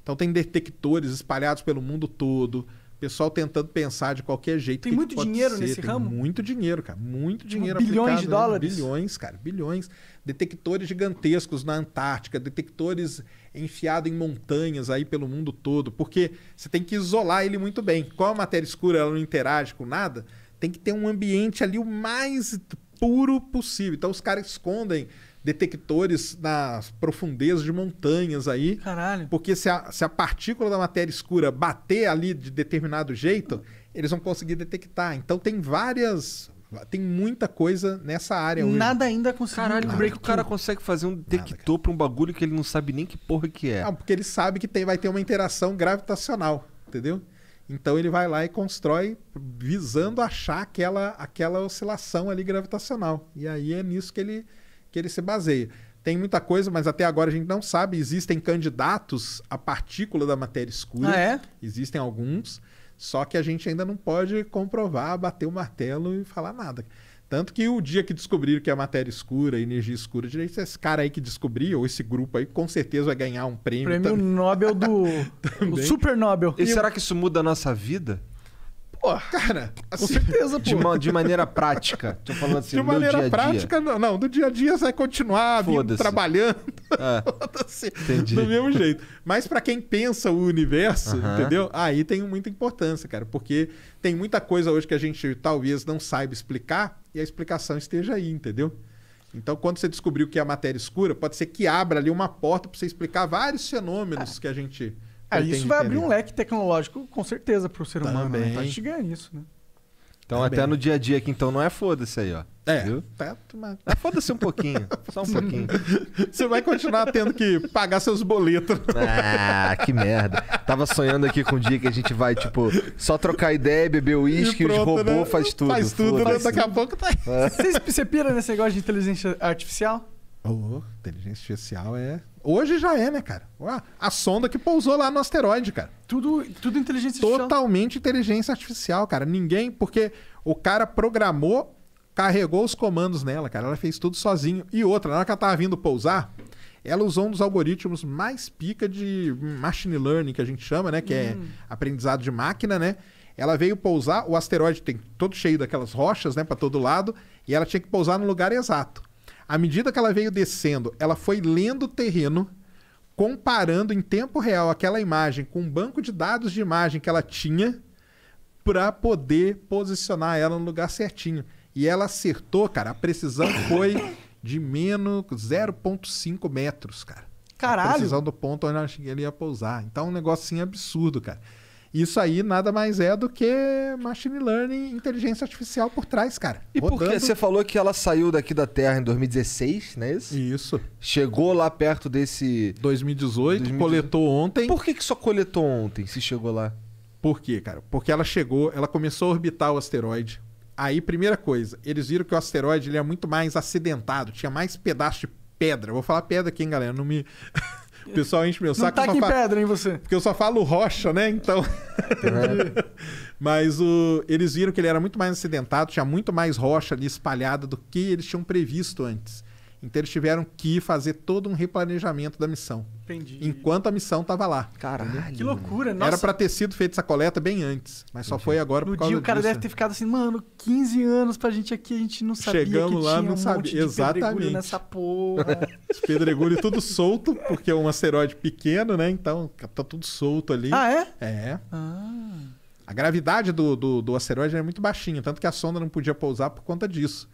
então tem detectores espalhados pelo mundo todo, pessoal tentando pensar de qualquer jeito. Tem que muito que dinheiro ser. nesse tem ramo? Muito dinheiro, cara. Muito tipo, dinheiro tipo, Bilhões de né? dólares? Né? Bilhões, cara. Bilhões. Detectores gigantescos na Antártica, detectores enfiados em montanhas aí pelo mundo todo, porque você tem que isolar ele muito bem. Qual a matéria escura, ela não interage com nada, tem que ter um ambiente ali o mais puro possível. Então os caras escondem detectores nas profundezas de montanhas aí. Caralho. Porque se a, se a partícula da matéria escura bater ali de determinado jeito, eles vão conseguir detectar. Então tem várias. Tem muita coisa nessa área. Hoje. Nada ainda conseguiu. Caralho, como é que o cara consegue fazer um detector para um bagulho que ele não sabe nem que porra que é? Não, porque ele sabe que tem, vai ter uma interação gravitacional, entendeu? Então ele vai lá e constrói visando achar aquela, aquela oscilação ali gravitacional. E aí é nisso que ele que ele se baseia. Tem muita coisa, mas até agora a gente não sabe. Existem candidatos à partícula da matéria escura. Ah, é? Existem alguns, só que a gente ainda não pode comprovar, bater o martelo e falar nada. Tanto que o dia que descobriram que é matéria escura, energia escura, direito, esse cara aí que descobriu, ou esse grupo aí, com certeza vai ganhar um prêmio. Prêmio também. Nobel do. o Super Nobel. E, e será que isso muda a nossa vida? Pô, cara, assim, com certeza, de, pô. De, maneira prática. Tô falando assim, de maneira dia prática, dia. Não, não, do dia a dia você vai continuar vindo, trabalhando. Ah, entendi. Do mesmo jeito. Mas para quem pensa o universo, uh -huh. entendeu? Aí tem muita importância, cara, porque tem muita coisa hoje que a gente talvez não saiba explicar e a explicação esteja aí, entendeu? Então, quando você descobriu que é a matéria escura, pode ser que abra ali uma porta para você explicar vários fenômenos que a gente é, isso vai abrir um leque tecnológico, com certeza, para o ser humano. Também. Né? Tá isso, né? Então, Também. até no dia a dia aqui, então, não é foda-se aí, ó. É, viu? Tá, é foda-se um pouquinho. só um pouquinho. Você vai continuar tendo que pagar seus boletos. Ah, que merda. Tava sonhando aqui com um dia que a gente vai, tipo, só trocar ideia, beber uísque, os robôs né? faz tudo. Faz tudo, né? Daqui a pouco tá. Você, você pira nesse negócio de inteligência artificial? Oh, inteligência artificial é Hoje já é, né, cara? A sonda que pousou lá no asteroide, cara. Tudo, tudo inteligência artificial. Totalmente inteligência artificial, cara. Ninguém, porque o cara programou, carregou os comandos nela, cara. Ela fez tudo sozinho. E outra, na hora que ela tava vindo pousar, ela usou um dos algoritmos mais pica de machine learning, que a gente chama, né? Que é hum. é aprendizado de máquina, né? Ela veio pousar, o asteroide tem todo cheio daquelas rochas, né, para todo lado, e ela tinha que pousar no lugar exato. À medida que ela veio descendo, ela foi lendo o terreno, comparando em tempo real aquela imagem com um banco de dados de imagem que ela tinha para poder posicionar ela no lugar certinho. E ela acertou, cara. A precisão foi de menos 0,5 metros, cara. Caralho! A precisão do ponto onde ela ia pousar. Então, é um negocinho absurdo, cara. Isso aí nada mais é do que machine learning, inteligência artificial por trás, cara. E rodando. porque você falou que ela saiu daqui da Terra em 2016, não é isso? Isso. Chegou lá perto desse 2018, 2018. coletou ontem. Por que, que só coletou ontem se chegou lá? Por quê, cara? Porque ela chegou, ela começou a orbitar o asteroide. Aí, primeira coisa, eles viram que o asteroide ele é muito mais acidentado, tinha mais pedaço de pedra. Eu vou falar pedra aqui, hein, galera? Não me. O pessoal enche meu saco. Não tá aqui pedra, hein, você? Porque eu só falo rocha, né? Então... É. Mas o... eles viram que ele era muito mais acidentado, tinha muito mais rocha ali espalhada do que eles tinham previsto antes. Então eles tiveram que fazer todo um replanejamento da missão. Entendi. Enquanto a missão estava lá. Caralho. Que loucura, nossa. Era para ter sido feita essa coleta bem antes, mas Entendi. só foi agora no causa disso. No dia o cara disso. deve ter ficado assim, mano, 15 anos pra gente aqui, a gente não sabia Chegamos lá, não um sabia. Exatamente. nessa porra. Os pedregulhos tudo solto, porque é um asteroide pequeno, né? Então tá tudo solto ali. Ah, é? É. Ah. A gravidade do, do, do asteroide era é muito baixinha, tanto que a sonda não podia pousar por conta disso.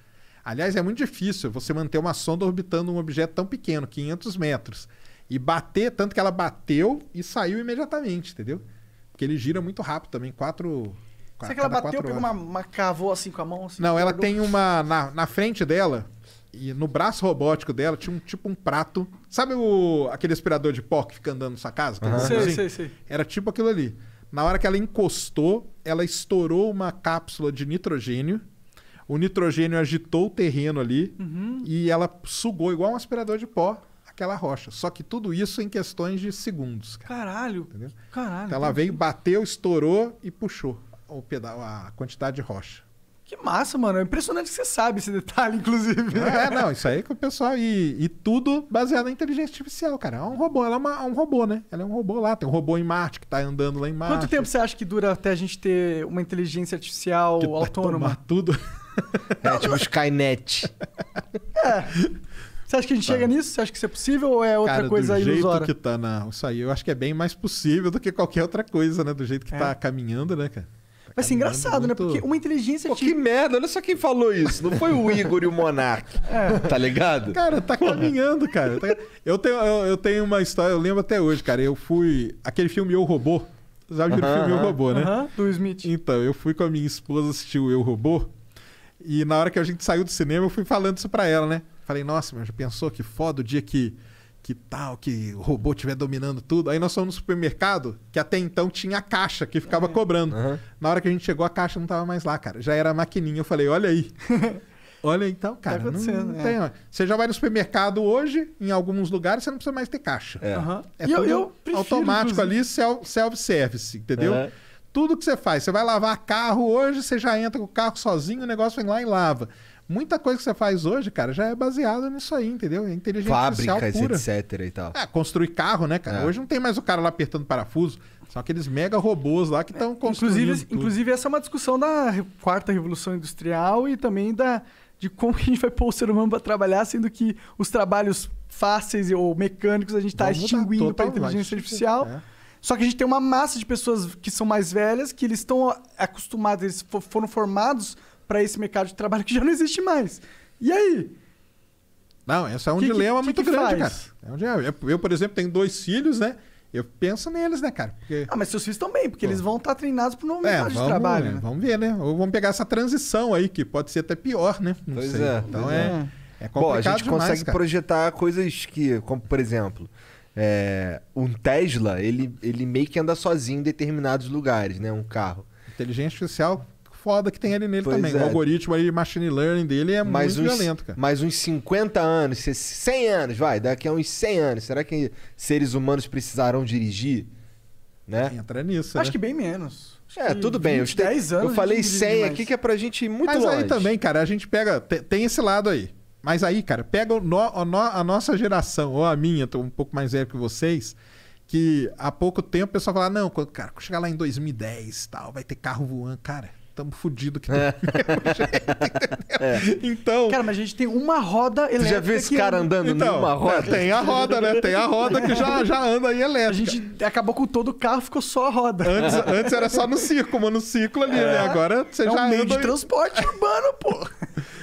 Aliás, é muito difícil você manter uma sonda orbitando um objeto tão pequeno, 500 metros, e bater, tanto que ela bateu e saiu imediatamente, entendeu? Porque ele gira muito rápido também, quatro. Será que ela bateu, pegou uma, uma cavou assim com a mão? Assim, Não, ela tem uma. Na, na frente dela, e no braço robótico dela tinha um tipo um prato. Sabe o, aquele aspirador de pó que fica andando na sua casa? Uhum. sim, assim? sei, Era tipo aquilo ali. Na hora que ela encostou, ela estourou uma cápsula de nitrogênio o nitrogênio agitou o terreno ali uhum. e ela sugou, igual um aspirador de pó, aquela rocha. Só que tudo isso em questões de segundos. Cara. Caralho! Entendeu? Caralho! Então ela veio, assim? bateu, estourou e puxou o pedal, a quantidade de rocha. Que massa, mano. É impressionante que você sabe esse detalhe, inclusive. É, não, isso aí que o pessoal. E, e tudo baseado na inteligência artificial, cara. É um robô, ela é, uma, é um robô, né? Ela é um robô lá. Tem um robô em Marte que tá andando lá em Marte. Quanto tempo você acha que dura até a gente ter uma inteligência artificial que autônoma? tomar tudo. É tipo Skynet. É. Você acha que a gente tá. chega nisso? Você acha que isso é possível ou é outra Cara, coisa do ilusória? jeito que tá, não. Isso aí eu acho que é bem mais possível do que qualquer outra coisa, né? Do jeito que é. tá caminhando, né, cara? Vai assim, ser engraçado, né? muito... né? Porque uma inteligência. Pô, que merda, olha só quem falou isso. Não foi o Igor e o Monark. É. Tá ligado? Cara, tá caminhando, cara. Tá- eu tenho, eu, tenho uma história, eu lembro até hoje, cara. Eu fui. Aquele filme Eu Robô. Sabe uh -huh, o filme Eu Robô, né? Uh -huh, do Smith. Então, eu fui com a minha esposa assistir o Eu Robô. E na hora que a gente saiu do cinema, eu fui falando isso pra ela, né? Falei, nossa, mas já pensou que foda o dia que, que tal, que o robô estiver dominando tudo? Aí nós fomos no supermercado, que até então tinha a caixa que ficava é. cobrando. Uhum. Na hora que a gente chegou, a caixa não tava mais lá, cara. Já era a maquininha. Eu falei, olha aí. olha então, tá cara. Tá acontecendo, não, é. Você já vai no supermercado hoje, em alguns lugares, você não precisa mais ter caixa. É, uhum. é eu, tudo eu prefiro, automático inclusive. ali, self-service, entendeu? É. Tudo que você faz, você vai lavar carro hoje, você já entra com o carro sozinho, o negócio vem lá e lava. Muita coisa que você faz hoje, cara, já é baseada nisso aí, entendeu? É inteligência Fábricas, pura. etc e tal. É, construir carro, né, cara? É. Hoje não tem mais o cara lá apertando parafuso. São aqueles mega robôs lá que estão é, construindo. Inclusive, tudo. inclusive, essa é uma discussão da quarta revolução industrial e também da, de como a gente vai pôr o ser humano para trabalhar, sendo que os trabalhos fáceis ou mecânicos a gente está extinguindo para a inteligência artificial. É. Só que a gente tem uma massa de pessoas que são mais velhas, que eles estão acostumados, eles foram formados para esse mercado de trabalho que já não existe mais. E aí? Não, esse é um que, dilema que, muito que grande, faz? cara. É eu, por exemplo, tenho dois filhos, né? Eu penso neles, né, cara? Porque... Ah, mas seus filhos também, porque Pô. eles vão estar tá treinados para o novo é, mercado vamos, de trabalho. Né? né? Vamos ver, né? Ou vamos pegar essa transição aí, que pode ser até pior, né? Não pois sei. é. Então pois é, é. é complicado Bom, a gente demais, consegue cara. projetar coisas que, como por exemplo, é, um Tesla, ele, ele meio que anda sozinho em determinados lugares, né? Um carro. Inteligência artificial foda que tem ali nele pois também. É. O algoritmo aí, machine learning dele é mais muito uns, violento, cara. Mais uns 50 anos, 100 anos, vai, daqui a uns 100 anos, será que seres humanos precisarão dirigir? Né? Entra nisso, Acho né? que bem menos. É, tudo bem. eu, 10 anos eu falei 100 aqui que é pra gente ir muito Mas longe. Mas aí também, cara, a gente pega... Tem esse lado aí. Mas aí, cara, pega no, a nossa geração, ou a minha, tô um pouco mais velho que vocês, que há pouco tempo o pessoal fala, não, cara, quando chegar lá em 2010 tal, vai ter carro voando, cara. Tamo fudido que é. jeito, é. Então. Cara, mas a gente tem uma roda elétrica. Você já viu esse cara andando então, numa é, roda? Tem a roda, né? Tem a roda que já, já anda aí elétrica. A gente acabou com todo o carro, ficou só a roda. Antes, antes era só no círculo, mano, no ali, né? é. né? Agora você é já um anda. meio de transporte urbano, pô.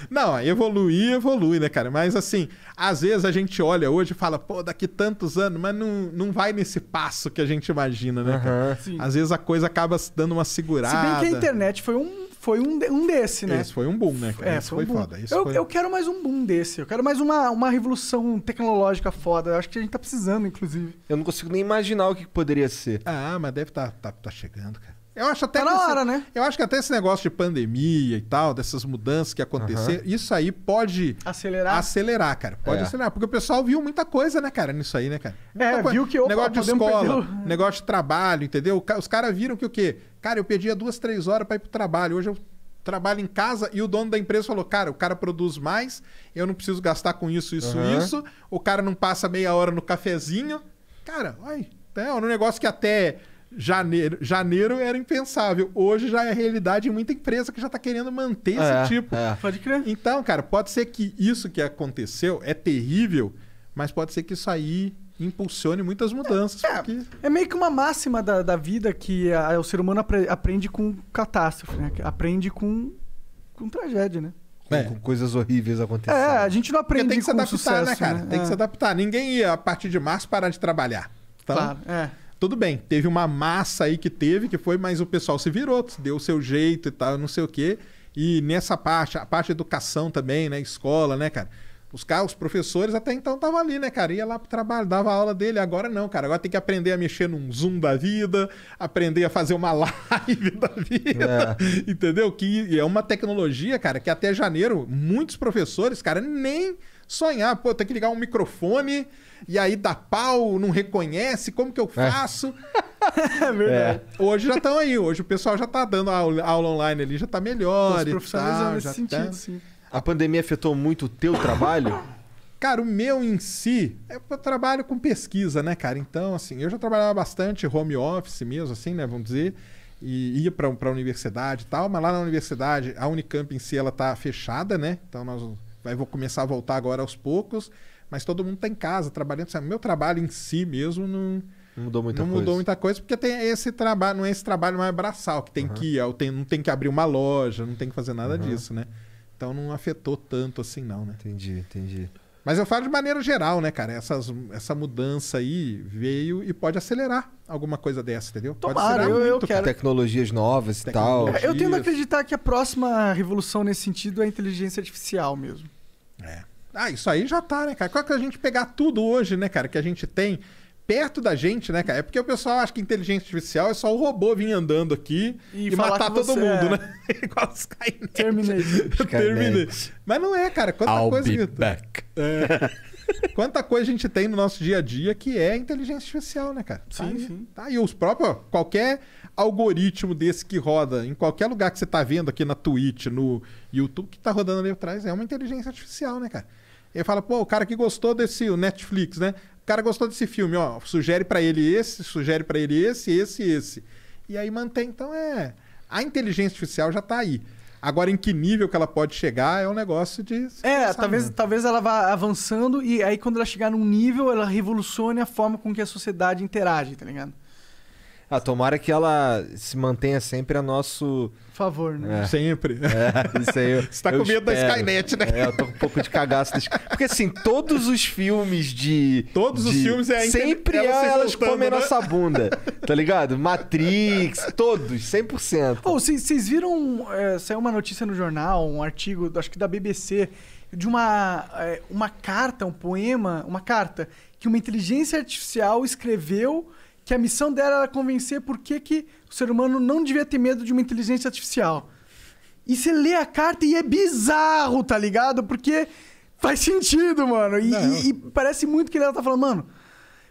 Não, evoluir, evolui, né, cara? Mas assim, às vezes a gente olha hoje e fala, pô, daqui tantos anos, mas não, não vai nesse passo que a gente imagina, né, cara? Às vezes a coisa acaba dando uma segurada. Se bem que a internet foi um, foi um, um desse, né? Esse foi um boom, né, cara? É, Esse foi, um foi foda. Esse eu, foi... eu quero mais um boom desse. Eu quero mais uma, uma revolução tecnológica foda. Eu acho que a gente tá precisando, inclusive. Eu não consigo nem imaginar o que poderia ser. Ah, mas deve tá, tá, tá chegando, cara. Eu acho até tá na hora, esse, né? Eu acho que até esse negócio de pandemia e tal, dessas mudanças que aconteceram, uhum. isso aí pode acelerar. Acelerar, cara. Pode é. acelerar, porque o pessoal viu muita coisa, né, cara, nisso aí, né, cara? É, muita é, coisa. viu que o negócio de escola, negócio de trabalho, entendeu? Os caras viram que o quê? Cara, eu perdia duas, três horas para ir pro trabalho. Hoje eu trabalho em casa e o dono da empresa falou: Cara, o cara produz mais, eu não preciso gastar com isso, isso, uhum. isso. O cara não passa meia hora no cafezinho. Cara, olha, é um negócio que até janeiro, janeiro era impensável. Hoje já é realidade em muita empresa que já está querendo manter é, esse tipo. É. Pode crer. Então, cara, pode ser que isso que aconteceu é terrível, mas pode ser que isso aí impulsione muitas mudanças. É, é. porque... é meio que uma máxima da, da vida que a, o ser humano apre, aprende com catástrofe, né? Aprende com, com tragédia, né? É. Com, coisas horríveis acontecendo. É, a gente não aprende porque tem que se adaptar, né, sucesso, né, cara? Né? Tem que é. se adaptar. Ninguém ia, a partir de março, parar de trabalhar. Então, claro, é. Tudo bem, teve uma massa aí que teve, que foi, mas o pessoal se virou, deu o seu jeito e tal, não sei o quê. E nessa parte, a parte de educação também, né? Escola, né, cara? Os, caras, professores até então estavam ali, né, cara? Ia lá pro trabalho, dava aula dele. Agora não, cara. Agora tem que aprender a mexer num Zoom da vida, aprender a fazer uma live da vida. É. Entendeu? Que é uma tecnologia, cara, que até janeiro, muitos professores, cara, nem sonhar, pô, tem que ligar um microfone e aí dá pau, não reconhece, como que eu é. faço? É, é verdade. É. Hoje já estão aí, hoje o pessoal já está dando aula, aula, online ali, já está melhor. Os profissionais tal, nesse sentido, tá... sim. A pandemia afetou muito o teu trabalho? Cara, o meu em si, é, eu trabalho com pesquisa, né, cara? Então, assim, eu já trabalhava bastante home office mesmo, assim, né, vamos dizer, e ia para a universidade e tal, mas lá na universidade, a Unicamp em si, ela tá fechada, né? Então, nós vai vou começar a voltar agora aos poucos. Mas todo mundo está em casa trabalhando. Sabe? Meu trabalho em si mesmo não. Não mudou muita não coisa. Não mudou muita coisa, porque tem esse trabalho, não é esse trabalho mais braçal, que tem uhum. que tem, não tem que abrir uma loja, não tem que fazer nada uhum. disso, né? Então não afetou tanto assim, não, né? Entendi, entendi. Mas eu falo de maneira geral, né, cara? Essas, essa mudança aí veio e pode acelerar alguma coisa dessa, entendeu? Tomara, eu, eu quero. Tecnologias novas e tal. É, eu tendo a acreditar que a próxima revolução nesse sentido é a inteligência artificial mesmo. Ah, isso aí já tá, né, cara? Qual é que a gente pegar tudo hoje, né, cara, que a gente tem perto da gente, né, cara? É porque o pessoal acha que inteligência artificial é só o robô vir andando aqui e, e matar todo mundo, é... né? Igual os Skynet. Terminei. Terminei. Mas não é, cara. Quanta I'll coisa. Be que... back. É. Quanta coisa a gente tem no nosso dia a dia que é inteligência artificial, né, cara? Tá sim, tá, sim. Tá, e os próprios, qualquer algoritmo desse que roda em qualquer lugar que você está vendo aqui na Twitch, no YouTube, que está rodando ali atrás, é uma inteligência artificial, né, cara? Ele fala, pô, o cara que gostou desse o Netflix, né? O cara gostou desse filme, ó, sugere para ele esse, sugere para ele esse, esse, esse. E aí mantém. Então é. A inteligência artificial já está aí. Agora, em que nível que ela pode chegar é um negócio de. É, pensar, talvez, né? talvez ela vá avançando e aí, quando ela chegar num nível, ela revolucione a forma com que a sociedade interage, tá ligado? Ah, tomara que ela se mantenha sempre a nosso. Favor, né? É. Sempre. É, isso aí. Eu, Você tá com medo espero. da Skynet, né? É, eu tô com um pouco de cagaço. Das... Porque assim, todos os filmes de. Todos de... os filmes é a Sempre inter... É elas, elas comem né? nossa bunda. Tá ligado? Matrix, todos, 100%. Ou oh, vocês viram. É, saiu uma notícia no jornal, um artigo, acho que da BBC, de uma, é, uma carta, um poema, uma carta, que uma inteligência artificial escreveu que a missão dela era convencer por que, que o ser humano não devia ter medo de uma inteligência artificial. E você lê a carta e é bizarro, tá ligado? Porque faz sentido, mano. E, e, e parece muito que ela tá falando, mano.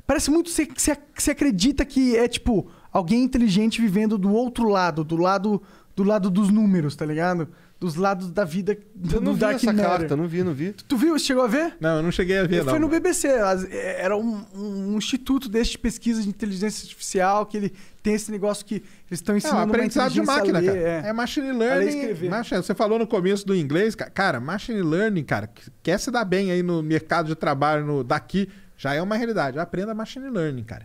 Parece muito que você, que você acredita que é tipo alguém inteligente vivendo do outro lado, do lado do lado dos números, tá ligado? dos lados da vida do, não vi Dark essa Matter. carta, não vi, não vi. Tu, tu viu? Chegou a ver? Não, eu não cheguei a ver, não. Foi no BBC. É, era um, um, instituto desse de pesquisa de inteligência artificial que ele tem esse negócio que eles estão é, ensinando é, aprendizado de máquina, ler, cara. É. é. machine learning. Machine, você falou no começo do inglês, cara. cara, machine learning, cara, quer se dar bem aí no mercado de trabalho no, daqui, já é uma realidade. Aprenda machine learning, cara.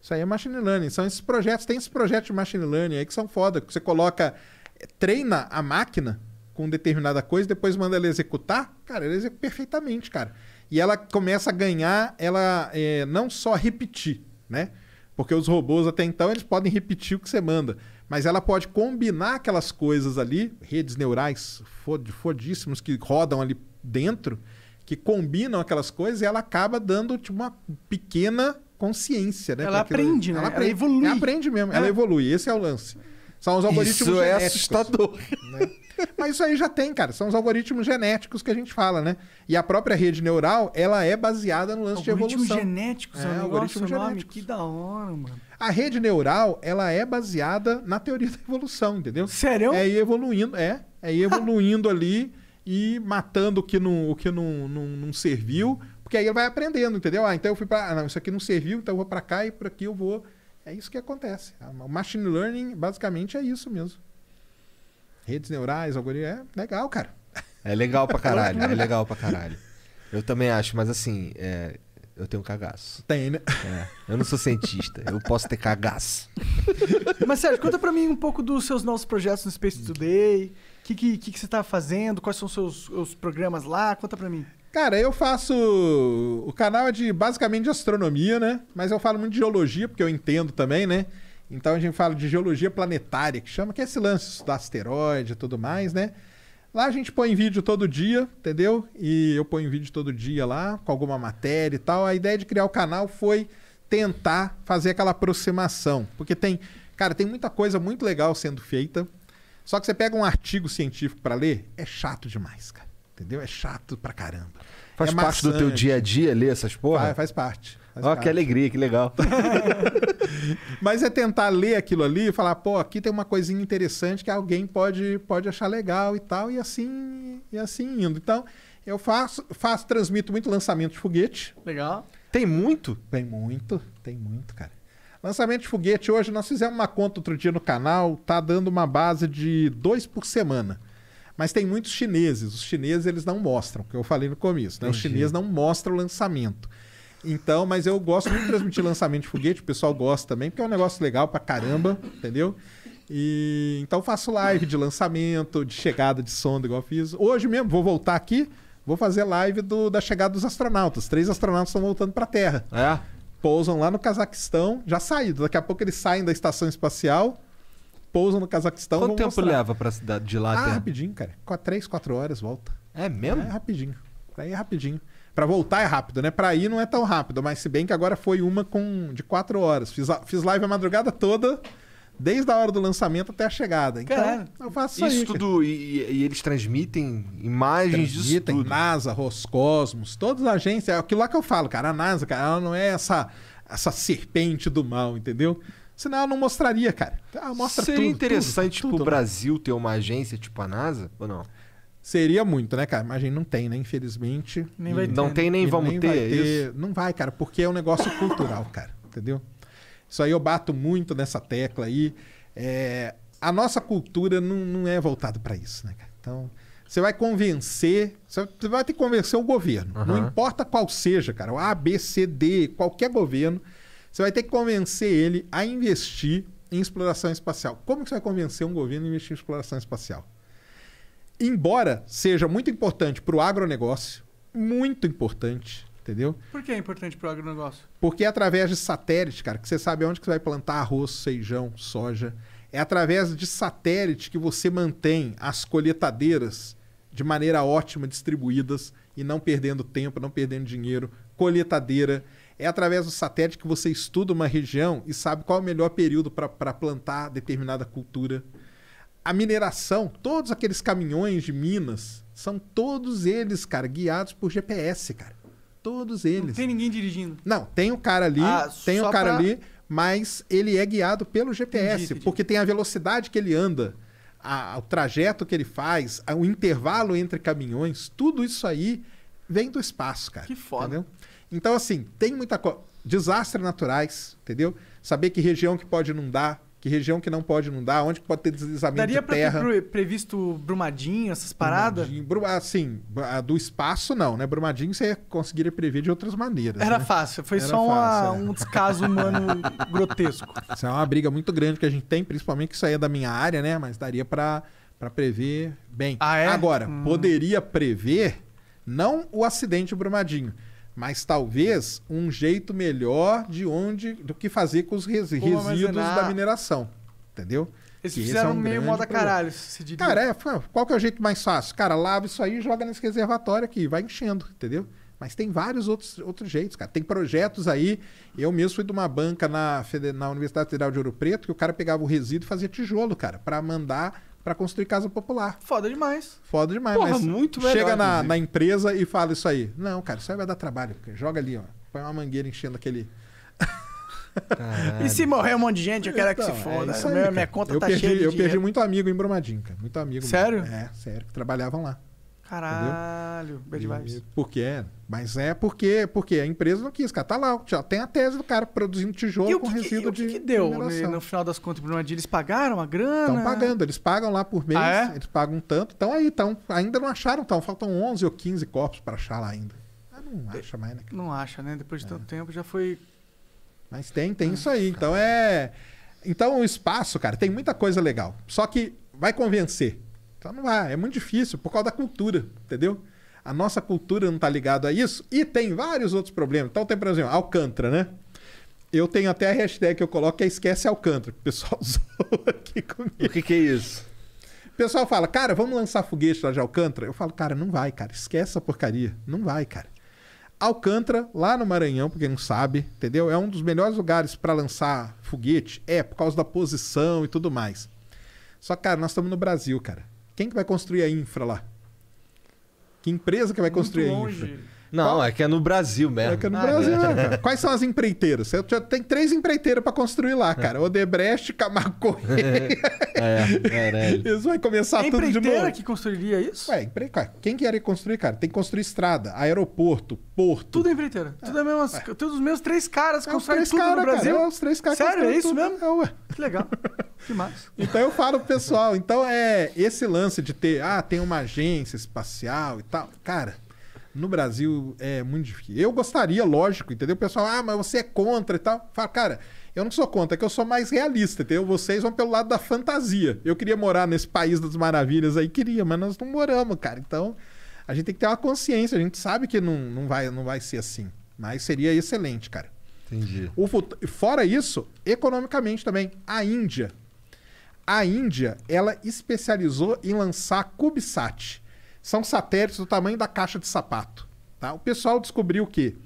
Isso aí é machine learning. São esses projetos, tem esses projetos de machine learning aí que são foda, que você coloca eh, treina a máquina com determinada coisa, depois manda ela executar, cara, ela executa perfeitamente, cara. E ela começa a ganhar, ela é, não só repetir, né? Porque os robôs até então eles podem repetir o que você manda. Mas ela pode combinar aquelas coisas ali, redes neurais fod fodíssimos que rodam ali dentro, que combinam aquelas coisas e ela acaba dando tipo, uma pequena consciência, né? Ela aprende, né? Ela, aprende, ela evolui. Ela aprende mesmo, é. ela evolui. Esse é o lance. São os algoritmos isso é genéticos. Isso é assustador. Né? Mas isso aí já tem, cara. São os algoritmos genéticos que a gente fala, né? E a própria rede neural, ela é baseada no lance de evolução. Algoritmos genéticos, é, é algoritmo genético? que da hora, mano. A rede neural, ela é baseada na teoria da evolução, entendeu? Sério? É ir evoluindo, é. É ir evoluindo ali e matando o que não, o que não, não, não serviu, porque aí ele vai aprendendo, entendeu? Ah, então eu fui para, ah, não, isso aqui não serviu, então eu vou para cá e por aqui eu vou é isso que acontece. O machine learning basicamente é isso mesmo. Redes neurais, algoritmo é legal, cara. É legal pra é caralho, é né? legal pra caralho. Eu também acho, mas assim, é, eu tenho cagaço. Tem, né? É, eu não sou cientista, eu posso ter cagaço. Mas Sérgio, conta pra mim um pouco dos seus novos projetos no Space Today. O que, que, que, você tá fazendo? Quais são os seus os programas lá? Conta pra mim. Cara, eu faço. O canal é de basicamente de astronomia, né? Mas eu falo muito de geologia, porque eu entendo também, né? Então a gente fala de geologia planetária, que chama, que é esse lance do asteroide e tudo mais, né? Lá a gente põe vídeo todo dia, entendeu? E eu ponho vídeo todo dia lá, com alguma matéria e tal. A ideia de criar o canal foi tentar fazer aquela aproximação. Porque tem, cara, tem muita coisa muito legal sendo feita. Só que você pega um artigo científico para ler, é chato demais, cara. Entendeu? É chato pra caramba. Faz é parte maçante. do teu dia a dia ler essas porra? Faz, faz parte. Ó, que alegria, que legal. Mas é tentar ler aquilo ali e falar, pô, aqui tem uma coisinha interessante que alguém pode, pode achar legal e tal, e assim, e assim indo. Então, eu faço, faço, transmito muito lançamento de foguete. Legal. Tem muito? Tem muito, tem muito, cara. Lançamento de foguete hoje, nós fizemos uma conta outro dia no canal, tá dando uma base de dois por semana. Mas tem muitos chineses. Os chineses eles não mostram, que eu falei no começo. Né? Os chineses não mostram o lançamento. Então, mas eu gosto muito de transmitir lançamento de foguete, o pessoal gosta também, porque é um negócio legal pra caramba, entendeu? E então faço live de lançamento, de chegada de sonda, igual fiz. Hoje mesmo vou voltar aqui, vou fazer live do, da chegada dos astronautas. Três astronautas estão voltando pra Terra. É. Pousam lá no Cazaquistão, já saíram. Daqui a pouco eles saem da estação espacial pousam no Cazaquistão. Quanto tempo mostrar. leva pra cidade de lá? Ah, até? rapidinho, cara. Três, quatro horas, volta. É mesmo? É rapidinho. Daí é rapidinho. Pra voltar é rápido, né? Pra ir não é tão rápido, mas se bem que agora foi uma com de quatro horas. Fiz, a... fiz live a madrugada toda, desde a hora do lançamento até a chegada. Então, eu faço isso. Isso tudo, e, e, eles transmitem imagens transmitem disso NASA, Roscosmos, todas as agências. É aquilo lá que eu falo, cara. A NASA, cara, ela não é essa, essa serpente do mal, entendeu? Senão ela não mostraria, cara. Ela mostra Seria tudo, interessante tudo, pro né? Brasil ter uma agência tipo a NASA ou não? Seria muito, né, cara? Mas a gente não tem, né? Infelizmente. Nem vai ter, não né? tem nem vamos nem ter, é ter, isso. Não vai, cara, porque é um negócio cultural, cara. Entendeu? Isso aí eu bato muito nessa tecla aí. É, a nossa cultura não, não é voltada para isso, né, cara? Então, você vai convencer, você vai ter que convencer o governo. Uhum. Não importa qual seja, cara, o A, B, C, D, qualquer governo, você vai ter que convencer ele a investir em exploração espacial. Como que você vai convencer um governo a investir em exploração espacial? Embora seja muito importante para o agronegócio, muito importante, entendeu? Por que é importante para o agronegócio? Porque é através de satélite, cara, que você sabe onde que você vai plantar arroz, feijão, soja. É através de satélite que você mantém as colheitadeiras de maneira ótima distribuídas e não perdendo tempo, não perdendo dinheiro, colheitadeira, é através do satélite que você estuda uma região e sabe qual é o melhor período para plantar determinada cultura. A mineração, todos aqueles caminhões de minas, são todos eles, cara, guiados por GPS, cara. Todos eles. Não tem ninguém dirigindo. Não, tem o um cara ali, ah, tem o um cara pra... ali, mas ele é guiado pelo GPS, entendi, entendi. porque tem a velocidade que ele anda. A, o trajeto que ele faz, a, o intervalo entre caminhões, tudo isso aí vem do espaço, cara. Que foda. Entendeu? Então, assim, tem muita coisa. Desastres naturais, entendeu? Saber que região que pode inundar, que região que não pode inundar, onde pode ter deslizamento Daria de terra. Daria para previsto Brumadinho, essas paradas? Brumadinho, assim, do espaço não, né? Brumadinho você conseguiria prever de outras maneiras. Era né? fácil, foi Era só fácil, uma, é. um descaso humano grotesco. Isso é uma briga muito grande que a gente tem, principalmente que isso aí é da minha área, né? Mas daria para prever bem. Ah, é? Agora, hum. poderia prever não o acidente Brumadinho, mas talvez um jeito melhor de onde do que fazer com os res, resíduos armazenar. da mineração, entendeu? Eles que fizeram é um meio moda problema. caralho, se diria. Cara, é, qual que é o jeito mais fácil? Cara, lava isso aí e joga nesse reservatório aqui, vai enchendo, entendeu? Mas tem vários outros, outros jeitos, cara. Tem projetos aí. Eu mesmo fui de uma banca na, na Universidade Federal de Ouro Preto que o cara pegava o resíduo e fazia tijolo, cara, para mandar para construir casa popular. Foda demais. Foda demais. Porra, mas muito melhor, Chega na, na, empresa e fala isso aí. Não, cara, isso aí vai dar trabalho. Joga ali, ó. Põe uma mangueira enchendo aquele. e se morrer um monte de gente, eu quero então, que se então, é foda. É aí, minha, minha, conta eu tá perdi, cheia de Eu dinheiro. perdi muito amigo em Brumadinho, cara. Muito amigo. Sério? É, sério. Que trabalhavam lá. Caralho, bad vibes. Porque é, mas é porque, porque a empresa não quis, cara. Tá lá, já tem a tese do cara produzindo tijolo com que, resíduo de. O que, que deu? Né? Mineração. No final das contas, Brumadinho, é eles pagaram a grana? Estão pagando, eles pagam lá por mês, ah, é? eles pagam tanto. Então aí, tão, ainda não acharam, então. Faltam 11 ou 15 corpos para achar lá ainda. Ah, não acha mais, né? Não acha, né? Depois de é. tanto tempo já foi. Mas tem, tem ah, isso aí. Então cara. Então é. Então o espaço, cara, tem muita coisa legal. Só que vai convencer então não vai, é muito difícil por causa da cultura, entendeu? A nossa cultura não está ligada a isso e tem vários outros problemas. Então tem, por exemplo, Alcântara, né? Eu tenho até a hashtag que eu coloco que é esquece Alcântara. O pessoal usou aqui comigo. O que, que é isso? O pessoal fala, cara, vamos lançar foguete lá de Alcântara? Eu falo, cara, não vai, cara. Esquece essa porcaria. Não vai, cara. Alcântara, lá no Maranhão, pra quem não sabe, entendeu? É um dos melhores lugares para lançar foguete. É, por causa da posição e tudo mais. Só, cara, nós estamos no Brasil, cara. Quem que vai construir a infra lá? Que empresa que vai Muito construir a infra? Não, é que é no Brasil mesmo. É que é no ah, Brasil, mesmo. É. cara? Né? Quais são as empreiteiras? Você já tem três empreiteiras para construir lá, é. cara. Odebrecht, Camargo É, é, Eles vão começar tudo de novo. empreiteira que construiria isso? Ué, empre... quem quer construir, cara? Tem que construir estrada, aeroporto, porto. Tudo é empreiteira. É. Tudo é mesmo, é. Todos os meus três caras é construíram tudo cara, no Brasil. Cara, é os três caras Sério, é isso tudo. mesmo? É, ué. Que legal. que massa. Então eu falo pro pessoal, então é esse lance de ter, ah, tem uma agência espacial e tal. Cara no Brasil é muito difícil. Eu gostaria, lógico, entendeu? O pessoal, ah, mas você é contra e tal. Fala, cara, eu não sou contra, é que eu sou mais realista, entendeu? Vocês vão pelo lado da fantasia. Eu queria morar nesse país das maravilhas aí, queria, mas nós não moramos, cara. Então, a gente tem que ter uma consciência, a gente sabe que não, não, vai, não vai ser assim. Mas seria excelente, cara. Entendi. O, fora isso, economicamente também, a Índia. A Índia, ela especializou em lançar CubeSat são satélites do tamanho da caixa de sapato. Tá? O pessoal descobriu que,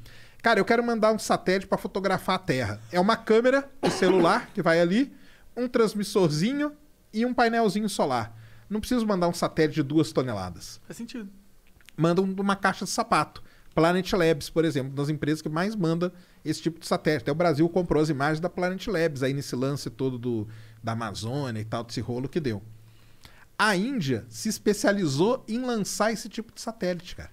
cara, eu quero mandar um satélite para fotografar a Terra. É uma câmera, o um celular que vai ali, um transmissorzinho e um painelzinho solar. Não preciso mandar um satélite de duas toneladas. Faz sentido. Manda uma caixa de sapato. Planet Labs, por exemplo, uma das empresas que mais manda esse tipo de satélite. Até o Brasil comprou as imagens da Planet Labs aí nesse lance todo do, da Amazônia e tal, desse rolo que deu. A Índia se especializou em lançar esse tipo de satélite, cara.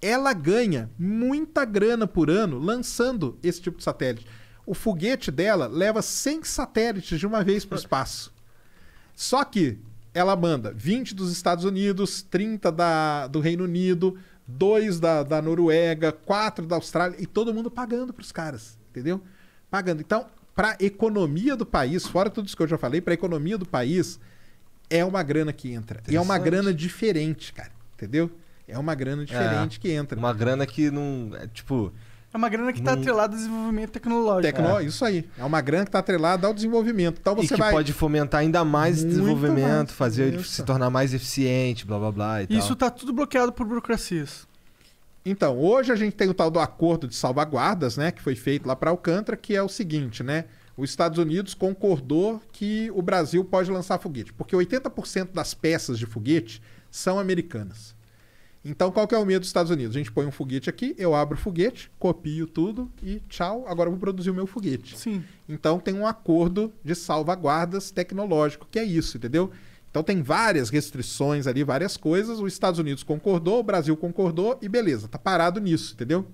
Ela ganha muita grana por ano lançando esse tipo de satélite. O foguete dela leva 100 satélites de uma vez para o espaço. Só que ela manda 20 dos Estados Unidos, 30 da, do Reino Unido, 2 da, da Noruega, 4 da Austrália e todo mundo pagando para os caras, entendeu? Pagando. Então, para a economia do país, fora tudo isso que eu já falei, para a economia do país, é uma grana que entra. E é uma grana diferente, cara. Entendeu? É uma grana é, diferente é, que entra. Uma grana que não. É, tipo. É uma grana que está não... atrelada ao desenvolvimento tecnológico. Tecno... É. Isso aí. É uma grana que está atrelada ao desenvolvimento. Então você e que vai... pode fomentar ainda mais Muito desenvolvimento, mais. fazer ele se tornar mais eficiente, blá blá blá. E isso está tudo bloqueado por burocracias. Então, hoje a gente tem o tal do acordo de salvaguardas, né? Que foi feito lá para Alcântara, que é o seguinte, né? os Estados Unidos concordou que o Brasil pode lançar foguete, porque 80% das peças de foguete são americanas. Então, qual que é o medo dos Estados Unidos? A gente põe um foguete aqui, eu abro o foguete, copio tudo e tchau, agora eu vou produzir o meu foguete. Sim. Então, tem um acordo de salvaguardas tecnológico, que é isso, entendeu? Então, tem várias restrições ali, várias coisas. Os Estados Unidos concordou, o Brasil concordou e beleza, tá parado nisso, entendeu?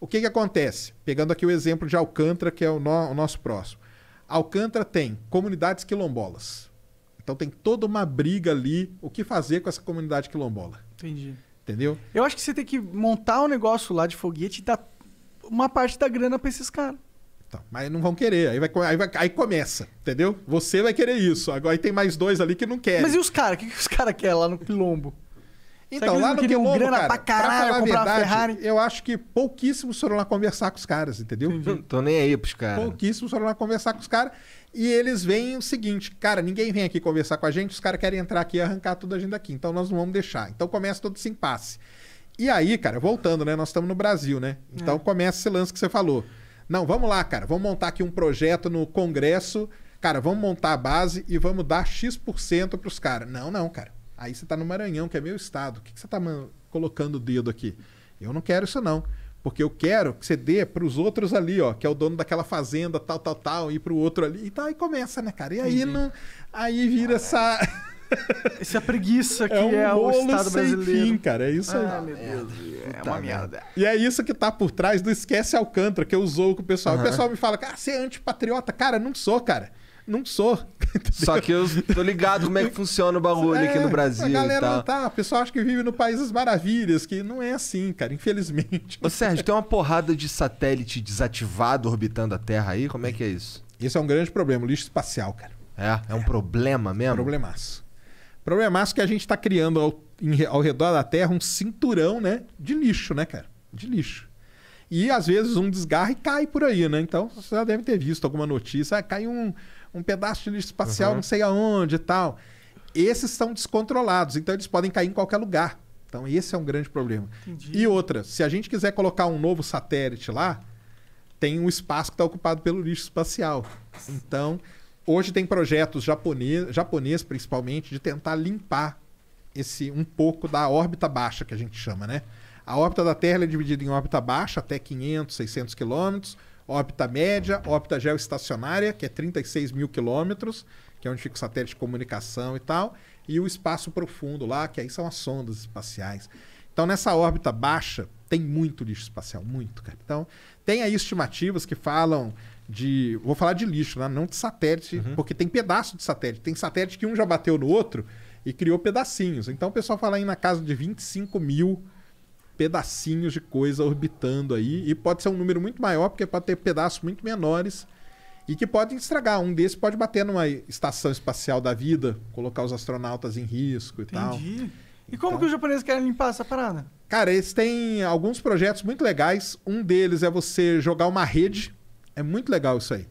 O que, que acontece? Pegando aqui o exemplo de Alcântara, que é o, no, o nosso próximo. Alcântara tem comunidades quilombolas. Então tem toda uma briga ali, o que fazer com essa comunidade quilombola. Entendi. Entendeu? Eu acho que você tem que montar um negócio lá de foguete e dar uma parte da grana para esses caras. Então, mas não vão querer, aí, vai, aí, vai, aí começa, entendeu? Você vai querer isso, agora tem mais dois ali que não querem. Mas e os caras? O que, que os caras querem lá no quilombo? Então, lá no Quilombo, grana cara, pra caralho, pra falar a verdade, eu acho que pouquíssimos foram lá conversar com os caras, entendeu? Uhum. Tô nem aí pros caras. Pouquíssimos foram lá conversar com os caras. E eles veem o seguinte, cara, ninguém vem aqui conversar com a gente, os caras querem entrar aqui e arrancar tudo a gente daqui, então nós não vamos deixar. Então começa todo esse impasse. E aí, cara, voltando, né? Nós estamos no Brasil, né? Então é. começa esse lance que você falou. Não, vamos lá, cara, vamos montar aqui um projeto no Congresso, cara, vamos montar a base e vamos dar X% pros caras. Não, não, cara. Aí você está no Maranhão, que é meu estado. O que, que você está colocando o dedo aqui? Eu não quero isso, não. Porque eu quero que você dê para os outros ali, ó, que é o dono daquela fazenda, tal, tal, tal, e para o outro ali. E tal, tá, começa, né, cara? E aí, uhum. não, aí vira essa. Essa preguiça é que é, um é o Estado brasileiro. Fim, cara, é isso ah, Meu Deus, é, é uma merda. E é isso que tá por trás do Esquece Alcântara, que eu usou com o pessoal. Uhum. O pessoal me fala, cara, você é antipatriota. Cara, não sou, cara não sou. Só que eu tô ligado como é que funciona o bagulho é, aqui no Brasil. A galera tá. O pessoal acha que vive no País das Maravilhas, que não é assim, cara, infelizmente. Ô, Sérgio, tem uma porrada de satélite desativado orbitando a Terra aí? Como é que é isso? Isso é um grande problema, lixo espacial, cara. É? É, é. um problema mesmo? Problemaço. Problemaço que a gente tá criando ao, em, ao redor da Terra um cinturão, né? De lixo, né, cara? De lixo. E às vezes um desgarra e cai por aí, né? Então você já deve ter visto alguma notícia. Ah, cai um um pedaço de lixo espacial uhum. não sei aonde e tal. Esses são descontrolados, então eles podem cair em qualquer lugar. Então esse é um grande problema. Entendi. E outra, se a gente quiser colocar um novo satélite lá, tem um espaço que está ocupado pelo lixo espacial. Então, hoje tem projetos japonês, japonês principalmente, de tentar limpar esse um pouco da órbita baixa que a gente chama, né? A órbita da Terra é dividida em órbita baixa até 500, 600 quilômetros órbita média, órbita geoestacionária, que é 36 mil quilômetros, que é onde fica o satélite de comunicação e tal, e o espaço profundo lá, que aí são as sondas espaciais. Então, nessa órbita baixa, tem muito lixo espacial, muito, cara. Então, tem aí estimativas que falam de. Vou falar de lixo, né? não de satélite, uhum. porque tem pedaço de satélite. Tem satélite que um já bateu no outro e criou pedacinhos. Então, o pessoal fala aí na casa de 25 mil pedacinhos de coisa orbitando aí. E pode ser um número muito maior, porque pode ter pedaços muito menores e que podem estragar. Um desses pode bater numa estação espacial da vida, colocar os astronautas em risco e Entendi. tal. Entendi. E como então... que os então japoneses querem limpar essa parada? Cara, eles têm alguns projetos muito legais. Um deles é você jogar uma rede. É muito legal isso aí.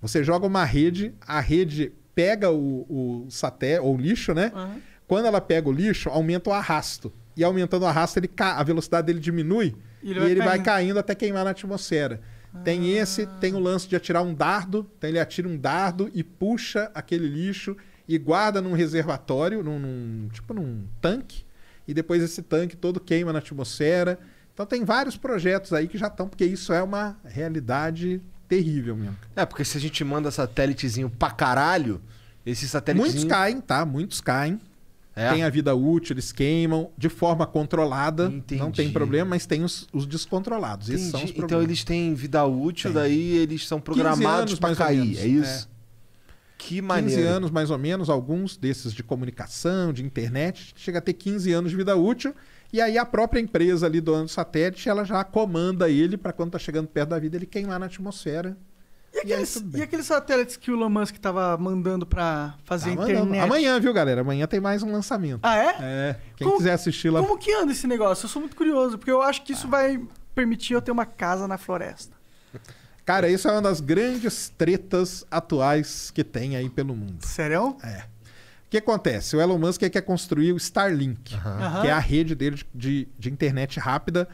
Você joga uma rede, a rede pega o, o satélite, ou o lixo, né? Uhum. Quando ela pega o lixo, aumenta o arrasto e aumentando a raça, ele a velocidade dele diminui e ele, e vai, ele caindo. vai, caindo. até queimar na atmosfera. Ah. Tem esse, tem o lance de atirar um dardo, então ele atira um dardo e puxa aquele lixo e guarda num reservatório, num, num tipo num tanque, e depois esse tanque todo queima na atmosfera. Então tem vários projetos aí que já estão, porque isso é uma realidade terrível mesmo. É, porque se a gente manda satélitezinho pra caralho, esses satélites. Muitos caem, tá? Muitos caem. É. Tem a vida útil, eles queimam de forma controlada. Entendi. Não tem problema, mas tem os, os descontrolados. Entendi. Esses são os então problemas. Então eles têm vida útil, tem. daí eles são programados para cair. É isso? É. Que maneiro. 15 anos mais ou menos, alguns desses de comunicação, de internet, chega a ter 15 anos de vida útil. E aí a própria empresa ali do satélite, ela já comanda ele para quando está chegando perto da vida, ele queimar na atmosfera e aqueles, e, e aqueles satélites que o Elon Musk tava mandando para fazer tá internet? Mandando. Amanhã, viu, galera? Amanhã tem mais um lançamento. Ah, é? É. Quem como, quiser assistir lá. Como que anda esse negócio? Eu sou muito curioso, porque eu acho que isso ah. vai permitir eu ter uma casa na floresta. Cara, isso é uma das grandes tretas atuais que tem aí pelo mundo. Sério? É. O que acontece? O Elon Musk é quer construir o Starlink, que é a rede dele de, de, de internet rápida.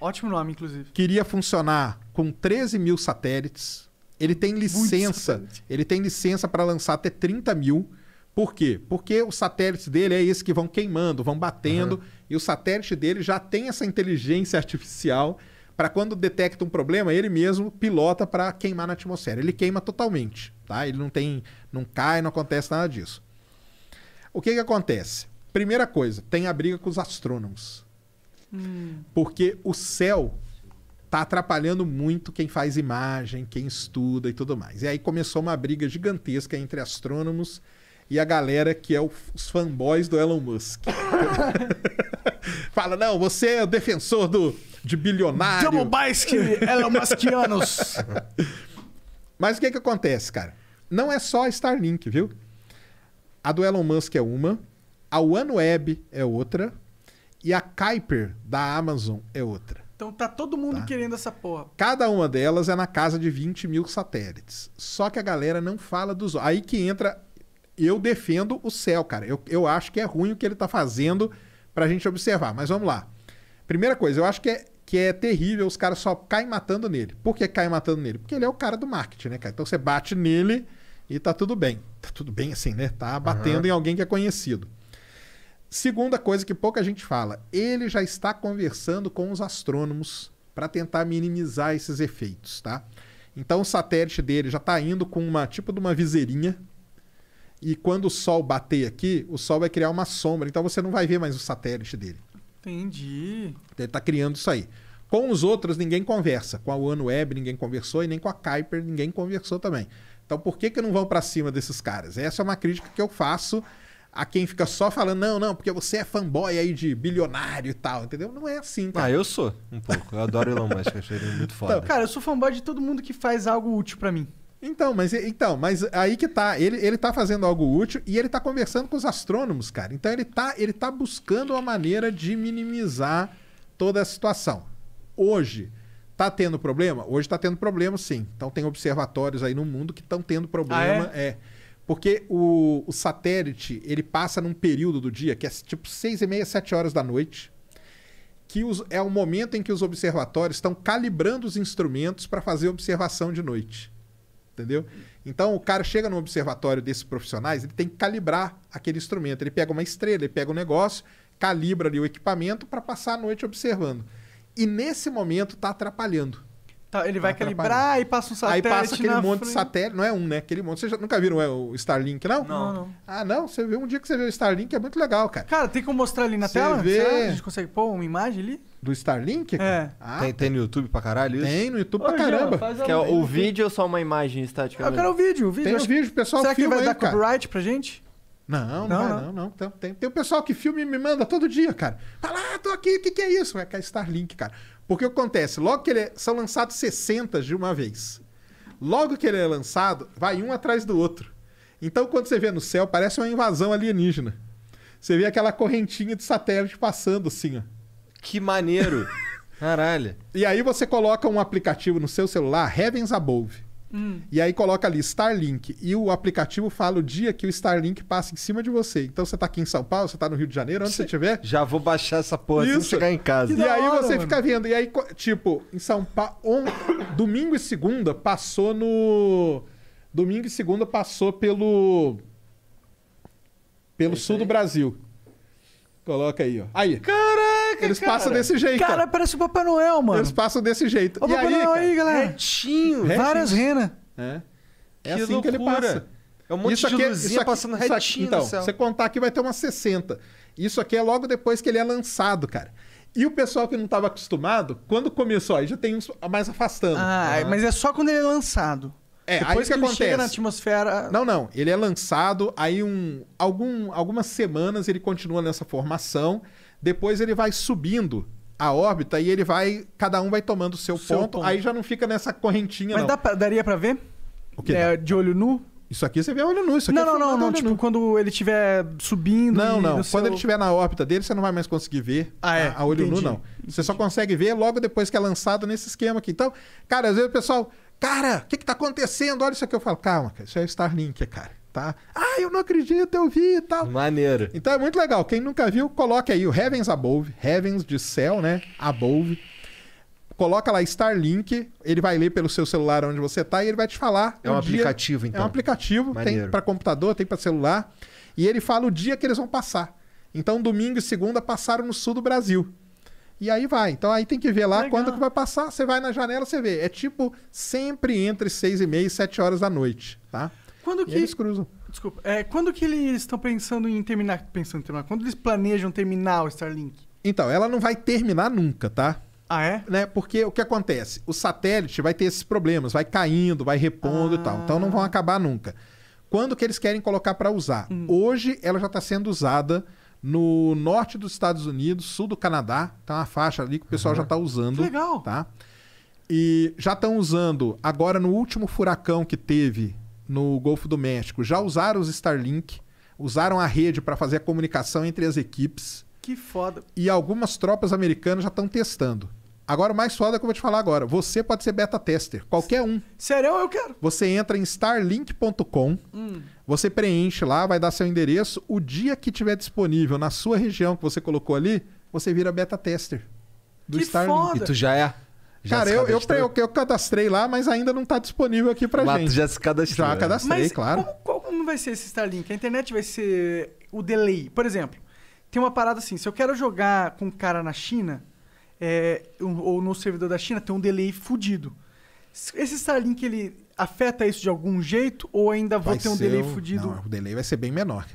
Ótimo nome, inclusive. Queria funcionar com 13 mil satélites ele tem licença. Ele tem licença para lançar até 30 mil. Por quê? Porque os satélites dele é esse que vão queimando, vão batendo. Uhum. E o satélite dele já tem essa inteligência artificial para quando detecta um problema, ele mesmo pilota para queimar na atmosfera. Ele queima totalmente, tá? Ele não tem, não cai, não acontece nada disso. O que que acontece? Primeira coisa, tem a briga com os astrônomos. Hum. Porque o céu tá atrapalhando muito quem faz imagem, quem estuda e tudo mais. E aí começou uma briga gigantesca entre astrônomos e a galera que é o, os fanboys do Elon Musk. Fala, não, você é o defensor do, de bilionário. Jamobaisky, Elon Muskianos. Mas o que, que acontece, cara? Não é só a Starlink, viu? A do Elon Musk é uma, a OneWeb é outra e a Kuiper da Amazon é outra. Então tá todo mundo tá? querendo essa porra. Cada uma delas é na casa de 20 mil satélites. Só que a galera não fala dos. Aí que entra. Eu defendo o céu, cara. Eu, eu acho que é ruim o que ele tá fazendo pra gente observar. Mas vamos lá. Primeira coisa, eu acho que é, que é terrível, os caras só caem matando nele. Por que caem matando nele? Porque ele é o cara do marketing, né, cara? Então você bate nele e tá tudo bem. Tá tudo bem assim, né? Tá batendo uhum. em alguém que é conhecido. Segunda coisa que pouca gente fala, ele já está conversando com os astrônomos para tentar minimizar esses efeitos, tá? Então o satélite dele já está indo com uma tipo de uma viseirinha e quando o sol bater aqui, o sol vai criar uma sombra, então você não vai ver mais o satélite dele. Entendi. Ele está criando isso aí. Com os outros ninguém conversa, com a OneWeb ninguém conversou e nem com a Kuiper ninguém conversou também. Então por que que não vão para cima desses caras? Essa é uma crítica que eu faço a quem fica só falando, não, não, porque você é fanboy aí de bilionário e tal, entendeu? Não é assim, cara. Ah, eu sou, um pouco. Eu adoro Elon Musk, achei ele muito foda. Então, cara, eu sou fanboy de todo mundo que faz algo útil para mim. Então, mas então, mas aí que tá. Ele, ele tá fazendo algo útil e ele tá conversando com os astrônomos, cara. Então ele tá, ele tá buscando uma maneira de minimizar toda a situação. Hoje, tá tendo problema? Hoje tá tendo problema, sim. Então tem observatórios aí no mundo que estão tendo problema. Ah, é? é. Porque o, o satélite, ele passa num período do dia que é tipo 6 e meia, 7 horas da noite, que os, é o momento em que os observatórios estão calibrando os instrumentos para fazer observação de noite. Entendeu? Então o cara chega no observatório desses profissionais, ele tem que calibrar aquele instrumento. Ele pega uma estrela, ele pega um negócio, calibra ali o equipamento para passar a noite observando. E nesse momento está atrapalhando. Tá, ele vai calibrar e passa um satélite. Aí passa aquele monte frente. de satélite, não é um, né? Aquele monte. Vocês já, nunca viram é, o Starlink, não? não? Não, Ah, não? Você viu um dia que você viu o Starlink, é muito legal, cara. Cara, tem como mostrar ali na você tela? Vê... Será? A gente consegue pôr uma imagem ali? Do Starlink? É. Ah, tem, tem, no YouTube pra caralho isso? Tem no YouTube Ô, pra caramba. Jean, é o vídeo ou só uma imagem estática? Ah, eu quero o vídeo, o vídeo. Tem o vídeo, pessoal Será que vai aí, dar cara. copyright pra gente? Não, não, não, né? não. não. Tem, tem, tem o pessoal que filme me manda todo dia, cara. Tá lá, ah, tô aqui, o que, que é isso? É que é Starlink, cara. Porque o que acontece? Logo que ele é, são lançados 60 de uma vez. Logo que ele é lançado, vai um atrás do outro. Então, quando você vê no céu, parece uma invasão alienígena. Você vê aquela correntinha de satélite passando assim, ó. Que maneiro! Caralho. E aí você coloca um aplicativo no seu celular, Heavens Above. Hum. E aí coloca ali Starlink. E o aplicativo fala o dia que o Starlink passa em cima de você. Então você tá aqui em São Paulo, você tá no Rio de Janeiro, onde você estiver. Já vou baixar essa porra Isso. assim chegar em casa. E, e aí hora, você mano. fica vendo. E aí, tipo, em São Paulo. On... Domingo e segunda passou no. Domingo e segunda passou pelo. Pelo Esse é sul aí? do Brasil. Coloca aí, ó. Aí. Eles passam desse jeito. Cara, parece o Papai Noel, mano. Eles passam desse jeito. O e Papai aí, Noel cara, aí, galera. Retinho. retinho. Várias renas. É, é que assim loucura. que ele passa. É um monte isso de é- luzinha isso aqui, passando retinho Então, se você contar aqui, vai ter umas 60. Isso aqui é logo depois que ele é lançado, cara. E o pessoal que não estava acostumado, quando começou, aí já tem uns mais afastando. Ah, uhum. mas é só quando ele é lançado. É, Depois aí que, que ele chega na atmosfera. Não, não. Ele é lançado, aí um, algum, algumas semanas ele continua nessa formação. Depois ele vai subindo a órbita e ele vai. Cada um vai tomando o seu, seu ponto, ponto, Aí já não fica nessa correntinha. Mas não. Dá pra, daria pra ver? O quê? É, de olho nu? Isso aqui você vê olho nu. Isso aqui não, é não, não, não. Tipo, nu. quando ele estiver subindo. Não, não. Quando seu... ele estiver na órbita dele, você não vai mais conseguir ver ah, é. a, a olho Entendi. nu, não. Você só consegue ver logo depois que é lançado nesse esquema aqui. Então, cara, às vezes o pessoal. Cara, o que, que tá acontecendo? Olha isso aqui. Eu falo, calma, cara, isso é Starlink, cara tá? Ah, eu não acredito, eu vi e tal. Maneiro. Então é muito legal. Quem nunca viu, coloque aí o Heavens Above, Heavens de céu, né? Above. Coloca lá Starlink, ele vai ler pelo seu celular onde você tá e ele vai te falar. É um, um aplicativo, dia... então. É um aplicativo, Maneiro. tem para computador, tem para celular. E ele fala o dia que eles vão passar. Então, domingo e segunda passaram no sul do Brasil. E aí vai. Então aí tem que ver lá Legal. quando que vai passar. Você vai na janela, você vê. É tipo sempre entre 6 e meia e 7 horas da noite, tá? Quando que... E eles cruzam. Desculpa. É, quando que eles estão pensando em terminar? Pensando em terminar? Quando eles planejam terminar o Starlink? Então, ela não vai terminar nunca, tá? Ah, é? Né? Porque o que acontece? O satélite vai ter esses problemas, vai caindo, vai repondo ah. e tal. Então não vão ah. acabar nunca. Quando que eles querem colocar para usar? Hum. Hoje ela já está sendo usada no norte dos Estados Unidos, sul do Canadá. Tá uma faixa ali que o pessoal uhum. já está ah. usando. Que legal. Tá? E já estão usando agora no último furacão que teve no Golfo do México já usaram os Starlink, usaram a rede para fazer a comunicação entre as equipes. Que foda. E algumas tropas americanas já estão testando. Agora, o mais foda é que eu vou te falar agora. Você pode ser beta tester, qualquer um. Sério, eu quero. Você entra em starlink.com, hum. você preenche lá, vai dar seu endereço. O dia que tiver disponível na sua região que você colocou ali, você vira beta tester do que Starlink. Foda. E tu já é já Cara, eu, eu, eu, eu, cadastrei lá, mas ainda não está disponível aqui pra Mato gente. Já se cadastrou. Já né? cadastrei, mas claro. Como, como vai ser esse Starlink? A internet vai ser o delay. Por exemplo, tem uma parada assim: se eu quero jogar com um cara na China, é, ou no servidor da China, tem um delay fudido. Esse Starlink, ele afeta isso de algum jeito? Ou ainda vai vou ter um delay o... fudido? Não, o delay vai ser bem menor.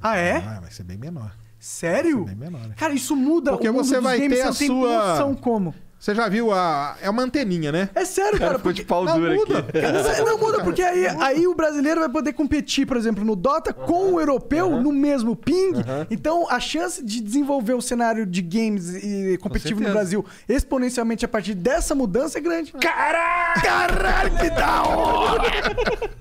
Ah, é? Ah, vai ser bem menor. Sério? Bem menor, né? Cara, isso muda Porque o mundo você vai games, ter a sua... noção como. Você já viu a. É uma anteninha, né? É sério, cara. cara ficou porque... de pau dura não, aqui. Não, não muda, porque aí, aí o brasileiro vai poder competir, por exemplo, no Dota uhum. com o europeu uhum. no mesmo ping. Uhum. Então a chance de desenvolver o cenário de games e competitivo no Brasil exponencialmente a partir dessa mudança é grande. Caralho! Caralho, que da hora!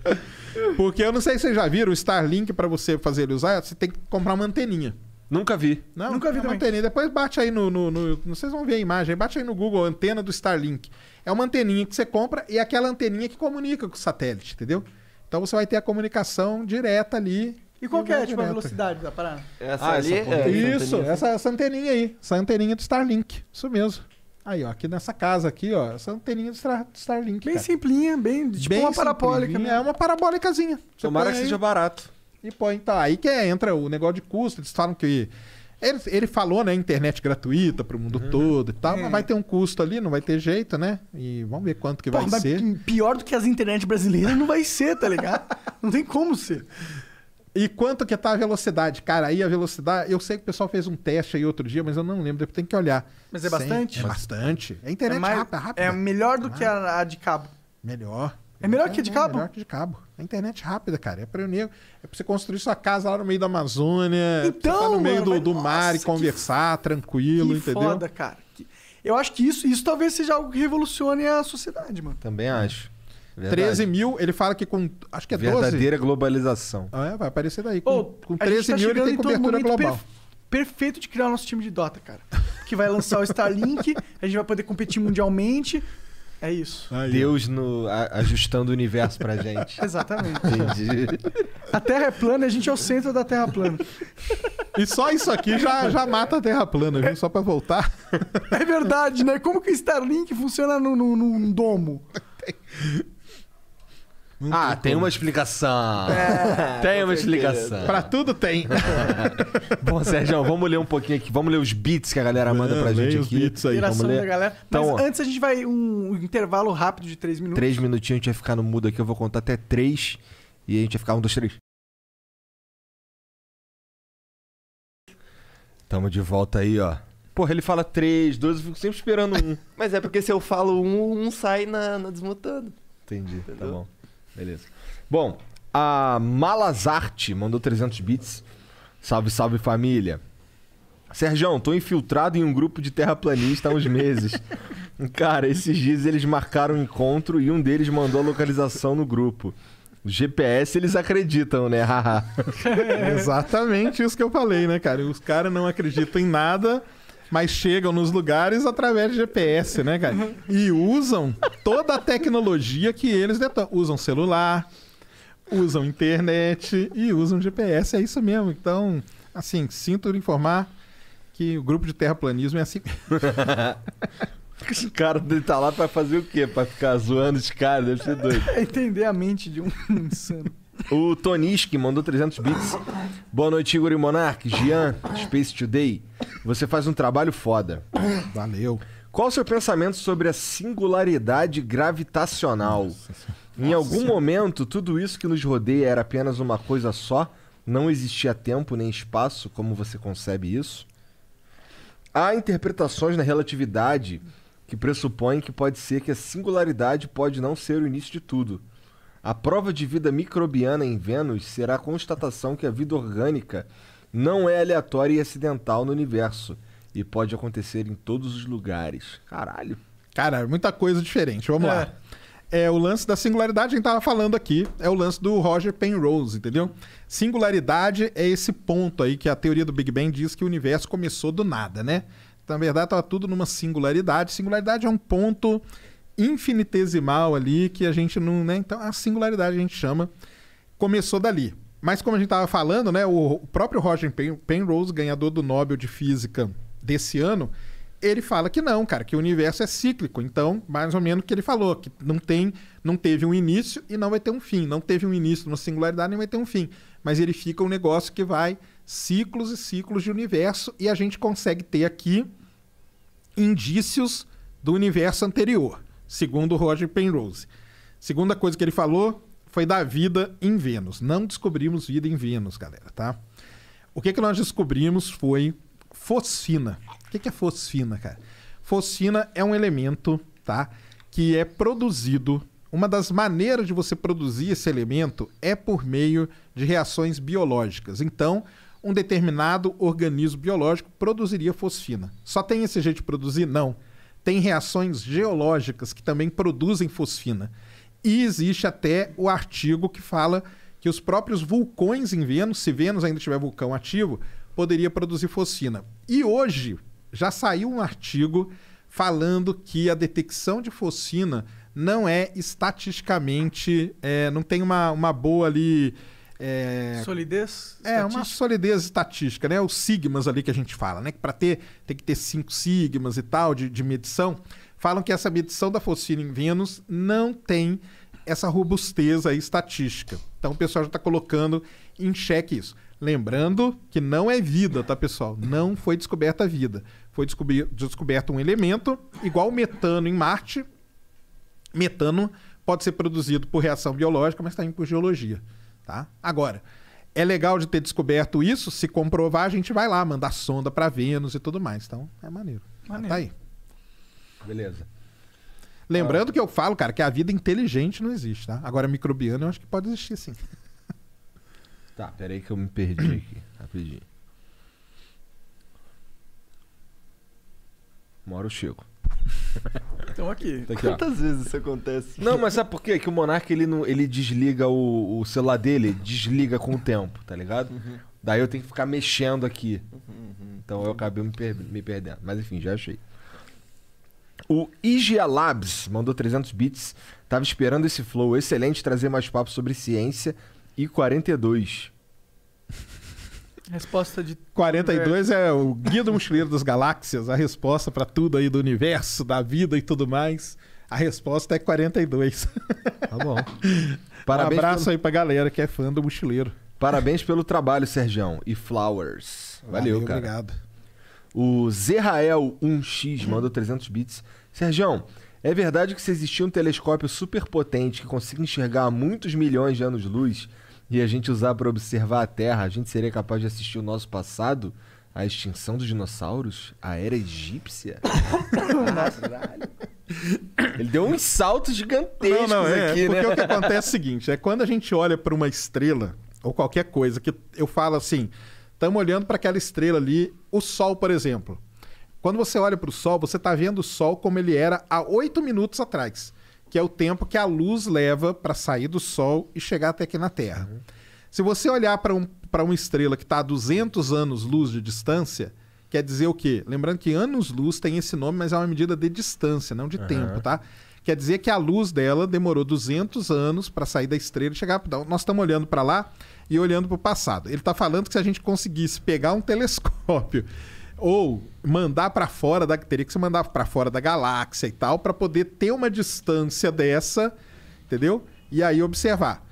Porque eu não sei se vocês já viram o Starlink, para você fazer ele usar, você tem que comprar uma anteninha. Nunca vi. Não, Nunca vi uma anteninha. Depois bate aí no, no, no, Vocês vão ver a imagem. Bate aí no Google, antena do Starlink. É uma anteninha que você compra e é aquela anteninha que comunica com o satélite, entendeu? Então você vai ter a comunicação direta ali. E qual que é tipo, a velocidade da parada? Essa ah, ali essa é, Isso, assim. Essa, essa anteninha aí. Essa anteninha do Starlink. Isso mesmo. Aí, ó, aqui nessa casa aqui, ó, essa anteninha do Star, Starlink. Bem cara. simplinha, bem tipo bem uma parabólica. Né? É uma parabólicazinha. Você Tomara que aí... seja barato. E põe, tá. Aí que é, entra o negócio de custo. Eles falam que. Ele, ele falou, né? Internet gratuita para o mundo uhum. todo e tal, é. mas uhum. vai ter um custo ali, não vai ter jeito, né? E vamos ver quanto que Pô, vai ser. Pior do que as internet brasileiras não vai ser, tá ligado? não tem como ser. E quanto que tá a velocidade? Cara, aí a velocidade. Eu sei que o pessoal fez um teste aí outro dia, mas eu não lembro, depois tem que olhar. Mas é bastante? É bastante. É internet é mais... rápida, rápida. É melhor do ah. que é? a, a de cabo. Melhor. É melhor que de é cabo? É melhor que de cabo. A internet é rápida, cara. É pra, negro, é pra você construir sua casa lá no meio da Amazônia. Então, tá no então, meio mano, do, do mar nossa, e conversar que, tranquilo, que entendeu? foda, cara. Eu acho que isso, isso talvez seja algo que revolucione a sociedade, mano. Também acho. Verdade. 13 mil, ele fala que com. Acho que é Verdadeira 12. Verdadeira globalização. Ah, é, vai aparecer daí. Com, oh, com 13 tá mil ele tem cobertura global. Per, perfeito de criar o nosso time de Dota, cara. Que vai lançar o Starlink, a gente vai poder competir mundialmente, é isso. Aí, Deus no, a, ajustando o universo pra gente. Exatamente. Entendi. A Terra é plana, a gente é o centro da Terra plana. E só isso aqui já, já mata a Terra plana, viu? Só pra voltar. É verdade, né? Como que o Starlink funciona num no, domo? Tem ah, tem uma explicação. É, tem uma explicação. Pra tudo tem. Bom, Sérgio, vamos ler um pouquinho aqui. Vamos ler os beats que a galera manda Não, pra é, gente os aqui. Os beats aí, vamos ler. Mas então, antes a gente vai um intervalo rápido de três minutos. Três minutinhos, a gente vai ficar no mudo aqui. Eu vou contar até três e a gente vai ficar um, dois, três. Tamo de volta aí, ó. Porra, ele fala três, dois, eu fico sempre esperando um. Mas é porque se eu falo um, um sai na, na desmutando. Entendi, tá Entendeu? tá bom. Beleza. Bom, a Malazarte mandou 300 bits. Salve, salve família. Serjão, tô infiltrado em um grupo de terraplanista há uns meses. Cara, esses dias eles marcaram um encontro e um deles mandou a localização no grupo. GPS eles acreditam, né? é exatamente isso que eu falei, né, cara? Os caras não acreditam em nada mas chegam nos lugares através de GPS, né, cara? E usam toda a tecnologia que eles detonam. Usam celular, usam internet e usam GPS, é isso mesmo. Então, assim, sinto informar que o grupo de terraplanismo é assim. O cara dele tá lá pra fazer o quê? Pra ficar zoando os cara? deve ser doido. É entender a mente de um insano. O Toniski mandou 300 bits. Boa noite, Igor e Monark. Jean, Space Today. Você faz um trabalho foda. Valeu. Qual o seu pensamento sobre a singularidade gravitacional? Nossa, em algum momento, tudo isso que nos rodeia era apenas uma coisa só? Não existia tempo nem espaço, como você concebe isso? Há interpretações na relatividade que pressupõem que pode ser que a singularidade pode não ser o início de tudo. A prova de vida microbiana em Vênus será a constatação que a vida orgânica não é aleatória e acidental no universo e pode acontecer em todos os lugares. Caralho. Cara, é muita coisa diferente. Vamos é. lá. É o lance da singularidade, a gente tava falando aqui, é o lance do Roger Penrose, entendeu? Singularidade é esse ponto aí que a teoria do Big Bang diz que o universo começou do nada, né? Então, na verdade, estava tudo numa singularidade. Singularidade é um ponto infinitesimal ali que a gente não, né? Então, a singularidade a gente chama começou dali. Mas como a gente estava falando, né, o próprio Roger Pen Penrose, ganhador do Nobel de Física desse ano, ele fala que não, cara, que o universo é cíclico. Então, mais ou menos o que ele falou, que não tem, não teve um início e não vai ter um fim. Não teve um início numa singularidade, nem vai ter um fim. Mas ele fica um negócio que vai ciclos e ciclos de universo e a gente consegue ter aqui indícios do universo anterior, segundo Roger Penrose. Segunda coisa que ele falou, foi da vida em Vênus. Não descobrimos vida em Vênus, galera, tá? O que, que nós descobrimos foi fosfina. O que, que é fosfina, cara? Fosfina é um elemento, tá? Que é produzido. Uma das maneiras de você produzir esse elemento é por meio de reações biológicas. Então, um determinado organismo biológico produziria fosfina. Só tem esse jeito de produzir? Não. Tem reações geológicas que também produzem fosfina. E existe até o artigo que fala que os próprios vulcões em Vênus, se Vênus ainda tiver vulcão ativo, poderia produzir fosfina. E hoje já saiu um artigo falando que a detecção de fosfina não é estatisticamente, é, não tem uma, uma boa ali. É... Solidez? É, uma solidez estatística, né? Os sigmas ali que a gente fala, né? Que para ter, tem que ter cinco sigmas e tal de, de medição falam que essa medição da fosfina em Vênus não tem essa robustez aí estatística. Então o pessoal já está colocando em xeque isso. Lembrando que não é vida, tá, pessoal? Não foi descoberta vida. Foi descoberto um elemento, igual metano em Marte. Metano pode ser produzido por reação biológica, mas também por geologia. Tá? Agora, é legal de ter descoberto isso. Se comprovar, a gente vai lá mandar sonda para Vênus e tudo mais. Então, é maneiro. Tá maneiro. Tá aí. Beleza. Lembrando ah. que eu falo, cara, que a vida inteligente não existe, tá? Agora, microbiana eu acho que pode existir sim. Tá, peraí que eu me perdi aqui, rapidinho. Mora o Chico. Então aqui. Tá aqui Quantas ó. vezes isso acontece? Não, mas sabe por quê? Que o monarca ele, não, ele desliga o, o celular dele, desliga com o tempo, tá ligado? Uhum. Daí eu tenho que ficar mexendo aqui. Uhum, uhum. Então eu acabei me, per me perdendo. Mas enfim, já achei. O Igia Labs mandou 300 bits. Tava esperando esse flow. Excelente trazer mais papo sobre ciência. E 42. Resposta de. 42 é o Guia do Mochileiro das Galáxias, a resposta para tudo aí do universo, da vida e tudo mais. A resposta é 42. Tá bom. Parabéns um abraço pelo... aí pra galera que é fã do Mochileiro. Parabéns pelo trabalho, Sergião. E Flowers. Valeu, Valeu cara. Obrigado. O Zerrael 1x mandou 300 bits. Sergião, é verdade que se existia um telescópio superpotente que consiga enxergar muitos milhões de anos-luz e a gente usar para observar a Terra, a gente seria capaz de assistir o nosso passado, a extinção dos dinossauros, a era egípcia? Ele deu uns saltos gigantescos não, não, é, aqui, né? porque né? o que acontece é o seguinte, é quando a gente olha para uma estrela ou qualquer coisa que eu falo assim, estamos olhando para aquela estrela ali, o sol, por exemplo. Quando você olha para o Sol, você está vendo o Sol como ele era há oito minutos atrás, que é o tempo que a luz leva para sair do Sol e chegar até aqui na Terra. Uhum. Se você olhar para um, uma estrela que está a 200 anos-luz de distância, quer dizer o quê? Lembrando que anos-luz tem esse nome, mas é uma medida de distância, não de uhum. tempo, tá? Quer dizer que a luz dela demorou 200 anos para sair da estrela e chegar. Então, nós estamos olhando para lá e olhando para o passado. Ele está falando que se a gente conseguisse pegar um telescópio ou mandar para fora da teria que se mandar para fora da galáxia e tal para poder ter uma distância dessa, entendeu? E aí observar.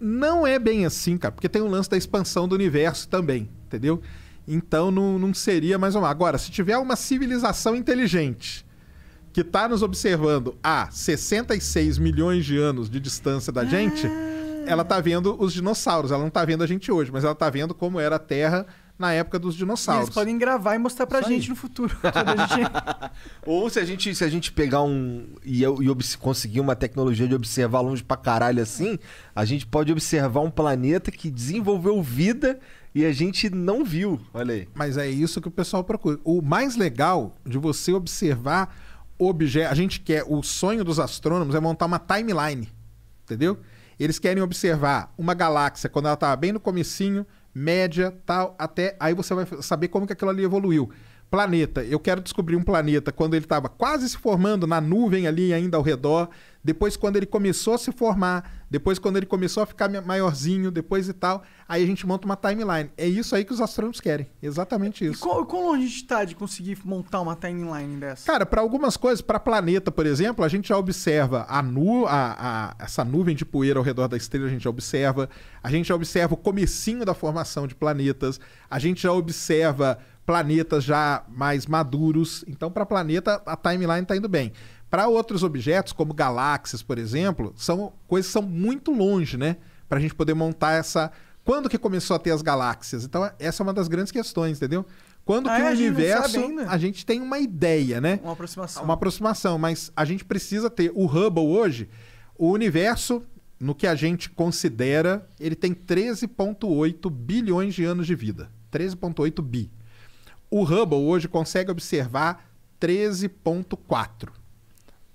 Não é bem assim, cara, porque tem o um lance da expansão do universo também, entendeu? Então não, não seria mais uma. Agora, se tiver uma civilização inteligente que está nos observando a 66 milhões de anos de distância da gente, ah. ela está vendo os dinossauros. Ela não está vendo a gente hoje, mas ela está vendo como era a Terra na época dos dinossauros. eles podem gravar e mostrar pra Isso gente aí. no futuro. gente... Ou se a gente, se a gente pegar um. e, e conseguir uma tecnologia de observar longe pra caralho assim, a gente pode observar um planeta que desenvolveu vida e a gente não viu. Olha aí. Mas é isso que o pessoal procura. O mais legal de você observar objeto. A gente quer. O sonho dos astrônomos é montar uma timeline. Entendeu? Eles querem observar uma galáxia quando ela estava bem no comecinho, média, tal, até aí você vai saber como que aquilo ali evoluiu. Planeta, eu quero descobrir um planeta quando ele estava quase se formando na nuvem ali ainda ao redor, depois quando ele começou a se formar, depois quando ele começou a ficar maiorzinho, depois e tal, aí a gente monta uma timeline. É isso aí que os astrônomos querem, exatamente isso. E quão, longe a gente está de conseguir montar uma timeline dessa? Cara, para algumas coisas, para planeta, por exemplo, a gente já observa a, nu, a, a essa nuvem de poeira ao redor da estrela, a gente já observa, a gente já observa o comecinho da formação de planetas, a gente já observa planetas já mais maduros. Então, para planeta, a timeline está indo bem. Para outros objetos, como galáxias, por exemplo, são coisas que são muito longe, né? Para a gente poder montar essa. Quando que começou a ter as galáxias? Então, essa é uma das grandes questões, entendeu? Quando ah, que o é, universo. A gente tem uma ideia, né? Uma aproximação. Uma aproximação, mas a gente precisa ter. O Hubble hoje, o universo, no que a gente considera, ele tem 13,8 bilhões de anos de vida. 13,8 bi. O Hubble hoje consegue observar 13,4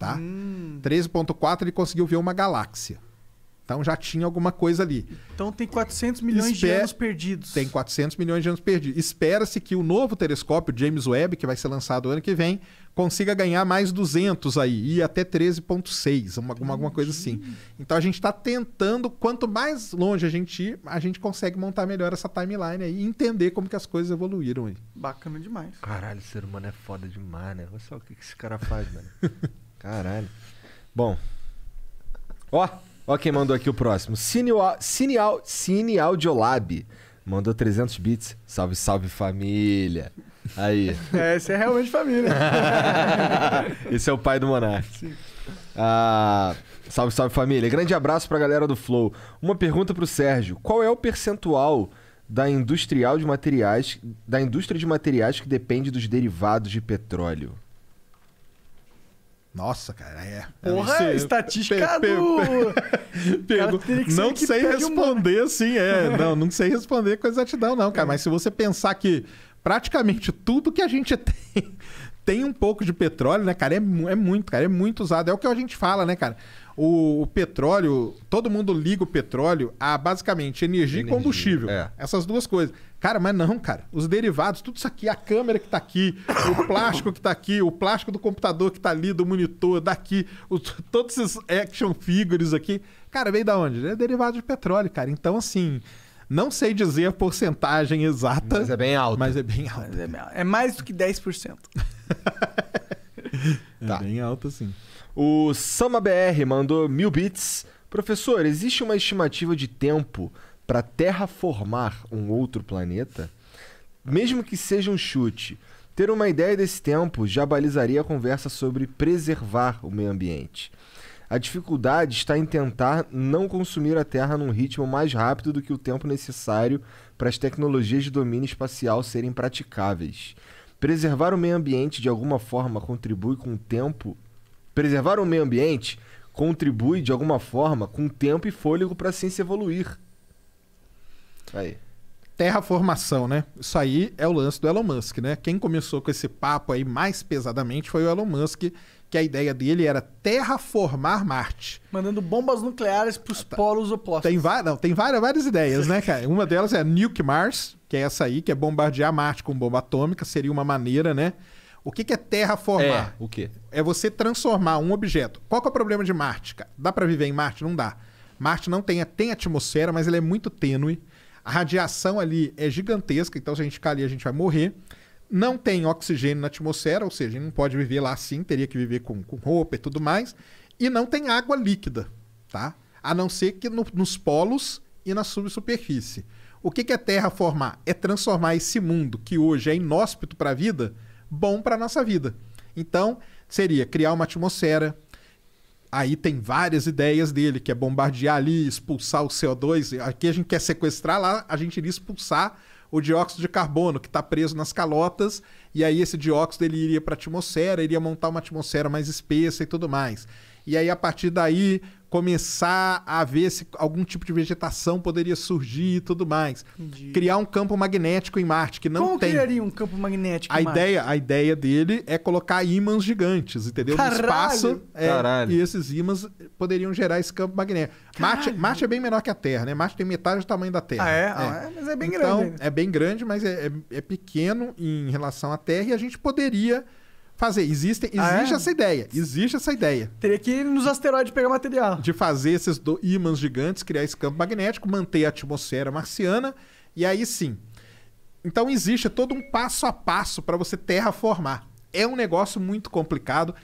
tá? Hum. 13.4 ele conseguiu ver uma galáxia. Então já tinha alguma coisa ali. Então tem 400 milhões de anos perdidos. Tem 400 milhões de anos perdidos. Espera-se que o novo telescópio James Webb, que vai ser lançado ano que vem, consiga ganhar mais 200 aí, e até 13.6, alguma, alguma coisa assim. Então a gente está tentando, quanto mais longe a gente ir, a gente consegue montar melhor essa timeline aí e entender como que as coisas evoluíram aí. Bacana demais. Caralho, o ser humano é foda demais, né? Olha só o que, que esse cara faz, mano. Caralho. Bom. Ó, ó quem mandou aqui o próximo. Cine, Cine, Audiolab. Mandou 300 bits. Salve, salve família. Aí. É, esse é realmente família. esse é o pai do Monark. Sim. Ah, salve, salve família. Grande abraço pra galera do Flow. Uma pergunta pro Sérgio: qual é o percentual da industrial de materiais, da indústria de materiais que depende dos derivados de petróleo? Nossa, cara, é. Porra, é é estatística pe, pe, pe, Não sei responder, uma... assim, é. não, não sei responder com exatidão, não, cara. É. Mas se você pensar que praticamente tudo que a gente tem tem um pouco de petróleo, né, cara? É, é muito, cara, é muito usado. É o que a gente fala, né, cara? O, o petróleo, todo mundo liga o petróleo a basicamente energia, energia e combustível. É. Essas duas coisas. Cara, mas não, cara. Os derivados, tudo isso aqui, a câmera que tá aqui, o plástico que tá aqui, o plástico do computador que tá ali, do monitor, daqui, o, todos esses action figures aqui. Cara, veio da onde? É derivado de petróleo, cara. Então, assim. Não sei dizer a porcentagem exata. Mas é bem alto. Mas é bem alto. É, é, mais do que 10%. é tá. bem alto, sim. O SamaBR mandou mil bits. Professor, existe uma estimativa de tempo para terraformar um outro planeta, mesmo que seja um chute, ter uma ideia desse tempo já balizaria a conversa sobre preservar o meio ambiente. A dificuldade está em tentar não consumir a Terra num ritmo mais rápido do que o tempo necessário para as tecnologias de domínio espacial serem praticáveis. Preservar o meio ambiente de alguma forma contribui com o tempo. Preservar o meio ambiente contribui de alguma forma com tempo e fôlego para a ciência evoluir. Aí. Terraformação, né? Isso aí é o lance do Elon Musk, né? Quem começou com esse papo aí mais pesadamente foi o Elon Musk, que a ideia dele era terraformar Marte. Mandando bombas nucleares para os ah, tá. polos opostos. Tem, não, tem várias, várias ideias, né, cara? Uma delas é Nuke Mars, que é essa aí, que é bombardear Marte com bomba atômica, seria uma maneira, né? O que, que é terraformar? É, o quê? É você transformar um objeto. Qual que é o problema de Marte, cara? Dá para viver em Marte? Não dá. Marte não tem, tem atmosfera, mas ele é muito tênue. A radiação ali é gigantesca, então se a gente ficar ali, a gente vai morrer. Não tem oxigênio na atmosfera, ou seja, não pode viver lá assim, teria que viver com, com roupa e tudo mais. E não tem água líquida, tá? A não ser que no, nos polos e na subsuperfície. O que, que é Terra formar É transformar esse mundo que hoje é inóspito para a vida, bom para a nossa vida. Então, seria criar uma atmosfera, Aí tem várias ideias dele, que é bombardear ali, expulsar o CO2. Aqui a gente quer sequestrar, lá a gente iria expulsar o dióxido de carbono que está preso nas calotas, e aí esse dióxido ele iria para a atmosfera, iria montar uma atmosfera mais espessa e tudo mais. E aí, a partir daí, começar a ver se algum tipo de vegetação poderia surgir e tudo mais. Entendi. Criar um campo magnético em Marte, que não Como tem. Como criaria um campo magnético a em Marte? ideia, A ideia dele é colocar ímãs gigantes, entendeu? Caralho. No espaço. É, Caralho. E esses ímãs poderiam gerar esse campo magnético. Marte, Marte, é bem menor que a Terra, né? Marte tem metade do tamanho da Terra. Ah, é? é. Ah, mas é bem então, grande. Então, é bem grande, mas é, é, é pequeno em relação à Terra e a gente poderia fazer. Existe, existe ah, é? essa ideia. Existe essa ideia. Teria que ir nos asteroides pegar material. De fazer esses ímãs gigantes, criar esse campo magnético, manter a atmosfera marciana, e aí sim. Então existe todo um passo a passo para você terraformar. É um negócio muito complicado.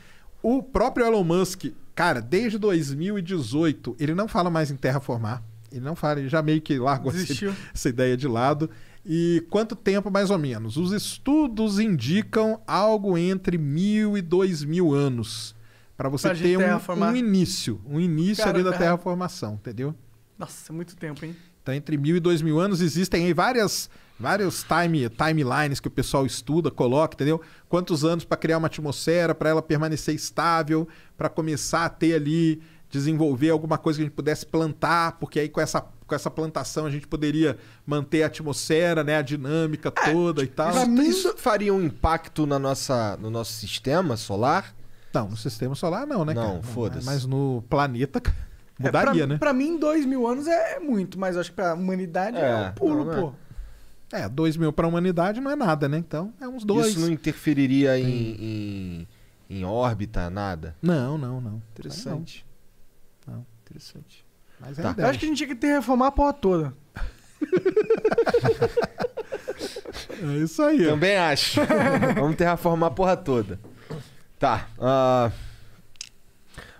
O próprio Elon Musk, cara, desde 2018, ele não fala mais em terraformar. Ele não fala, ele já meio que largou essa, essa ideia de lado. E quanto tempo mais ou menos? Os estudos indicam algo entre mil e dois mil anos. Para você pra ter um, um, início. Um início Cara, ali da é terraformação, entendeu? Nossa, é muito tempo, hein? Então, entre mil e dois mil anos existem aí várias time, timelines que o pessoal estuda, coloca, entendeu? Quantos anos para criar uma atmosfera, para ela permanecer estável, para começar a ter ali, desenvolver alguma coisa que a gente pudesse plantar, porque aí com essa com essa plantação a gente poderia manter a atmosfera, né, a dinâmica é, toda e tal. Mas isso faria um impacto na nossa, no nosso sistema solar? Não, no sistema solar não, né? Não, foda-se. Mas no planeta é, mudaria, é, pra, né? Pra mim, dois mil anos é, é muito, mas acho que pra humanidade é, é um pulo, não, é. pô. É, dois mil pra humanidade não é nada, né? Então, é uns dois. Isso não interferiria em, em, em, órbita, nada? Não, não, não. Interessante. Não. não. Interessante. Mas é tá. 10. Eu acho que a gente tinha que ter reformar a porra toda. é isso aí. Também acho. Vamos ter reformar a porra toda. Tá. Uh...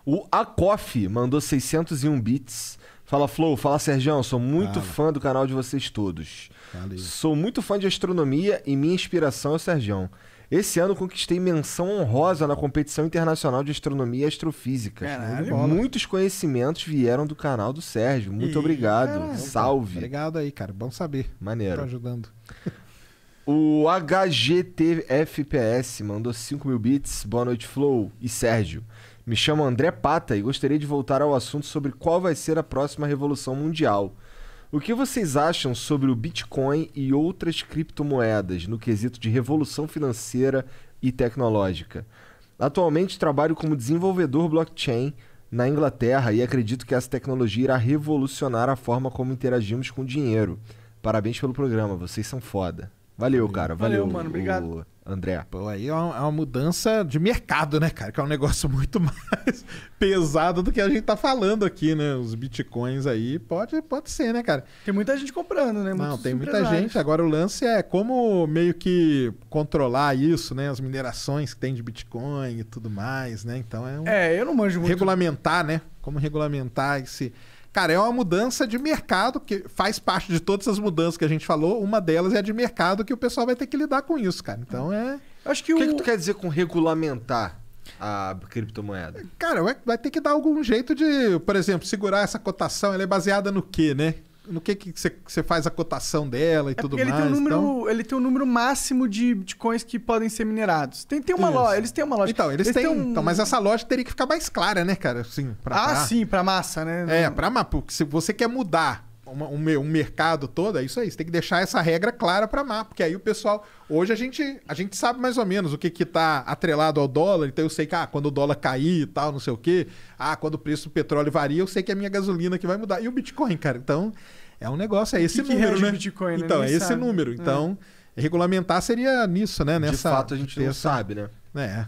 O Akoff mandou 601 bits. Fala, Flow. Fala, Sergião. Sou muito fã do canal de vocês todos. Valeu. Sou muito fã de astronomia e minha inspiração é o Sergião. Esse ano conquistei menção honrosa na competição internacional de astronomia e astrofísica. Caralho, Muitos bola. conhecimentos vieram do canal do Sérgio. Muito e... obrigado. Caralho, Salve. Cara. Obrigado aí, cara. Bom saber. Maneiro. Tô ajudando. O HGTFPS mandou 5 mil bits. Boa noite, Flow e Sérgio. Me chamo André Pata e gostaria de voltar ao assunto sobre qual vai ser a próxima revolução mundial. O que vocês acham sobre o Bitcoin e outras criptomoedas no quesito de revolução financeira e tecnológica? Atualmente trabalho como desenvolvedor blockchain na Inglaterra e acredito que essa tecnologia irá revolucionar a forma como interagimos com o dinheiro. Parabéns pelo programa, vocês são foda. Valeu, cara. Valeu, valeu mano. Obrigado. André. Pô, aí é uma, é uma, mudança de mercado, né, cara? Que é um negócio muito mais pesado do que a gente tá falando aqui, né? Os bitcoins aí, pode, pode ser, né, cara? Tem muita gente comprando, né? Muitos Não, tem muita gente. Agora o lance é como meio que controlar isso, né? As minerações que tem de bitcoin e tudo mais, né? Então é um... É, eu não manjo muito. Regulamentar, né? Como regulamentar esse... Cara, é uma mudança de mercado, que faz parte de todas as mudanças que a gente falou. Uma delas é a de mercado, que o pessoal vai ter que lidar com isso, cara. Então é. Acho que o que, que tu quer dizer com regulamentar? a criptomoeda? Cara, vai, vai, ter que dar algum jeito de, por exemplo, segurar essa cotação. Ela é baseada no quê, né? no que que você faz a cotação dela e é tudo mais. Ele tem, um número, então... ele tem um número máximo de bitcoins que podem ser minerados. Tem, tem uma loja, eles têm uma loja. Então, eles, eles têm. Então, um... Então, mas essa loja teria que ficar mais clara, né, cara? Assim, pra, ah, pra... sim, para massa, né? É, para massa. Se você quer mudar uma, um, um, mercado todo, é isso aí. Você tem que deixar essa regra clara para mar, porque aí o pessoal. Hoje a gente, a gente sabe mais ou menos o que que tá atrelado ao dólar, então eu sei que ah, quando o dólar cair e tal, não sei o quê, ah, quando o preço do petróleo varia, eu sei que é a minha gasolina que vai mudar. E o Bitcoin, cara, então é um negócio, é esse que é número, que né? Bitcoin, né? Então, é esse sabe. número. É. Então, é. regulamentar seria nisso, né? Nessa, de fato, a gente não sabe, né? É. é.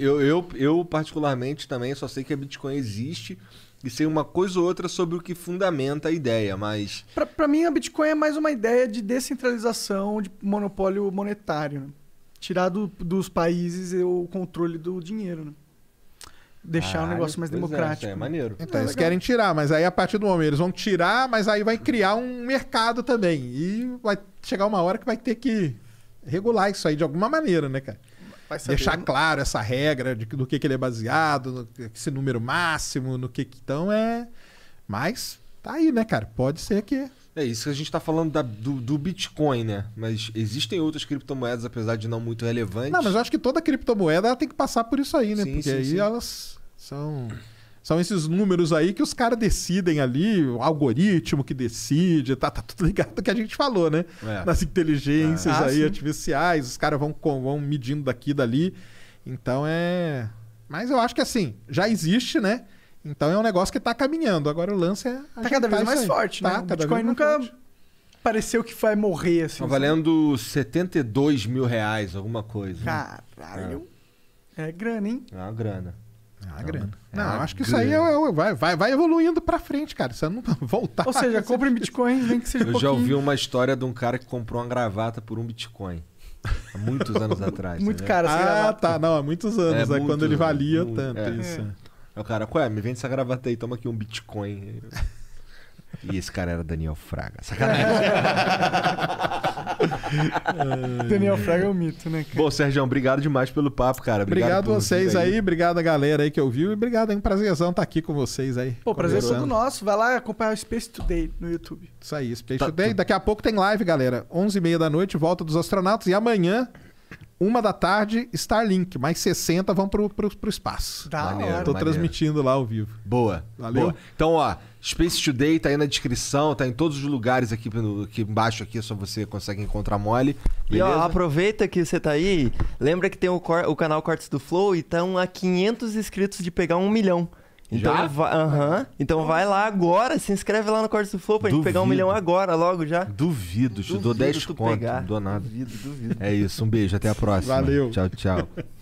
Eu, eu, eu, particularmente, também só sei que a Bitcoin existe e sei uma coisa ou outra sobre o que fundamenta a ideia, mas... Para mim, a Bitcoin é mais uma ideia de descentralização, de monopólio monetário, né? Tirar do, dos países o controle do dinheiro, né? deixar o um negócio mais é, democrático. É, é maneiro. Então, é eles legal. querem tirar, mas aí a partir do momento eles vão tirar, mas aí vai criar um mercado também. E vai chegar uma hora que vai ter que regular isso aí de alguma maneira, né, cara? Deixar né? claro essa regra de, do que, que ele é baseado, no, esse número máximo, no que, que então é. Mas tá aí, né, cara? Pode ser que é isso que a gente está falando da, do, do, Bitcoin, né? Mas existem outras criptomoedas, apesar de não muito relevantes. Não, mas eu acho que toda criptomoeda tem que passar por isso aí, né? Sim, Porque sim, aí sim. elas são. São esses números aí que os caras decidem ali, o algoritmo que decide, tá, tá tudo ligado ao que a gente falou, né? É. Nas inteligências ah, aí artificiais, os caras vão, vão medindo daqui e dali. Então é. Mas eu acho que assim, já existe, né? Então é um negócio que está caminhando. Agora o lance é. Tá cada vez mais forte, tá, né? O Bitcoin nunca forte. pareceu que vai morrer assim. Tá valendo assim. 72 mil reais, alguma coisa. Né? Caralho. É, é grana, hein? É uma grana. É uma é grana. Não, é acho que grana. isso aí é, vai, vai, vai evoluindo pra frente, cara. Isso não voltar. Ou seja, compre Bitcoin, nem que seja Eu já ouvi uma história de um cara que comprou uma gravata por um Bitcoin. Há muitos anos atrás. Muito né? caro essa Ah, gravata. tá. Não, há muitos anos. É, é muito, quando ele valia muito, tanto isso. Aí é o cara, ué, me vende essa gravata aí, toma aqui um Bitcoin. E esse cara era Daniel Fraga. Sacanagem. Daniel Fraga é um mito, né, cara? Bom, Sérgio, obrigado demais pelo papo, cara. Obrigado, obrigado vocês aí. aí, obrigado a galera aí que ouviu e obrigado, é um prazerzão estar tá aqui com vocês aí. Pô, prazer é todo nosso. Vai lá acompanhar o Space Today no YouTube. Isso aí, Space tá, Today. Tá. Daqui a pouco tem live, galera. 11h30 da noite, volta dos astronautas. E amanhã, uma da tarde, Starlink. Mais 60 vão pro, pro, pro espaço. Tá, maneiro, Tô maneiro. transmitindo lá ao vivo. Boa. Valeu. Boa. Então, ó, Space Today tá aí na descrição, tá em todos os lugares aqui, no, aqui embaixo, aqui, é só você consegue encontrar mole. Beleza? E ó, aproveita que você tá aí, lembra que tem o, cor, o canal Cortes do Flow e estão a 500 inscritos de pegar um milhão. Então, já? Vai, uh então vai lá agora, se inscreve lá no Cortes do Flow pra duvido. gente pegar um milhão agora, logo já. Duvido, te duvido dou 10 conto, não dou nada. Duvido, duvido. É isso, um beijo, até a próxima. Valeu. Tchau, tchau.